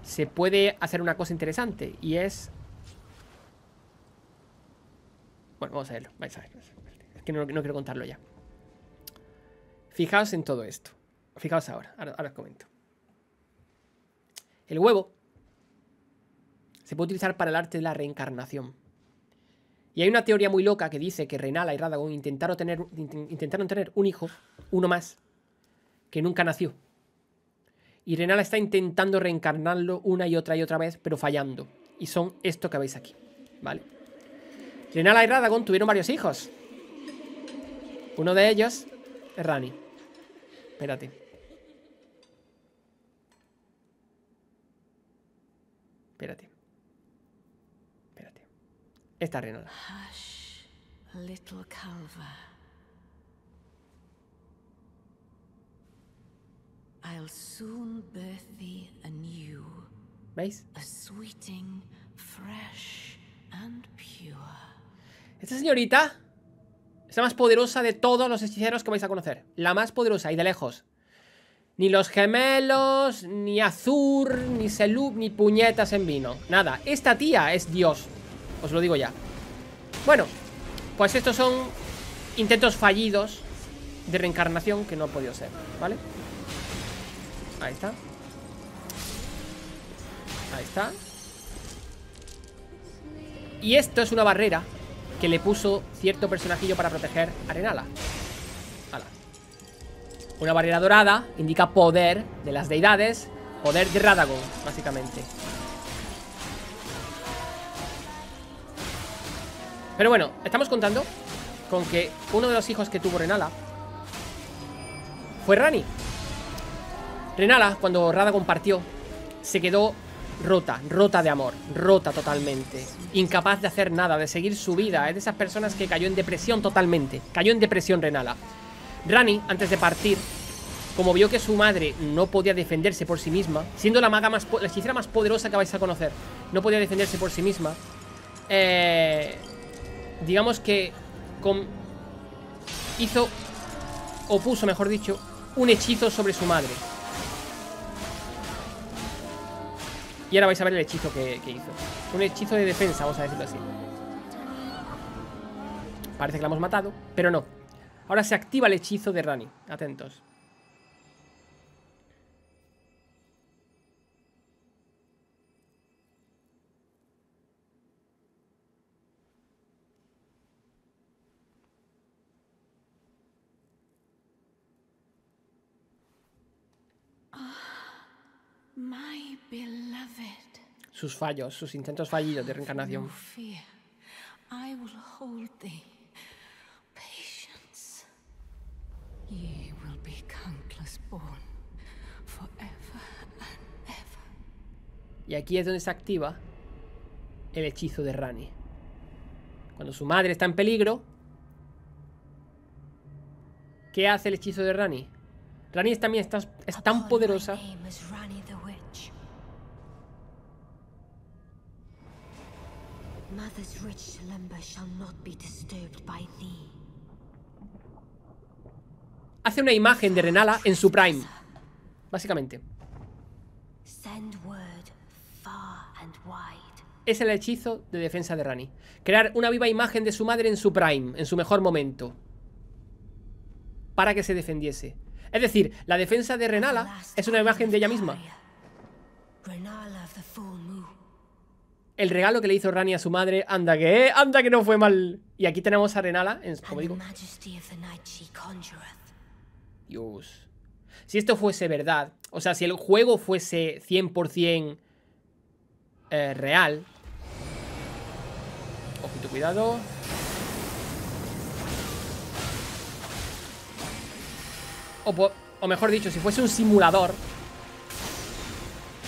se puede hacer una cosa interesante y es... Bueno, vamos a verlo. Es que no, quiero contarlo ya. Fijaos en todo esto. Fijaos ahora. Ahora, os comento. El huevo se puede utilizar para el arte de la reencarnación. Y hay una teoría muy loca que dice que Reinala y Radagon intentaron tener un hijo, uno más, que nunca nació. Y Renala está intentando reencarnarlo una y otra y otra vez, pero fallando. Y son esto que veis aquí, ¿vale? Renala y Radagon tuvieron varios hijos. Uno de ellos es Rani. Espérate. Espérate. Espérate. Esta Renala. Hush, little ¿Veis? Esta señorita es la más poderosa de todos los hechiceros que vais a conocer. La más poderosa y de lejos. Ni los gemelos, ni Azur, ni Selub, ni puñetas en vino. Nada, esta tía es Dios. Os lo digo ya. Bueno, pues estos son intentos fallidos de reencarnación que no ha podido ser, ¿vale? Ahí está. Ahí está. Y esto es una barrera que le puso cierto personajillo para proteger a Renala. Una barrera dorada indica poder de las deidades, poder de Radagon, básicamente. Pero bueno, estamos contando con que uno de los hijos que tuvo Renala fue Rani. Renala, cuando Rada compartió, se quedó rota, rota de amor, rota totalmente. Incapaz de hacer nada, de seguir su vida. Es de esas personas que cayó en depresión totalmente. Cayó en depresión Renala. Rani, antes de partir, como vio que su madre no podía defenderse por sí misma, siendo la maga más la hechicera más poderosa que vais a conocer, no podía defenderse por sí misma, eh, digamos que hizo, o puso, mejor dicho, un hechizo sobre su madre. Y ahora vais a ver el hechizo que, hizo. Un hechizo de defensa, vamos a decirlo así. Parece que la hemos matado, pero no. Ahora se activa el hechizo de Rani. Atentos. Sus fallos, sus intentos fallidos de reencarnación. Y aquí es donde se activa el hechizo de Rani. Cuando su madre está en peligro, ¿qué hace el hechizo de Rani? Rani también es tan poderosa Hace una imagen de Renala en su prime, básicamente. Es el hechizo de defensa de Rani. Crear una viva imagen de su madre en su prime, en su mejor momento. Para que se defendiese. Es decir, la defensa de Renala es una imagen de ella misma el regalo que le hizo Rani a su madre, anda que, eh, anda que no fue mal. Y aquí tenemos a Renala, como digo. Dios. Si esto fuese verdad, o sea, si el juego fuese 100% eh, real. Ojito, cuidado. O, mejor dicho, si fuese un simulador,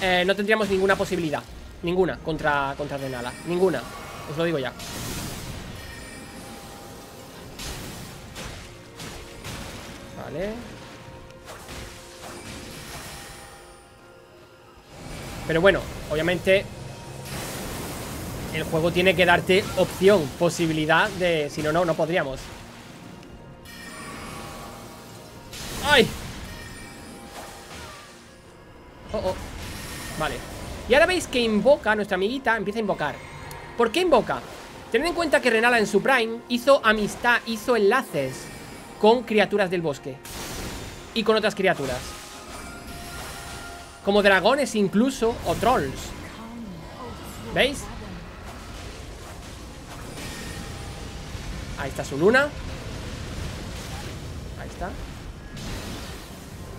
eh, no tendríamos ninguna posibilidad. Ninguna contra, contra Ninguna. Os lo digo ya. Vale. Pero bueno, obviamente el juego tiene que darte opción, posibilidad de... Si no, no, no podríamos. ¡Ay! Oh, oh. Vale. Y ahora veis que invoca, nuestra amiguita empieza a invocar ¿Por qué invoca? Tened en cuenta que Renala en su prime hizo amistad, hizo enlaces con criaturas del bosque Y con otras criaturas Como dragones incluso, o trolls ¿Veis? Ahí está su luna Ahí está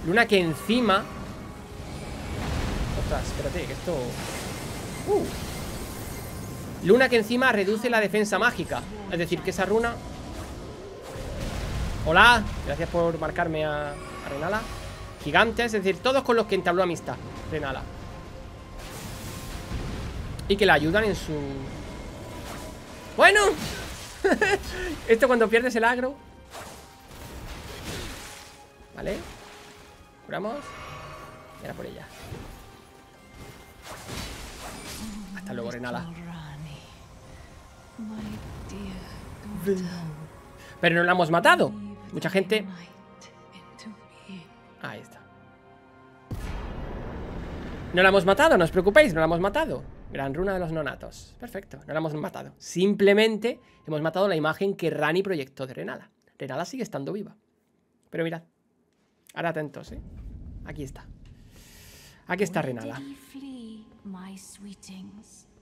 Luna que encima espérate, que esto... Uh. Luna que encima reduce la defensa mágica Es decir, que esa runa... Hola, gracias por marcarme a, Renala Gigantes, es decir, todos con los que entabló amistad Renala Y que la ayudan en su... ¡Bueno! Esto cuando pierdes el agro ¿Vale? Curamos era por ella hasta luego, Renala. Pero no la hemos matado. Mucha gente... Ahí está. No la hemos matado, no os preocupéis, no la hemos matado. Gran runa de los nonatos. Perfecto, no la hemos matado. Simplemente hemos matado la imagen que Rani proyectó de Renala. Renala sigue estando viva. Pero mirad. Ahora atentos, ¿eh? Aquí está. Aquí está Renala.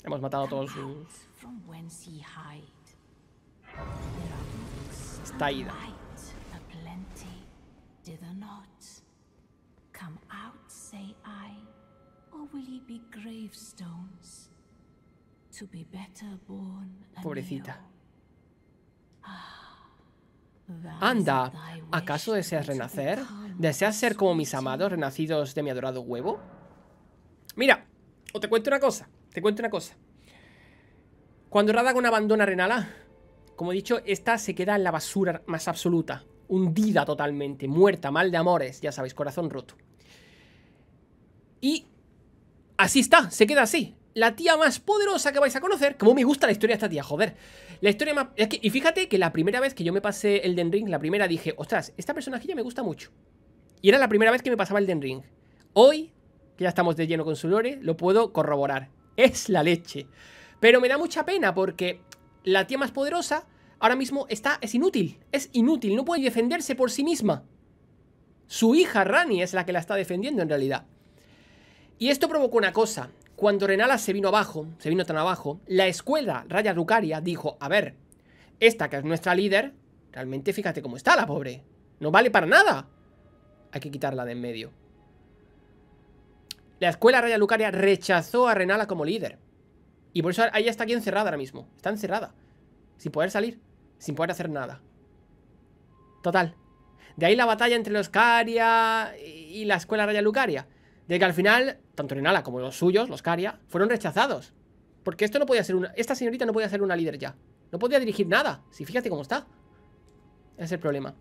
Hemos matado a todos sus... Está ida. Pobrecita. Ah, Anda, ¿acaso deseas renacer? ¿Deseas ser como mis amados, renacidos de mi adorado huevo? Mira, te cuento una cosa, te cuento una cosa. Cuando Radagon abandona Renala, como he dicho, esta se queda en la basura más absoluta, hundida totalmente, muerta, mal de amores, ya sabéis, corazón roto. Y así está, se queda así. La tía más poderosa que vais a conocer. Como me gusta la historia de esta tía, joder. La historia más. y fíjate que la primera vez que yo me pasé el Den Ring, la primera dije, ostras, esta personajilla me gusta mucho. Y era la primera vez que me pasaba el Den Ring. Hoy que ya estamos de lleno con su lore, lo puedo corroborar. Es la leche. Pero me da mucha pena porque la tía más poderosa ahora mismo está, es inútil. Es inútil, no puede defenderse por sí misma. Su hija Rani es la que la está defendiendo en realidad. Y esto provocó una cosa. Cuando Renala se vino abajo, se vino tan abajo, la escuela Raya Rucaria dijo, a ver, esta que es nuestra líder, realmente fíjate cómo está la pobre. No vale para nada. Hay que quitarla de en medio. La escuela Raya Lucaria rechazó a Renala como líder. Y por eso ella está aquí encerrada ahora mismo. Está encerrada. Sin poder salir. Sin poder hacer nada. Total. De ahí la batalla entre los Caria y la escuela Raya Lucaria. De que al final, tanto Renala como los suyos, los Caria, fueron rechazados. Porque esto no podía ser una. Esta señorita no podía ser una líder ya. No podía dirigir nada. Si fíjate cómo está. Ese es el problema.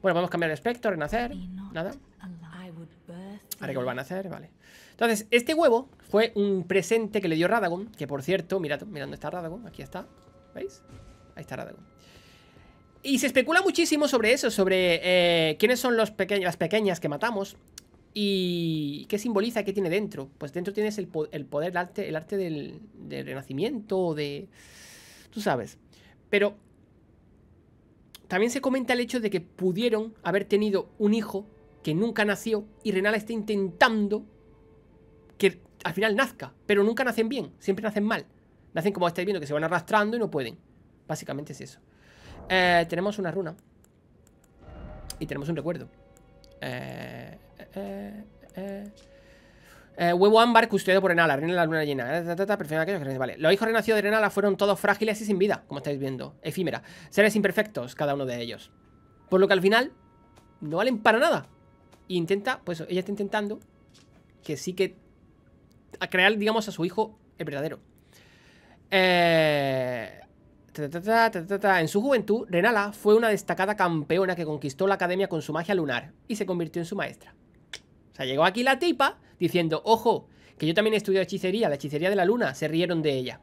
Bueno, vamos a cambiar de espectro, renacer. Nada. Ahora que vuelvan a hacer, vale. Entonces, este huevo fue un presente que le dio Radagon, que por cierto, mirad, mirad dónde está Radagon, aquí está, ¿veis? Ahí está Radagon. Y se especula muchísimo sobre eso, sobre eh, quiénes son los las pequeñas que matamos y qué simboliza, qué tiene dentro. Pues dentro tienes el, poder, el arte, el arte del, del renacimiento, de... Tú sabes. Pero también se comenta el hecho de que pudieron haber tenido un hijo que nunca nació y Renala está intentando que al final nazca, pero nunca nacen bien, siempre nacen mal. Nacen como estáis viendo, que se van arrastrando y no pueden. Básicamente es eso. Eh, tenemos una runa. Y tenemos un recuerdo. Eh, eh, huevo ámbar custodiado por Renala, reina la luna llena. Vale. Los hijos renacidos de Renala fueron todos frágiles y sin vida, como estáis viendo. Efímera. Seres imperfectos, cada uno de ellos. Por lo que al final, no valen para nada. Y intenta, pues ella está intentando que sí que a crear, digamos, a su hijo el verdadero. Eh, en su juventud, Renala fue una destacada campeona que conquistó la academia con su magia lunar y se convirtió en su maestra. O sea, llegó aquí la tipa diciendo, ojo, que yo también estudio hechicería, la hechicería de la luna, se rieron de ella.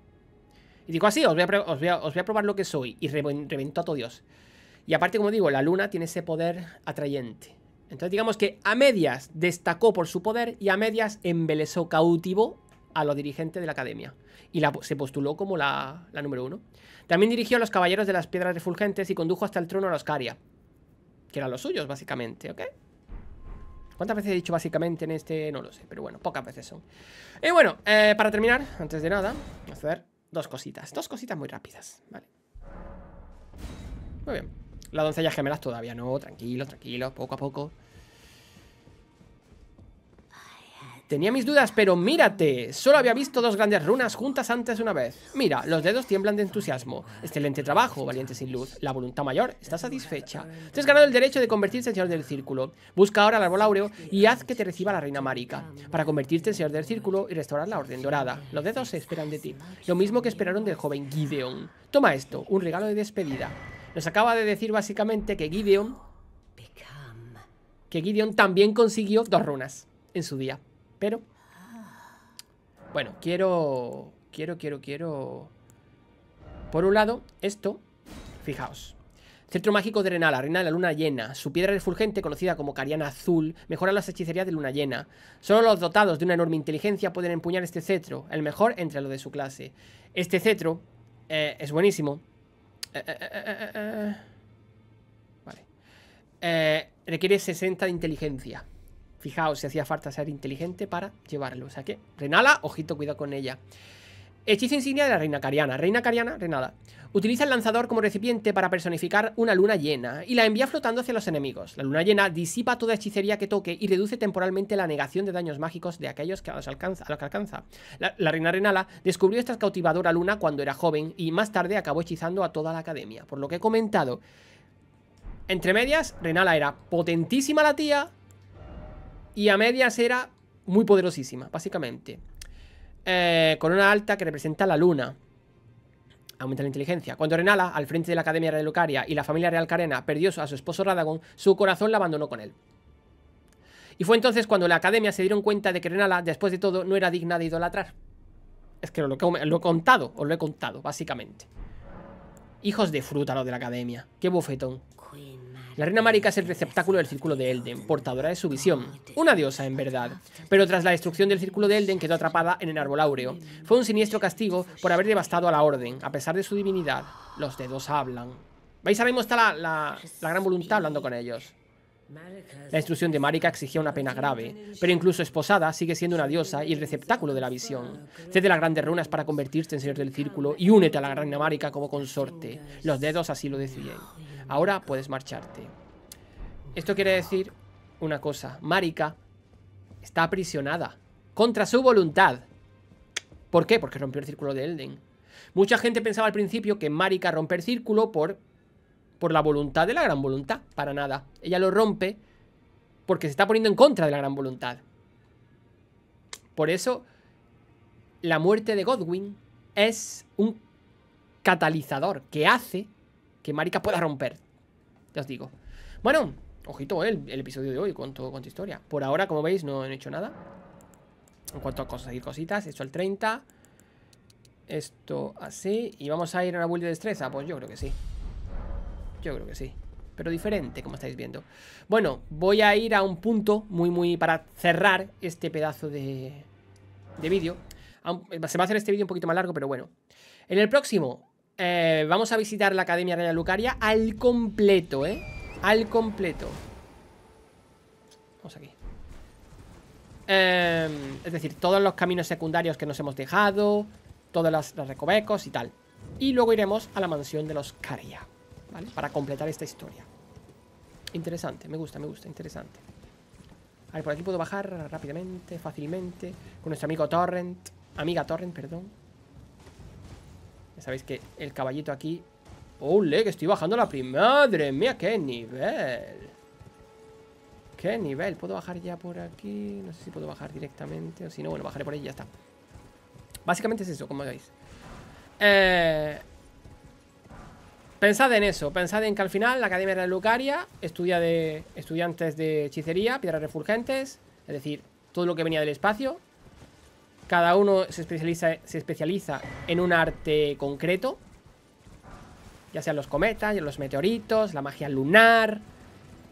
Y dijo así, ah, os voy, a probar lo que soy. Y reventó a todo Dios. Y aparte, como digo, la luna tiene ese poder atrayente. Entonces digamos que a medias destacó por su poder y a medias embelesó cautivo a los dirigentes de la academia. Y la, se postuló como la, número uno. También dirigió a los caballeros de las piedras refulgentes y condujo hasta el trono a los Caria. Que eran los suyos, básicamente, ¿ok? ¿Cuántas veces he dicho básicamente en este? No lo sé, pero bueno, pocas veces son. Y bueno, eh, para terminar, antes de nada, Voy a hacer dos cositas. Dos cositas muy rápidas, Muy bien. Las doncellas gemelas todavía no, tranquilo, tranquilo, poco a poco. Tenía mis dudas, pero mírate. Solo había visto dos grandes runas juntas antes una vez. Mira, los dedos tiemblan de entusiasmo. Excelente trabajo, valiente sin luz. La voluntad mayor está satisfecha. Te has ganado el derecho de convertirse en señor del círculo. Busca ahora el árbol áureo y haz que te reciba la reina marica. Para convertirte en señor del círculo y restaurar la orden dorada. Los dedos se esperan de ti. Lo mismo que esperaron del joven Gideon. Toma esto, un regalo de despedida. Nos acaba de decir básicamente que Gideon... Oh, que Gideon también consiguió dos runas en su día. Pero... Ah. Bueno, quiero... Quiero, quiero, quiero... Por un lado, esto... Fijaos. Centro mágico de Renala, reina de la luna llena. Su piedra refulgente, conocida como Cariana Azul, mejora las hechicerías de luna llena. Solo los dotados de una enorme inteligencia pueden empuñar este cetro, el mejor entre los de su clase. Este cetro eh, es buenísimo, eh, eh, eh, requiere 60 de inteligencia. Fijaos, si hacía falta ser inteligente para llevarlo. O sea que, Renala, ojito, cuidado con ella. Hechizo insignia de la reina cariana. Reina cariana, Renala, Utiliza el lanzador como recipiente para personificar una luna llena y la envía flotando hacia los enemigos. La luna llena disipa toda hechicería que toque y reduce temporalmente la negación de daños mágicos de aquellos que a los, que alcanza. la, reina Renala descubrió esta cautivadora luna cuando era joven y más tarde acabó hechizando a toda la academia. Por lo que he comentado, entre medias, Renala era potentísima la tía y a medias era muy poderosísima, básicamente. Eh, con corona alta que representa la luna. Aumenta la inteligencia. Cuando Renala, al frente de la Academia Real Lucaria y la familia Real Carena, perdió a su esposo Radagon, su corazón la abandonó con él. Y fue entonces cuando la Academia se dieron cuenta de que Renala, después de todo, no era digna de idolatrar. Es que lo, lo he contado, os lo he contado, básicamente. Hijos de fruta lo de la Academia. Qué bofetón. La reina Marika es el receptáculo del círculo de Elden, portadora de su visión. Una diosa, en verdad. Pero tras la destrucción del círculo de Elden quedó atrapada en el árbol áureo. Fue un siniestro castigo por haber devastado a la orden. A pesar de su divinidad, los dedos hablan. ¿Veis? Ahora mismo está la gran voluntad hablando con ellos. La instrucción de Marika exigía una pena grave, pero incluso esposada sigue siendo una diosa y el receptáculo de la visión. Cede las grandes runas para convertirte en señor del círculo y únete a la reina Marika como consorte. Los dedos así lo deciden. Ahora puedes marcharte. Esto quiere decir una cosa. Marika está aprisionada contra su voluntad. ¿Por qué? Porque rompió el círculo de Elden. Mucha gente pensaba al principio que Marika romper círculo por por la voluntad de la gran voluntad, para nada. Ella lo rompe porque se está poniendo en contra de la gran voluntad. Por eso, la muerte de Godwin es un catalizador que hace que Marika pueda romper. Ya os digo. Bueno, ojito, eh, el, episodio de hoy con con tu historia. Por ahora, como veis, no, han hecho nada. En cuanto a cosas y cositas, Esto al 30. Esto así. ¿Y vamos a ir a la build de destreza? Pues yo creo que sí. Yo creo que sí pero diferente, como estáis viendo. Bueno, voy a ir a un punto muy, muy... para cerrar este pedazo de, de vídeo. Se va a hacer este vídeo un poquito más largo, pero bueno. En el próximo eh, vamos a visitar la Academia Real Lucaria al completo, ¿eh? Al completo. Vamos aquí. Em, es decir, todos los caminos secundarios que nos hemos dejado, todos los, los recovecos y tal. Y luego iremos a la mansión de los Caria. ¿vale? Para completar esta historia. Interesante, me gusta, me gusta, interesante. A ver, por aquí puedo bajar rápidamente, fácilmente. Con nuestro amigo Torrent. Amiga Torrent, perdón. Ya sabéis que el caballito aquí... le Que estoy bajando la primadre ¡Madre mía! ¡Qué nivel! ¡Qué nivel! ¿Puedo bajar ya por aquí? No sé si puedo bajar directamente. O si no, bueno, bajaré por ahí y ya está. Básicamente es eso, como veis. Eh, Pensad en eso, pensad en que al final la Academia de Lucaria estudia de estudiantes de hechicería, piedras refulgentes, es decir, todo lo que venía del espacio. Cada uno se especializa, en un arte concreto, ya sean los cometas, los meteoritos, la magia lunar.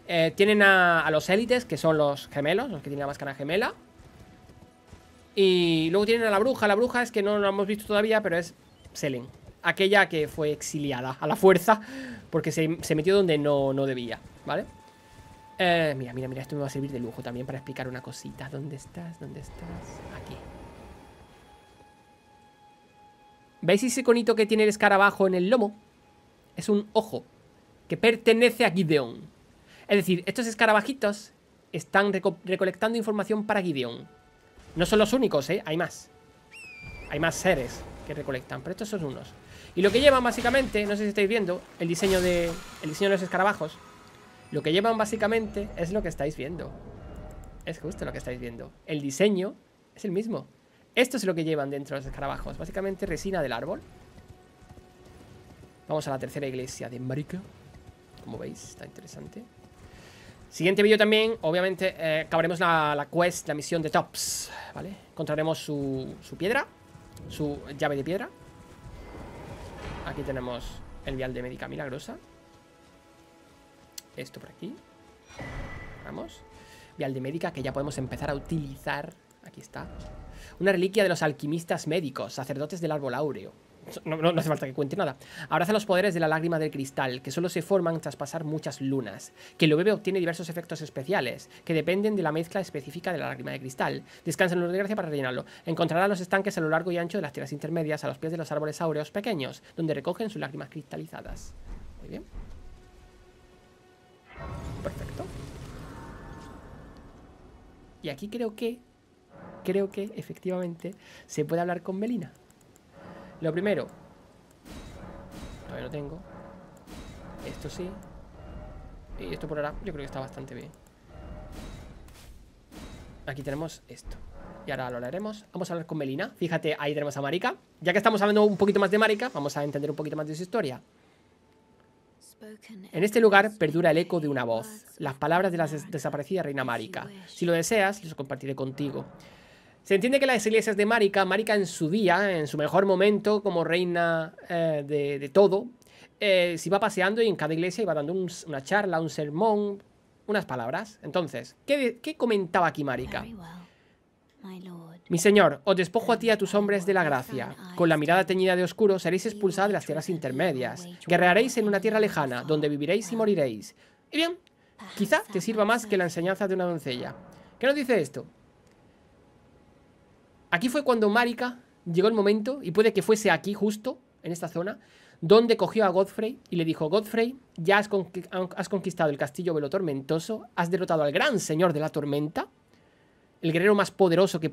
Eh, tienen a, los élites, que son los gemelos, los que tienen la máscara gemela. Y luego tienen a la bruja. La bruja es que no la hemos visto todavía, pero es Selene aquella que fue exiliada a la fuerza porque se, metió donde no, debía, ¿vale? Eh, mira, mira, mira, esto me va a servir de lujo también para explicar una cosita. ¿Dónde estás? ¿Dónde estás? Aquí. ¿Veis ese conito que tiene el escarabajo en el lomo? Es un ojo que pertenece a Gideon. Es decir, estos escarabajitos están recolectando información para Gideon. No son los únicos, ¿eh? Hay más. Hay más seres que recolectan, pero estos son unos. Y lo que llevan básicamente, no sé si estáis viendo el diseño de, el diseño de los escarabajos, lo que llevan básicamente es lo que estáis viendo. Es justo lo que estáis viendo. El diseño es el mismo. Esto es lo que llevan dentro de los escarabajos. Básicamente resina del árbol. Vamos a la tercera iglesia de Marica. Como veis, está interesante. Siguiente vídeo también, obviamente, eh, acabaremos la, quest, la misión de Tops, ¿vale? Encontraremos su, su piedra, su llave de piedra. Aquí tenemos el vial de médica milagrosa. Esto por aquí. Vamos. Vial de médica que ya podemos empezar a utilizar. Aquí está. Una reliquia de los alquimistas médicos, sacerdotes del árbol áureo no, hace falta que cuente nada. Abraza los poderes de la lágrima del cristal, que solo se forman tras pasar muchas lunas. Que lo bebe obtiene diversos efectos especiales, que dependen de la mezcla específica de la lágrima de cristal. Descansa en luz de gracia para rellenarlo. Encontrará los estanques a lo largo y ancho de las tierras intermedias, a los pies de los árboles áureos pequeños, donde recogen sus lágrimas cristalizadas. Muy bien. Perfecto. Y aquí creo que, creo que efectivamente se puede hablar con Melina. Lo primero. Todavía no tengo. Esto sí. Y esto por ahora yo creo que está bastante bien. Aquí tenemos esto. Y ahora lo leeremos. Vamos a hablar con Melina. Fíjate, ahí tenemos a Marika. Ya que estamos hablando un poquito más de Marika, vamos a entender un poquito más de su historia. En este lugar perdura el eco de una voz, las palabras de la desaparecida reina Marika. Si lo deseas, los compartiré contigo. Se entiende que las iglesias de Marika, Marika en su día, en su mejor momento como reina eh, de, todo, eh, se iba paseando y en cada iglesia iba dando una charla, un sermón, unas palabras. Entonces, ¿qué, qué comentaba aquí Marika? Mi señor, os despojo a ti y a tus hombres de la gracia. Con la mirada teñida de oscuro seréis expulsados de las tierras intermedias. Guerrearéis en una tierra lejana, donde viviréis y moriréis. Y bien, quizá te sirva más que la enseñanza de una doncella. ¿Qué nos dice esto? Aquí fue cuando Marika llegó el momento, y puede que fuese aquí justo, en esta zona, donde cogió a Godfrey y le dijo, Godfrey, ya has, conquistado el castillo velo tormentoso, has derrotado al gran señor de la tormenta, el guerrero más poderoso que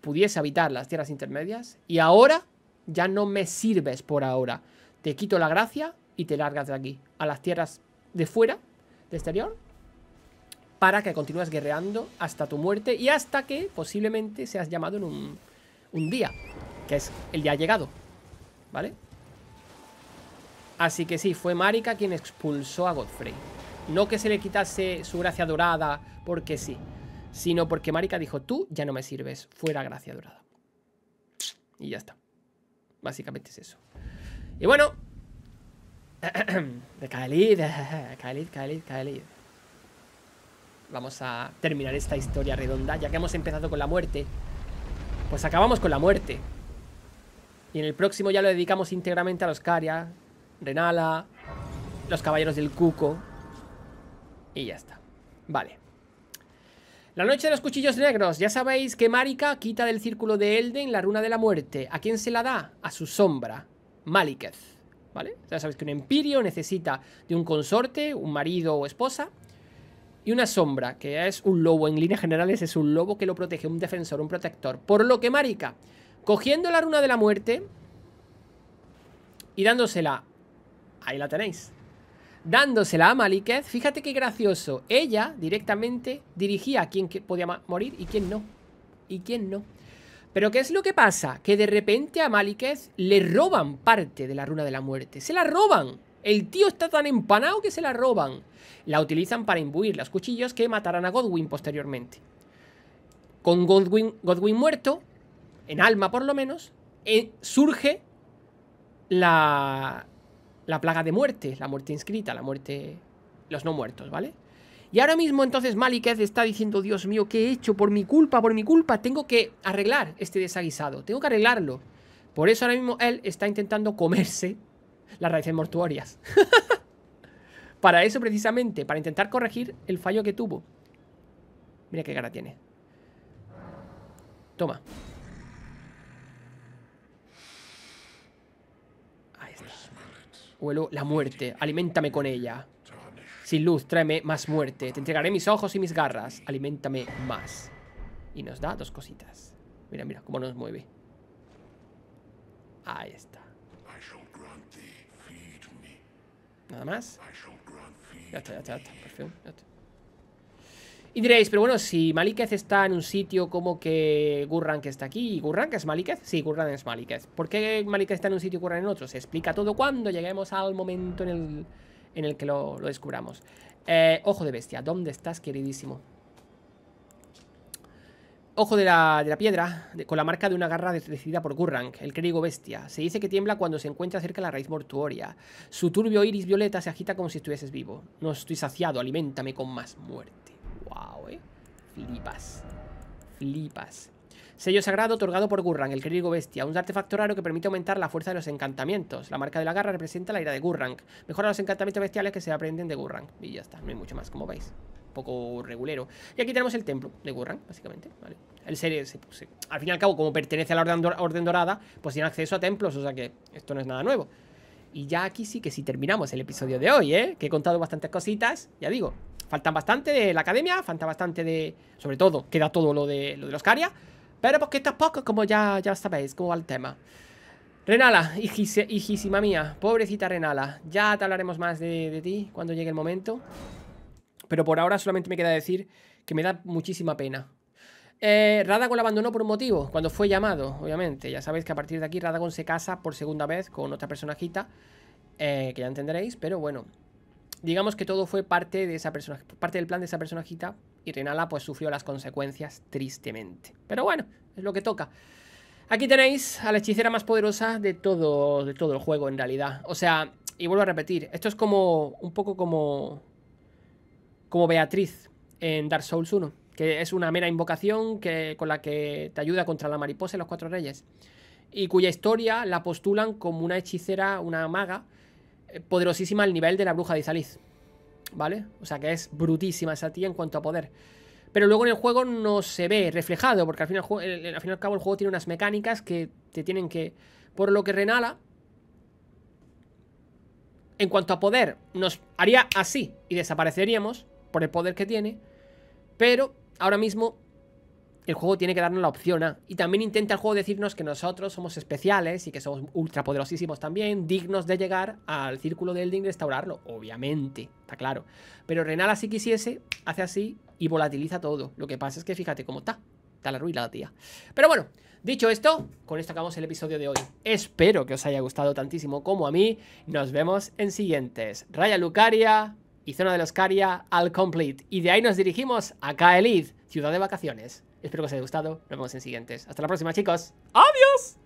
pudiese habitar las tierras intermedias, y ahora ya no me sirves por ahora. Te quito la gracia y te largas de aquí, a las tierras de fuera, de exterior, para que continúes guerreando hasta tu muerte y hasta que posiblemente seas llamado en un, día, que es el día llegado, ¿vale? Así que sí, fue Marika quien expulsó a Godfrey. No que se le quitase su gracia dorada porque sí, sino porque Marika dijo, tú ya no me sirves, fuera gracia dorada. Y ya está. Básicamente es eso. Y bueno... De Khalid, Khalid, Khalid, vamos a terminar esta historia redonda. Ya que hemos empezado con la muerte, pues acabamos con la muerte. Y en el próximo ya lo dedicamos íntegramente a los Caria, Renala, los Caballeros del Cuco. Y ya está. Vale. La noche de los cuchillos negros. Ya sabéis que Marika quita del círculo de Elden la runa de la muerte. ¿A quién se la da? A su sombra, Maliketh. ¿Vale? Ya sabéis que un empirio necesita de un consorte, un marido o esposa, y una sombra, que es un lobo, en líneas generales es un lobo que lo protege, un defensor, un protector. Por lo que, marica, cogiendo la runa de la muerte y dándosela, ahí la tenéis, dándosela a Malikez, fíjate qué gracioso, ella directamente dirigía a quién podía morir y quién no, y quién no. Pero ¿qué es lo que pasa? Que de repente a Malikez le roban parte de la runa de la muerte, se la roban. El tío está tan empanado que se la roban. La utilizan para imbuir los cuchillos que matarán a Godwin posteriormente. Con Godwin, Godwin muerto, en alma por lo menos, eh, surge la, la plaga de muerte, la muerte inscrita, la muerte... los no muertos, ¿vale? Y ahora mismo entonces Maliketh está diciendo, Dios mío, ¿qué he hecho? Por mi culpa, por mi culpa, tengo que arreglar este desaguisado, tengo que arreglarlo. Por eso ahora mismo él está intentando comerse las raíces mortuorias. para eso precisamente, para intentar corregir el fallo que tuvo. Mira qué cara tiene. Toma. Ahí está. Huelo la muerte. Aliméntame con ella. Sin luz, tráeme más muerte. Te entregaré mis ojos y mis garras. Aliméntame más. Y nos da dos cositas. Mira, mira cómo nos mueve. Ahí está. Nada más. Ya ya ya Y diréis, pero bueno, si Malikez está en un sitio como que que está aquí, ¿y que es Malikez? Sí, Gurran es Malikez. ¿Por qué Malikez está en un sitio y Gurran en otro? Se explica todo cuando lleguemos al momento en el, que lo, lo descubramos. Eh, ojo de bestia, ¿dónde estás, queridísimo? Ojo de la, piedra, con la marca de una garra decidida por Gurrank, el clérigo bestia. Se dice que tiembla cuando se encuentra cerca de la raíz mortuoria. Su turbio iris violeta se agita como si estuvieses vivo. No estoy saciado, alimentame con más muerte. Wow, eh. Flipas. Flipas. Sello sagrado otorgado por Gurran, el querido bestia, un artefacto raro que permite aumentar la fuerza de los encantamientos. La marca de la garra representa la ira de Gurran. Mejora los encantamientos bestiales que se aprenden de Gurran. Y ya está, no hay mucho más, como veis poco regulero. Y aquí tenemos el templo de Gurran, básicamente, ¿vale? El serie, al fin y al cabo, como pertenece a la Orden, Dorada, pues tiene acceso a templos, o sea que esto no es nada nuevo. Y ya aquí sí que si terminamos el episodio de hoy, ¿eh? Que he contado bastantes cositas, ya digo. Faltan bastante de la academia, falta bastante de... Sobre todo, queda todo lo de, lo los Caria. Pero pues que porque poco como ya, ya sabéis, como va el tema. Renala, hijísima mía, pobrecita Renala. Ya te hablaremos más de, de ti cuando llegue el momento. Pero por ahora solamente me queda decir que me da muchísima pena. Eh, Radagon la abandonó por un motivo, cuando fue llamado, obviamente. Ya sabéis que a partir de aquí Radagon se casa por segunda vez con otra personajita, eh, que ya entenderéis, pero bueno. Digamos que todo fue parte de esa parte del plan de esa personajita y Renala pues sufrió las consecuencias tristemente. Pero bueno, es lo que toca. Aquí tenéis a la hechicera más poderosa de todo, de todo el juego en realidad. O sea, y vuelvo a repetir, esto es como un poco como como Beatriz en Dark Souls 1, que es una mera invocación que, con la que te ayuda contra la mariposa y los cuatro reyes, y cuya historia la postulan como una hechicera, una maga, eh, poderosísima al nivel de la bruja de Saliz ¿Vale? O sea que es brutísima esa tía en cuanto a poder. Pero luego en el juego no se ve reflejado, porque al al fin y al cabo el juego tiene unas mecánicas que te tienen que... Por lo que Renala, en cuanto a poder, nos haría así y desapareceríamos por el poder que tiene. Pero ahora mismo el juego tiene que darnos la opción A. Y también intenta el juego decirnos que nosotros somos especiales y que somos poderosísimos también, dignos de llegar al círculo de Elding y restaurarlo. Obviamente, está claro. Pero Renal así quisiese, hace así y volatiliza todo. Lo que pasa es que fíjate cómo está. Está la ruina la tía. Pero bueno, dicho esto, con esto acabamos el episodio de hoy. Espero que os haya gustado tantísimo como a mí. Nos vemos en siguientes. Raya Lucaria y zona de los Caria al complete. Y de ahí nos dirigimos a Kaelid, ciudad de vacaciones. Espero que os haya gustado. Nos vemos en siguientes. Hasta la próxima, chicos. ¡Adiós!